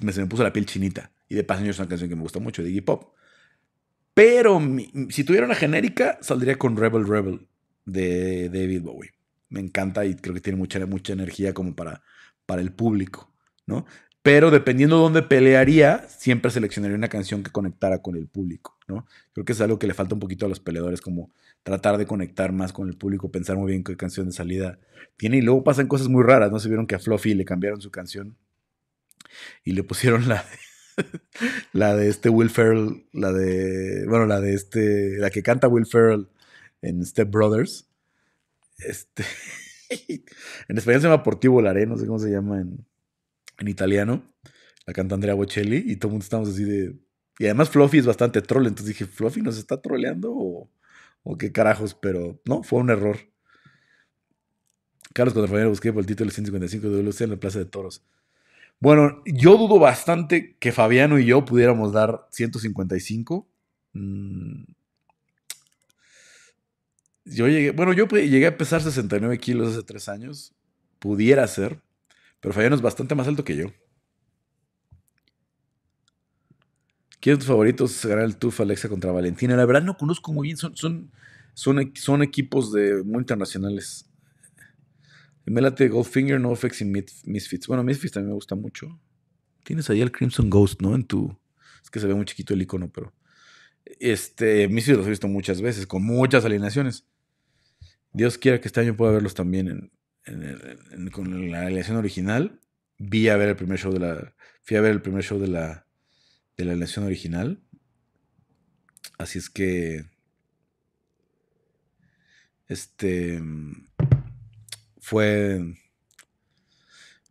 me, se me puso la piel chinita. Y de paso es una canción que me gusta mucho, de Iggy Pop. Pero si tuviera una genérica, saldría con Rebel Rebel de David Bowie. Me encanta y creo que tiene mucha, mucha energía como para, para el público, ¿no? Pero dependiendo de dónde pelearía, siempre seleccionaría una canción que conectara con el público, ¿no? Creo que es algo que le falta un poquito a los peleadores, como tratar de conectar más con el público, pensar muy bien qué canción de salida tiene. Y luego pasan cosas muy raras, ¿no? Se vieron que a Fluffy le cambiaron su canción y le pusieron la de, *laughs* la de este Will Ferrell, la de, bueno, la de este, la que canta Will Ferrell en Step Brothers. Este, *laughs* en español se llama Portivo Laré, no sé cómo se llama en, italiano. La canta Andrea Bocelli y todo el mundo estamos así de... Y además Fluffy es bastante troll, entonces dije, ¿Fluffy nos está troleando o, qué carajos? Pero no, fue un error. Carlos lo busqué por el título 155 de WC en la Plaza de Toros. Bueno, yo dudo bastante que Fabiano y yo pudiéramos dar 155. Mm. Yo llegué, bueno, yo llegué a pesar 69 kilos hace tres años. Pudiera ser, pero Fabiano es bastante más alto que yo. ¿Quién es tus favoritos será el TUF Alexa contra Valentina? La verdad no conozco muy bien, son, son, son, son equipos de, muy internacionales. Mélate Goldfinger, Effects y Misfits. Bueno, Misfits también me gusta mucho. Tienes ahí el Crimson Ghost, ¿no? En tu. Es que se ve muy chiquito el icono, pero. Este, Misfits los he visto muchas veces, con muchas alineaciones. Dios quiera que este año pueda verlos también con la alineación original. Vi a ver el primer show de la. Fui a ver el primer show de la. De la alineación original. Así es que. Este fue.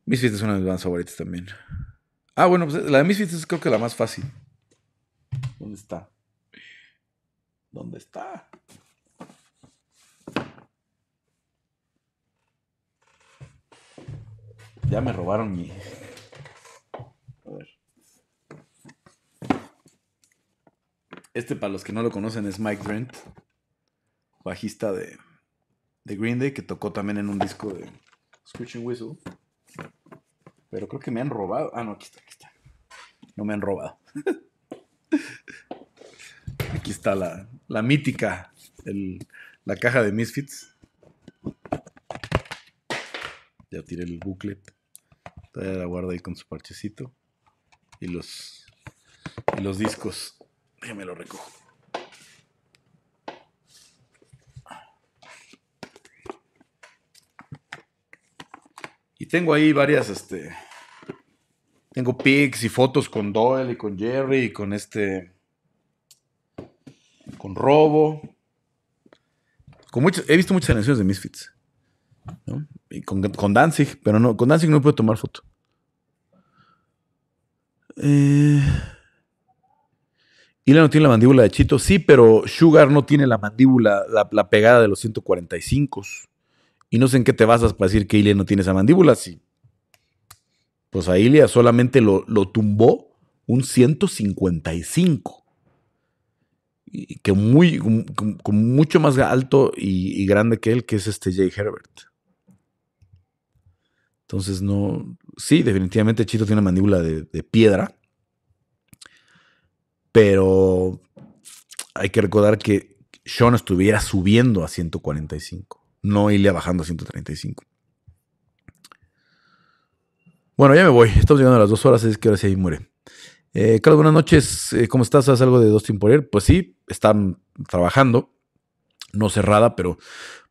mis es una de mis bandas favoritas también. Ah, bueno, pues, la de Misfits es creo que la más fácil. ¿Dónde está? ¿Dónde está? Ya me robaron mi. A ver. Este, para los que no lo conocen, es Mike Brent, bajista de de Green Day que tocó también en un disco de Screeching Whistle. Pero creo que me han robado. Ah, no, aquí está, aquí está. No me han robado. *laughs* aquí está la, la mítica, el, la caja de Misfits. Ya tiré el booklet. Todavía la guarda ahí con su parchecito. Y los, y los discos. Déjame lo recojo. tengo ahí varias, este, tengo pics y fotos con Doyle y con Jerry y con este, con Robo. Con muchas, he visto muchas canciones de Misfits. con, Danzig, pero no, con Danzig no puedo tomar foto. Eh, no tiene la mandíbula de Chito, sí, pero Sugar no tiene la mandíbula, la, la pegada de los 145. Y no sé en qué te basas para decir que Ilia no tiene esa mandíbula. sí. pues a Ilia solamente lo, tumbó un 155. Y que muy, con, mucho más alto y, grande que él, que es este Jay Herbert. Entonces, no. Sí, definitivamente Chito tiene una mandíbula de, de piedra. Pero hay que recordar que Sean estuviera subiendo a 145 no iría bajando a 135. Bueno, ya me voy. Estamos llegando a las dos horas, es que ahora sí ahí muere. Eh, Carlos, buenas noches. Eh, ¿Cómo estás? Haces algo de Dustin Poirier? Pues sí, están trabajando. No cerrada, pero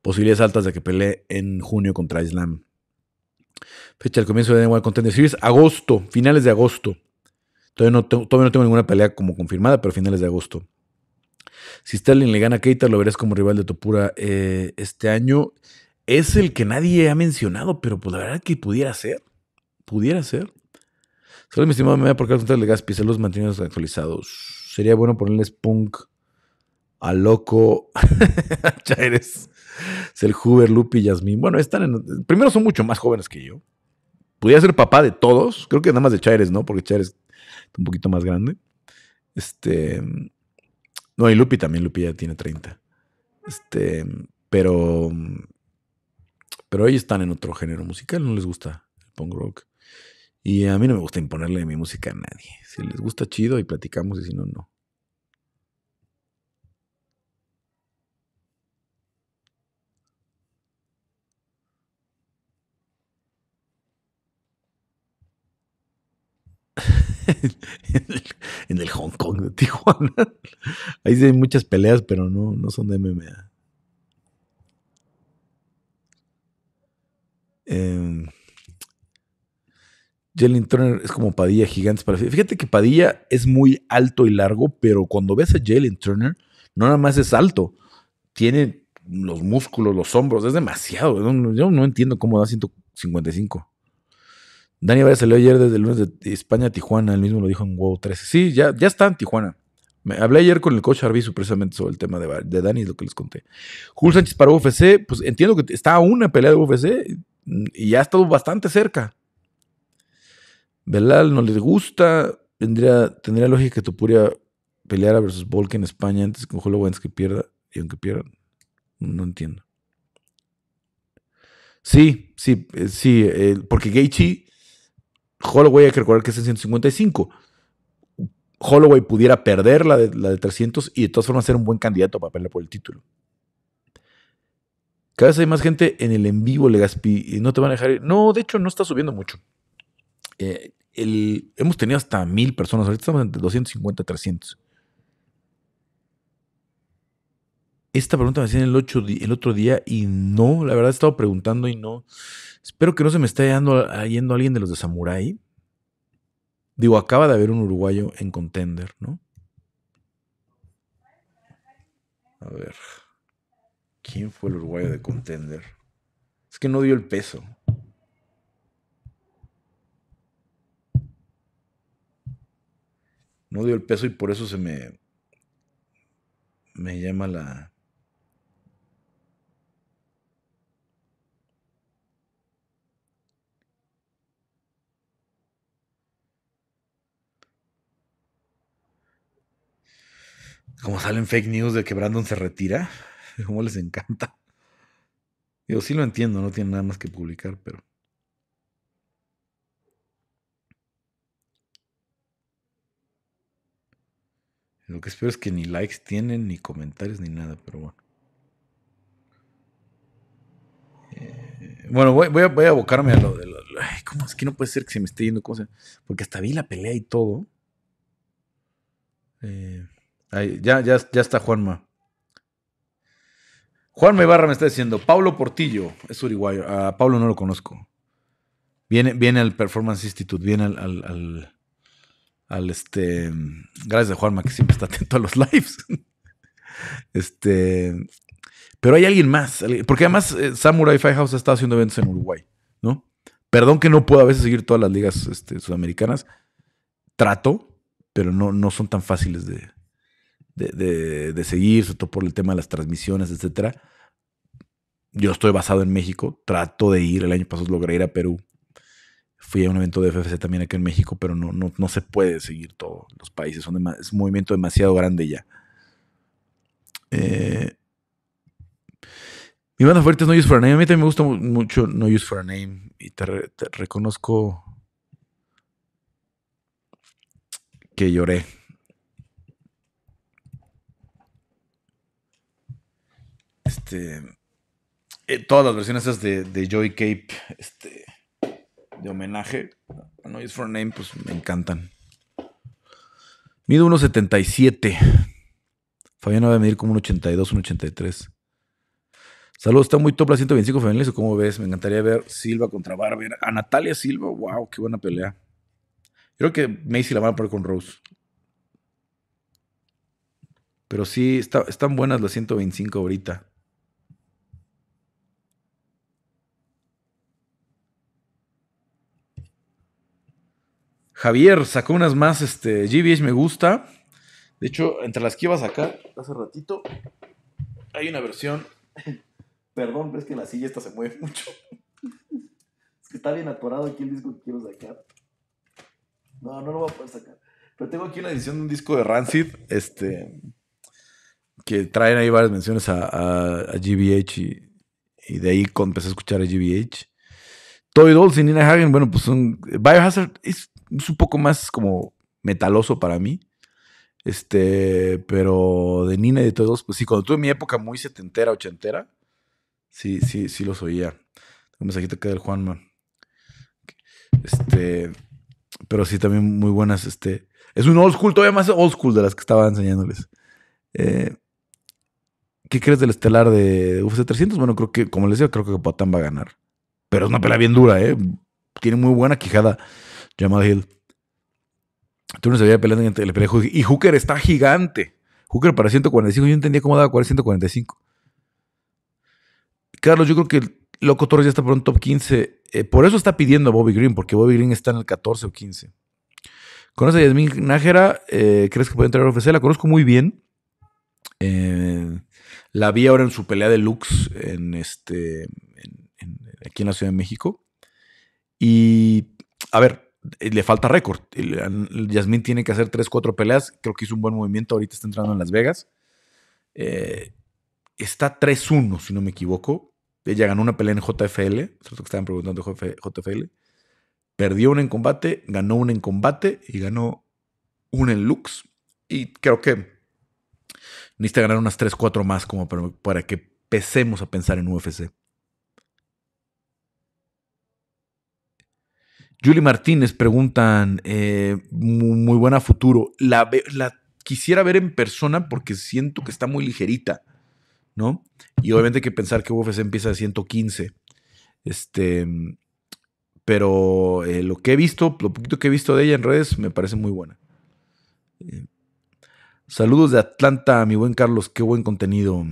posibilidades altas de que pelee en junio contra Islam. Fecha del comienzo de igual Contender Series, agosto, finales de agosto. Todavía todavía no tengo ninguna pelea como confirmada, pero finales de agosto. Si Stalin le gana a Keita, lo verás como rival de Topura eh, este año. Es el que nadie ha mencionado, pero pues la verdad que pudiera ser. Pudiera ser. Solo mi estimado me por qué de Gaspi, ser los mantenidos actualizados. Sería bueno ponerles punk a loco Chaires. *laughs* Es el Huber, Lupi, Yasmín. Bueno, están en. Primero son mucho más jóvenes que yo. Pudiera ser papá de todos. Creo que nada más de Chaires, ¿no? Porque Chaires está un poquito más grande. Este. No, y Lupi también, Lupi ya tiene 30. Este, pero. Pero ellos están en otro género musical, no les gusta el punk rock. Y a mí no me gusta imponerle mi música a nadie. Si les gusta chido y platicamos, y si no, no. *laughs* en el Hong Kong de Tijuana. Ahí hay muchas peleas, pero no, no son de MMA. Em, Jalen Turner es como Padilla, gigantes para... Fíjate que Padilla es muy alto y largo, pero cuando ves a Jalen Turner, no nada más es alto, tiene los músculos, los hombros, es demasiado. Yo no entiendo cómo da 155. Dani Valle salió ayer desde el lunes de España a Tijuana, él mismo lo dijo en WoW 13. Sí, ya, ya está en Tijuana. Me hablé ayer con el coach Arbizu precisamente sobre el tema de, Dani, lo que les conté. Julio Sánchez para UFC, pues entiendo que está a una pelea de UFC y ya ha estado bastante cerca. Belal no les gusta, tendría, tendría lógica que Topuria peleara versus Volk en España antes que Holloway que pierda y aunque pierdan. No entiendo. Sí, sí, eh, sí, eh, porque Gaethje Holloway hay que recordar que es en 155. Holloway pudiera perder la de, 300 y de todas formas ser un buen candidato para pelear por el título. Cada vez hay más gente en el en vivo, Legaspi, y no te van a dejar ir. No, de hecho, no está subiendo mucho. Eh, hemos tenido hasta mil personas, ahorita estamos entre 250 y 300. Esta pregunta me hacían el, otro día y no, la verdad he estado preguntando y no. Espero que no se me esté yendo, ah, yendo alguien de los de Samurai. Digo, acaba de haber un uruguayo en contender, ¿no? A ver. ¿Quién fue el uruguayo de contender? Es que no dio el peso. No dio el peso y por eso se me. Me llama la. Como salen fake news de que Brandon se retira, *laughs* como les encanta. Yo sí lo entiendo, no tienen nada más que publicar, pero. Lo que espero es que ni likes tienen, ni comentarios, ni nada, pero bueno. Eh, bueno, voy, a, voy, a, abocarme a lo de. ¿Cómo es que no puede ser que se me esté yendo? cosas? Porque hasta vi la pelea y todo. Eh ya, ya, ya está Juanma. Juanma Ibarra me está diciendo, Pablo Portillo es uruguayo. A Pablo no lo conozco. Viene, viene al Performance Institute, viene al, al, al, este. Gracias a Juanma que siempre está atento a los *laughs* lives. este. Pero hay alguien más. Porque además eh, Samurai Firehouse ha estado haciendo eventos en Uruguay, ¿no? Perdón que no puedo a veces seguir todas las ligas este, sudamericanas. Trato, pero no, no son tan fáciles de, de, de, seguir, sobre todo por el tema de las transmisiones, etcétera. Yo estoy basado en México, trato de ir. El año pasado logré ir a Perú. Fui a un evento de FFC también aquí en México, pero no, no, no se puede seguir todos los países. es un movimiento demasiado grande ya. Eh, mi banda fuerte es No Use for a Name. A mí también me gusta mucho No Use for a Name. Y te reconozco que lloré Este, eh, todas las versiones esas de, Joy Cape, este, De homenaje. A Noise for Name, pues me encantan. Mido 1.77. Fabián va a medir como 1.82, 1.83. Saludos, está muy top la 125 femeniles. ¿Cómo ves? Me encantaría ver Silva contra Barber. A Natalia Silva, wow, qué buena pelea. Creo que Macy la van a poner con Rose. Pero sí, están buenas las 125 ahorita. Javier sacó unas más, este, GBH me gusta. De hecho, entre las que iba a sacar hace ratito, hay una versión. *laughs* Perdón, ves que la silla esta se mueve mucho. *laughs* es que está bien atorado aquí el disco que quiero sacar. No, no lo voy a poder sacar. Pero tengo aquí una edición de un disco de Rancid, este, que traen ahí varias menciones a, GBH y, de ahí empecé a escuchar a GBH. Toy Dolls y Nina Hagen, bueno, pues son. Biohazard es es un poco más como metaloso para mí. Este, pero de Nina y de todos, pues sí, cuando tuve mi época muy setentera, ochentera, sí, sí, sí los oía. Un mensajito acá del Juanma. Este, pero sí, también muy buenas. Este, es un old school, todavía más old school de las que estaba enseñándoles. Eh, ¿Qué crees del estelar de UFC 300? Bueno, creo que, como les decía, creo que Patán va a ganar. Pero es una pelea bien dura, ¿eh? Tiene muy buena quijada. Llamada Hill. Tú no veía peleando en el pelea. Y Hooker está gigante. Hooker para 145. Yo entendía cómo daba 145. Carlos, yo creo que Loco Torres ya está por un top 15. Eh, por eso está pidiendo a Bobby Green, porque Bobby Green está en el 14 o 15. ¿Conoce a Yasmin Nájera? Eh, ¿Crees que puede entrar a UFC? La conozco muy bien. Eh, la vi ahora en su pelea de Lux en este, aquí en la Ciudad de México. Y, a ver, eh, le falta récord. Yasmín tiene que hacer 3, 4 peleas. Creo que hizo un buen movimiento. Ahorita está entrando en Las Vegas. Eh, está 3-1, si no me equivoco. Ella ganó una pelea en JFL. que estaban preguntando JFL. Perdió una en combate, ganó una en combate y ganó una en Lux. Y creo que necesita ganar unas 3, 4 más como para, para que empecemos a pensar en UFC. Julie Martínez preguntan, eh, muy, buena futuro. La, quisiera ver en persona porque siento que está muy ligerita, ¿no? Y obviamente hay que pensar que UFC empieza de 115. Este, pero eh, lo que he visto, lo poquito que he visto de ella en redes, me parece muy buena. Eh, saludos de Atlanta, mi buen Carlos, qué buen contenido.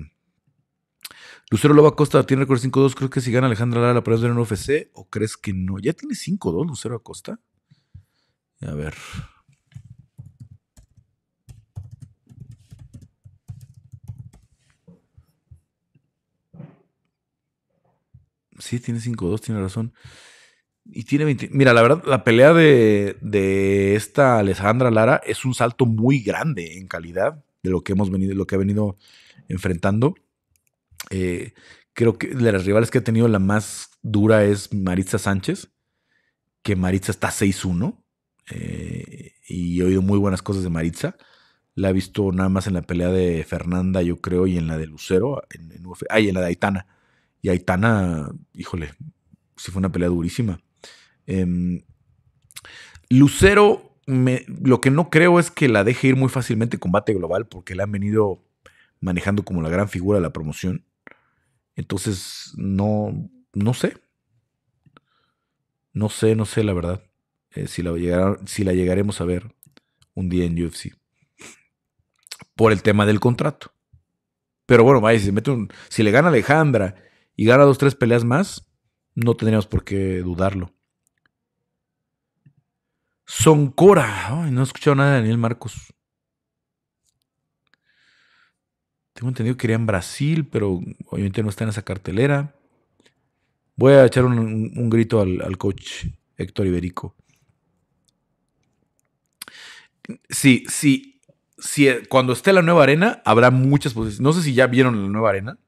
Lucero Loba Costa tiene récord 5-2. creo que si gana Alejandra Lara la podemos ver en UFC? ¿O crees que no? ¿Ya tiene 5-2 Lucero Acosta? A ver. Sí, tiene 5-2, tiene razón. Y tiene 20. Mira, la verdad, la pelea de, esta Alejandra Lara es un salto muy grande en calidad de lo que hemos venido, lo que ha venido enfrentando. Eh, creo que de las rivales que ha tenido la más dura es Maritza Sánchez, que Maritza está 6-1. Eh, y he oído muy buenas cosas de Maritza. La he visto nada más en la pelea de Fernanda, yo creo, y en la de Lucero, en, en la de Aitana. Y Aitana, híjole, sí fue una pelea durísima. Em, Lucero, lo que no creo es que la deje ir muy fácilmente combate global, porque la han venido manejando como la gran figura de la promoción. Entonces, no, no sé. No sé, no sé la verdad. Eh, si, la si la llegaremos a ver un día en UFC. Por el tema del contrato. Pero bueno, vaya, si, si le gana Alejandra y gana dos, tres peleas más, no tendríamos por qué dudarlo. son Ay, no he escuchado nada de Daniel Marcos. Tengo entendido que iría en Brasil, pero obviamente no está en esa cartelera. Voy a echar un, grito al, coach Héctor Iberico. Sí, sí, eh, cuando esté la nueva arena habrá muchas posiciones. No sé si ya vieron la nueva arena.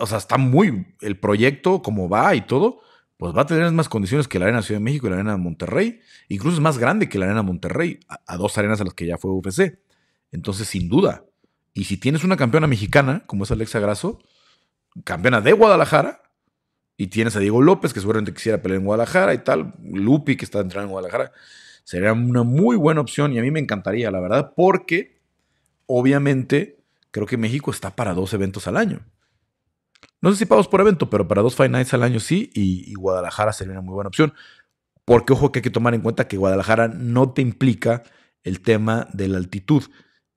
O sea, está muy el proyecto, cómo va y todo. Pues va a tener más condiciones que la Arena Ciudad de México y la Arena de Monterrey. Incluso es más grande que la Arena Monterrey, a dos arenas a las que ya fue UFC. Entonces, sin duda, y si tienes una campeona mexicana, como es Alexa Grasso, campeona de Guadalajara, y tienes a Diego López, que seguramente quisiera pelear en Guadalajara y tal, Lupi, que está entrando en Guadalajara, sería una muy buena opción y a mí me encantaría, la verdad, porque obviamente creo que México está para dos eventos al año. No sé si pagos por evento, pero para dos finales al año sí, y Guadalajara sería una muy buena opción. Porque ojo que hay que tomar en cuenta que Guadalajara no te implica el tema de la altitud.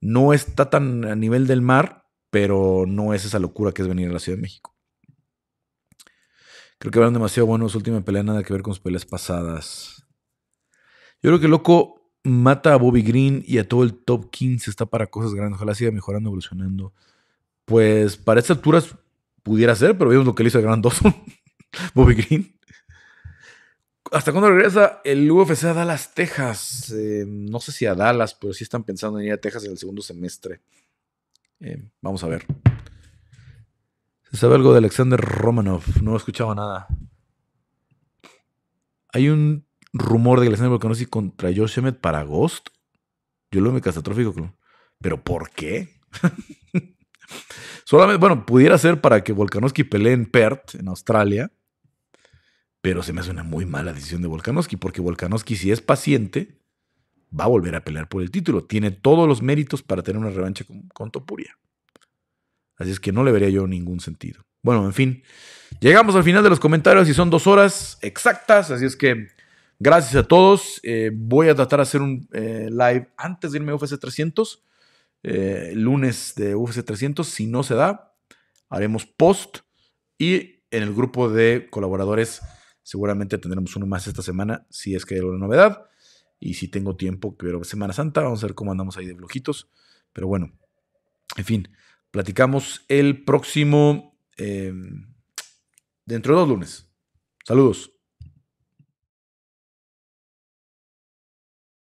No está tan a nivel del mar, pero no es esa locura que es venir a la Ciudad de México. Creo que eran demasiado buenos. Su última pelea nada que ver con sus peleas pasadas. Yo creo que Loco mata a Bobby Green y a todo el top 15 está para cosas grandes. Ojalá siga mejorando, evolucionando. Pues para estas alturas pudiera ser, pero vimos lo que le hizo el *laughs* Bobby Green. ¿Hasta cuándo regresa el UFC a Dallas, Texas? Eh, no sé si a Dallas, pero sí están pensando en ir a Texas en el segundo semestre. Eh, vamos a ver. ¿Se sabe algo de Alexander Romanov? No he escuchado nada. Hay un rumor de Alexander Volkanovski contra Josh Emmett para agosto. Yo lo veo catastrófico, pero ¿por qué? *laughs* Solamente, bueno, pudiera ser para que Volkanovski pelee en Perth, en Australia pero se me hace una muy mala decisión de Volkanovski, porque Volkanovski, si es paciente, va a volver a pelear por el título. Tiene todos los méritos para tener una revancha con, Topuria. Así es que no le vería yo ningún sentido. Bueno, en fin, llegamos al final de los comentarios y son dos horas exactas, así es que gracias a todos. Eh, voy a tratar de hacer un eh, live antes de irme a UFC 300, eh, lunes de UFC 300, si no se da, haremos post y en el grupo de colaboradores Seguramente tendremos uno más esta semana, si es que hay alguna novedad. Y si tengo tiempo, pero Semana Santa, vamos a ver cómo andamos ahí de flojitos Pero bueno, en fin, platicamos el próximo, em, dentro de dos lunes. Saludos.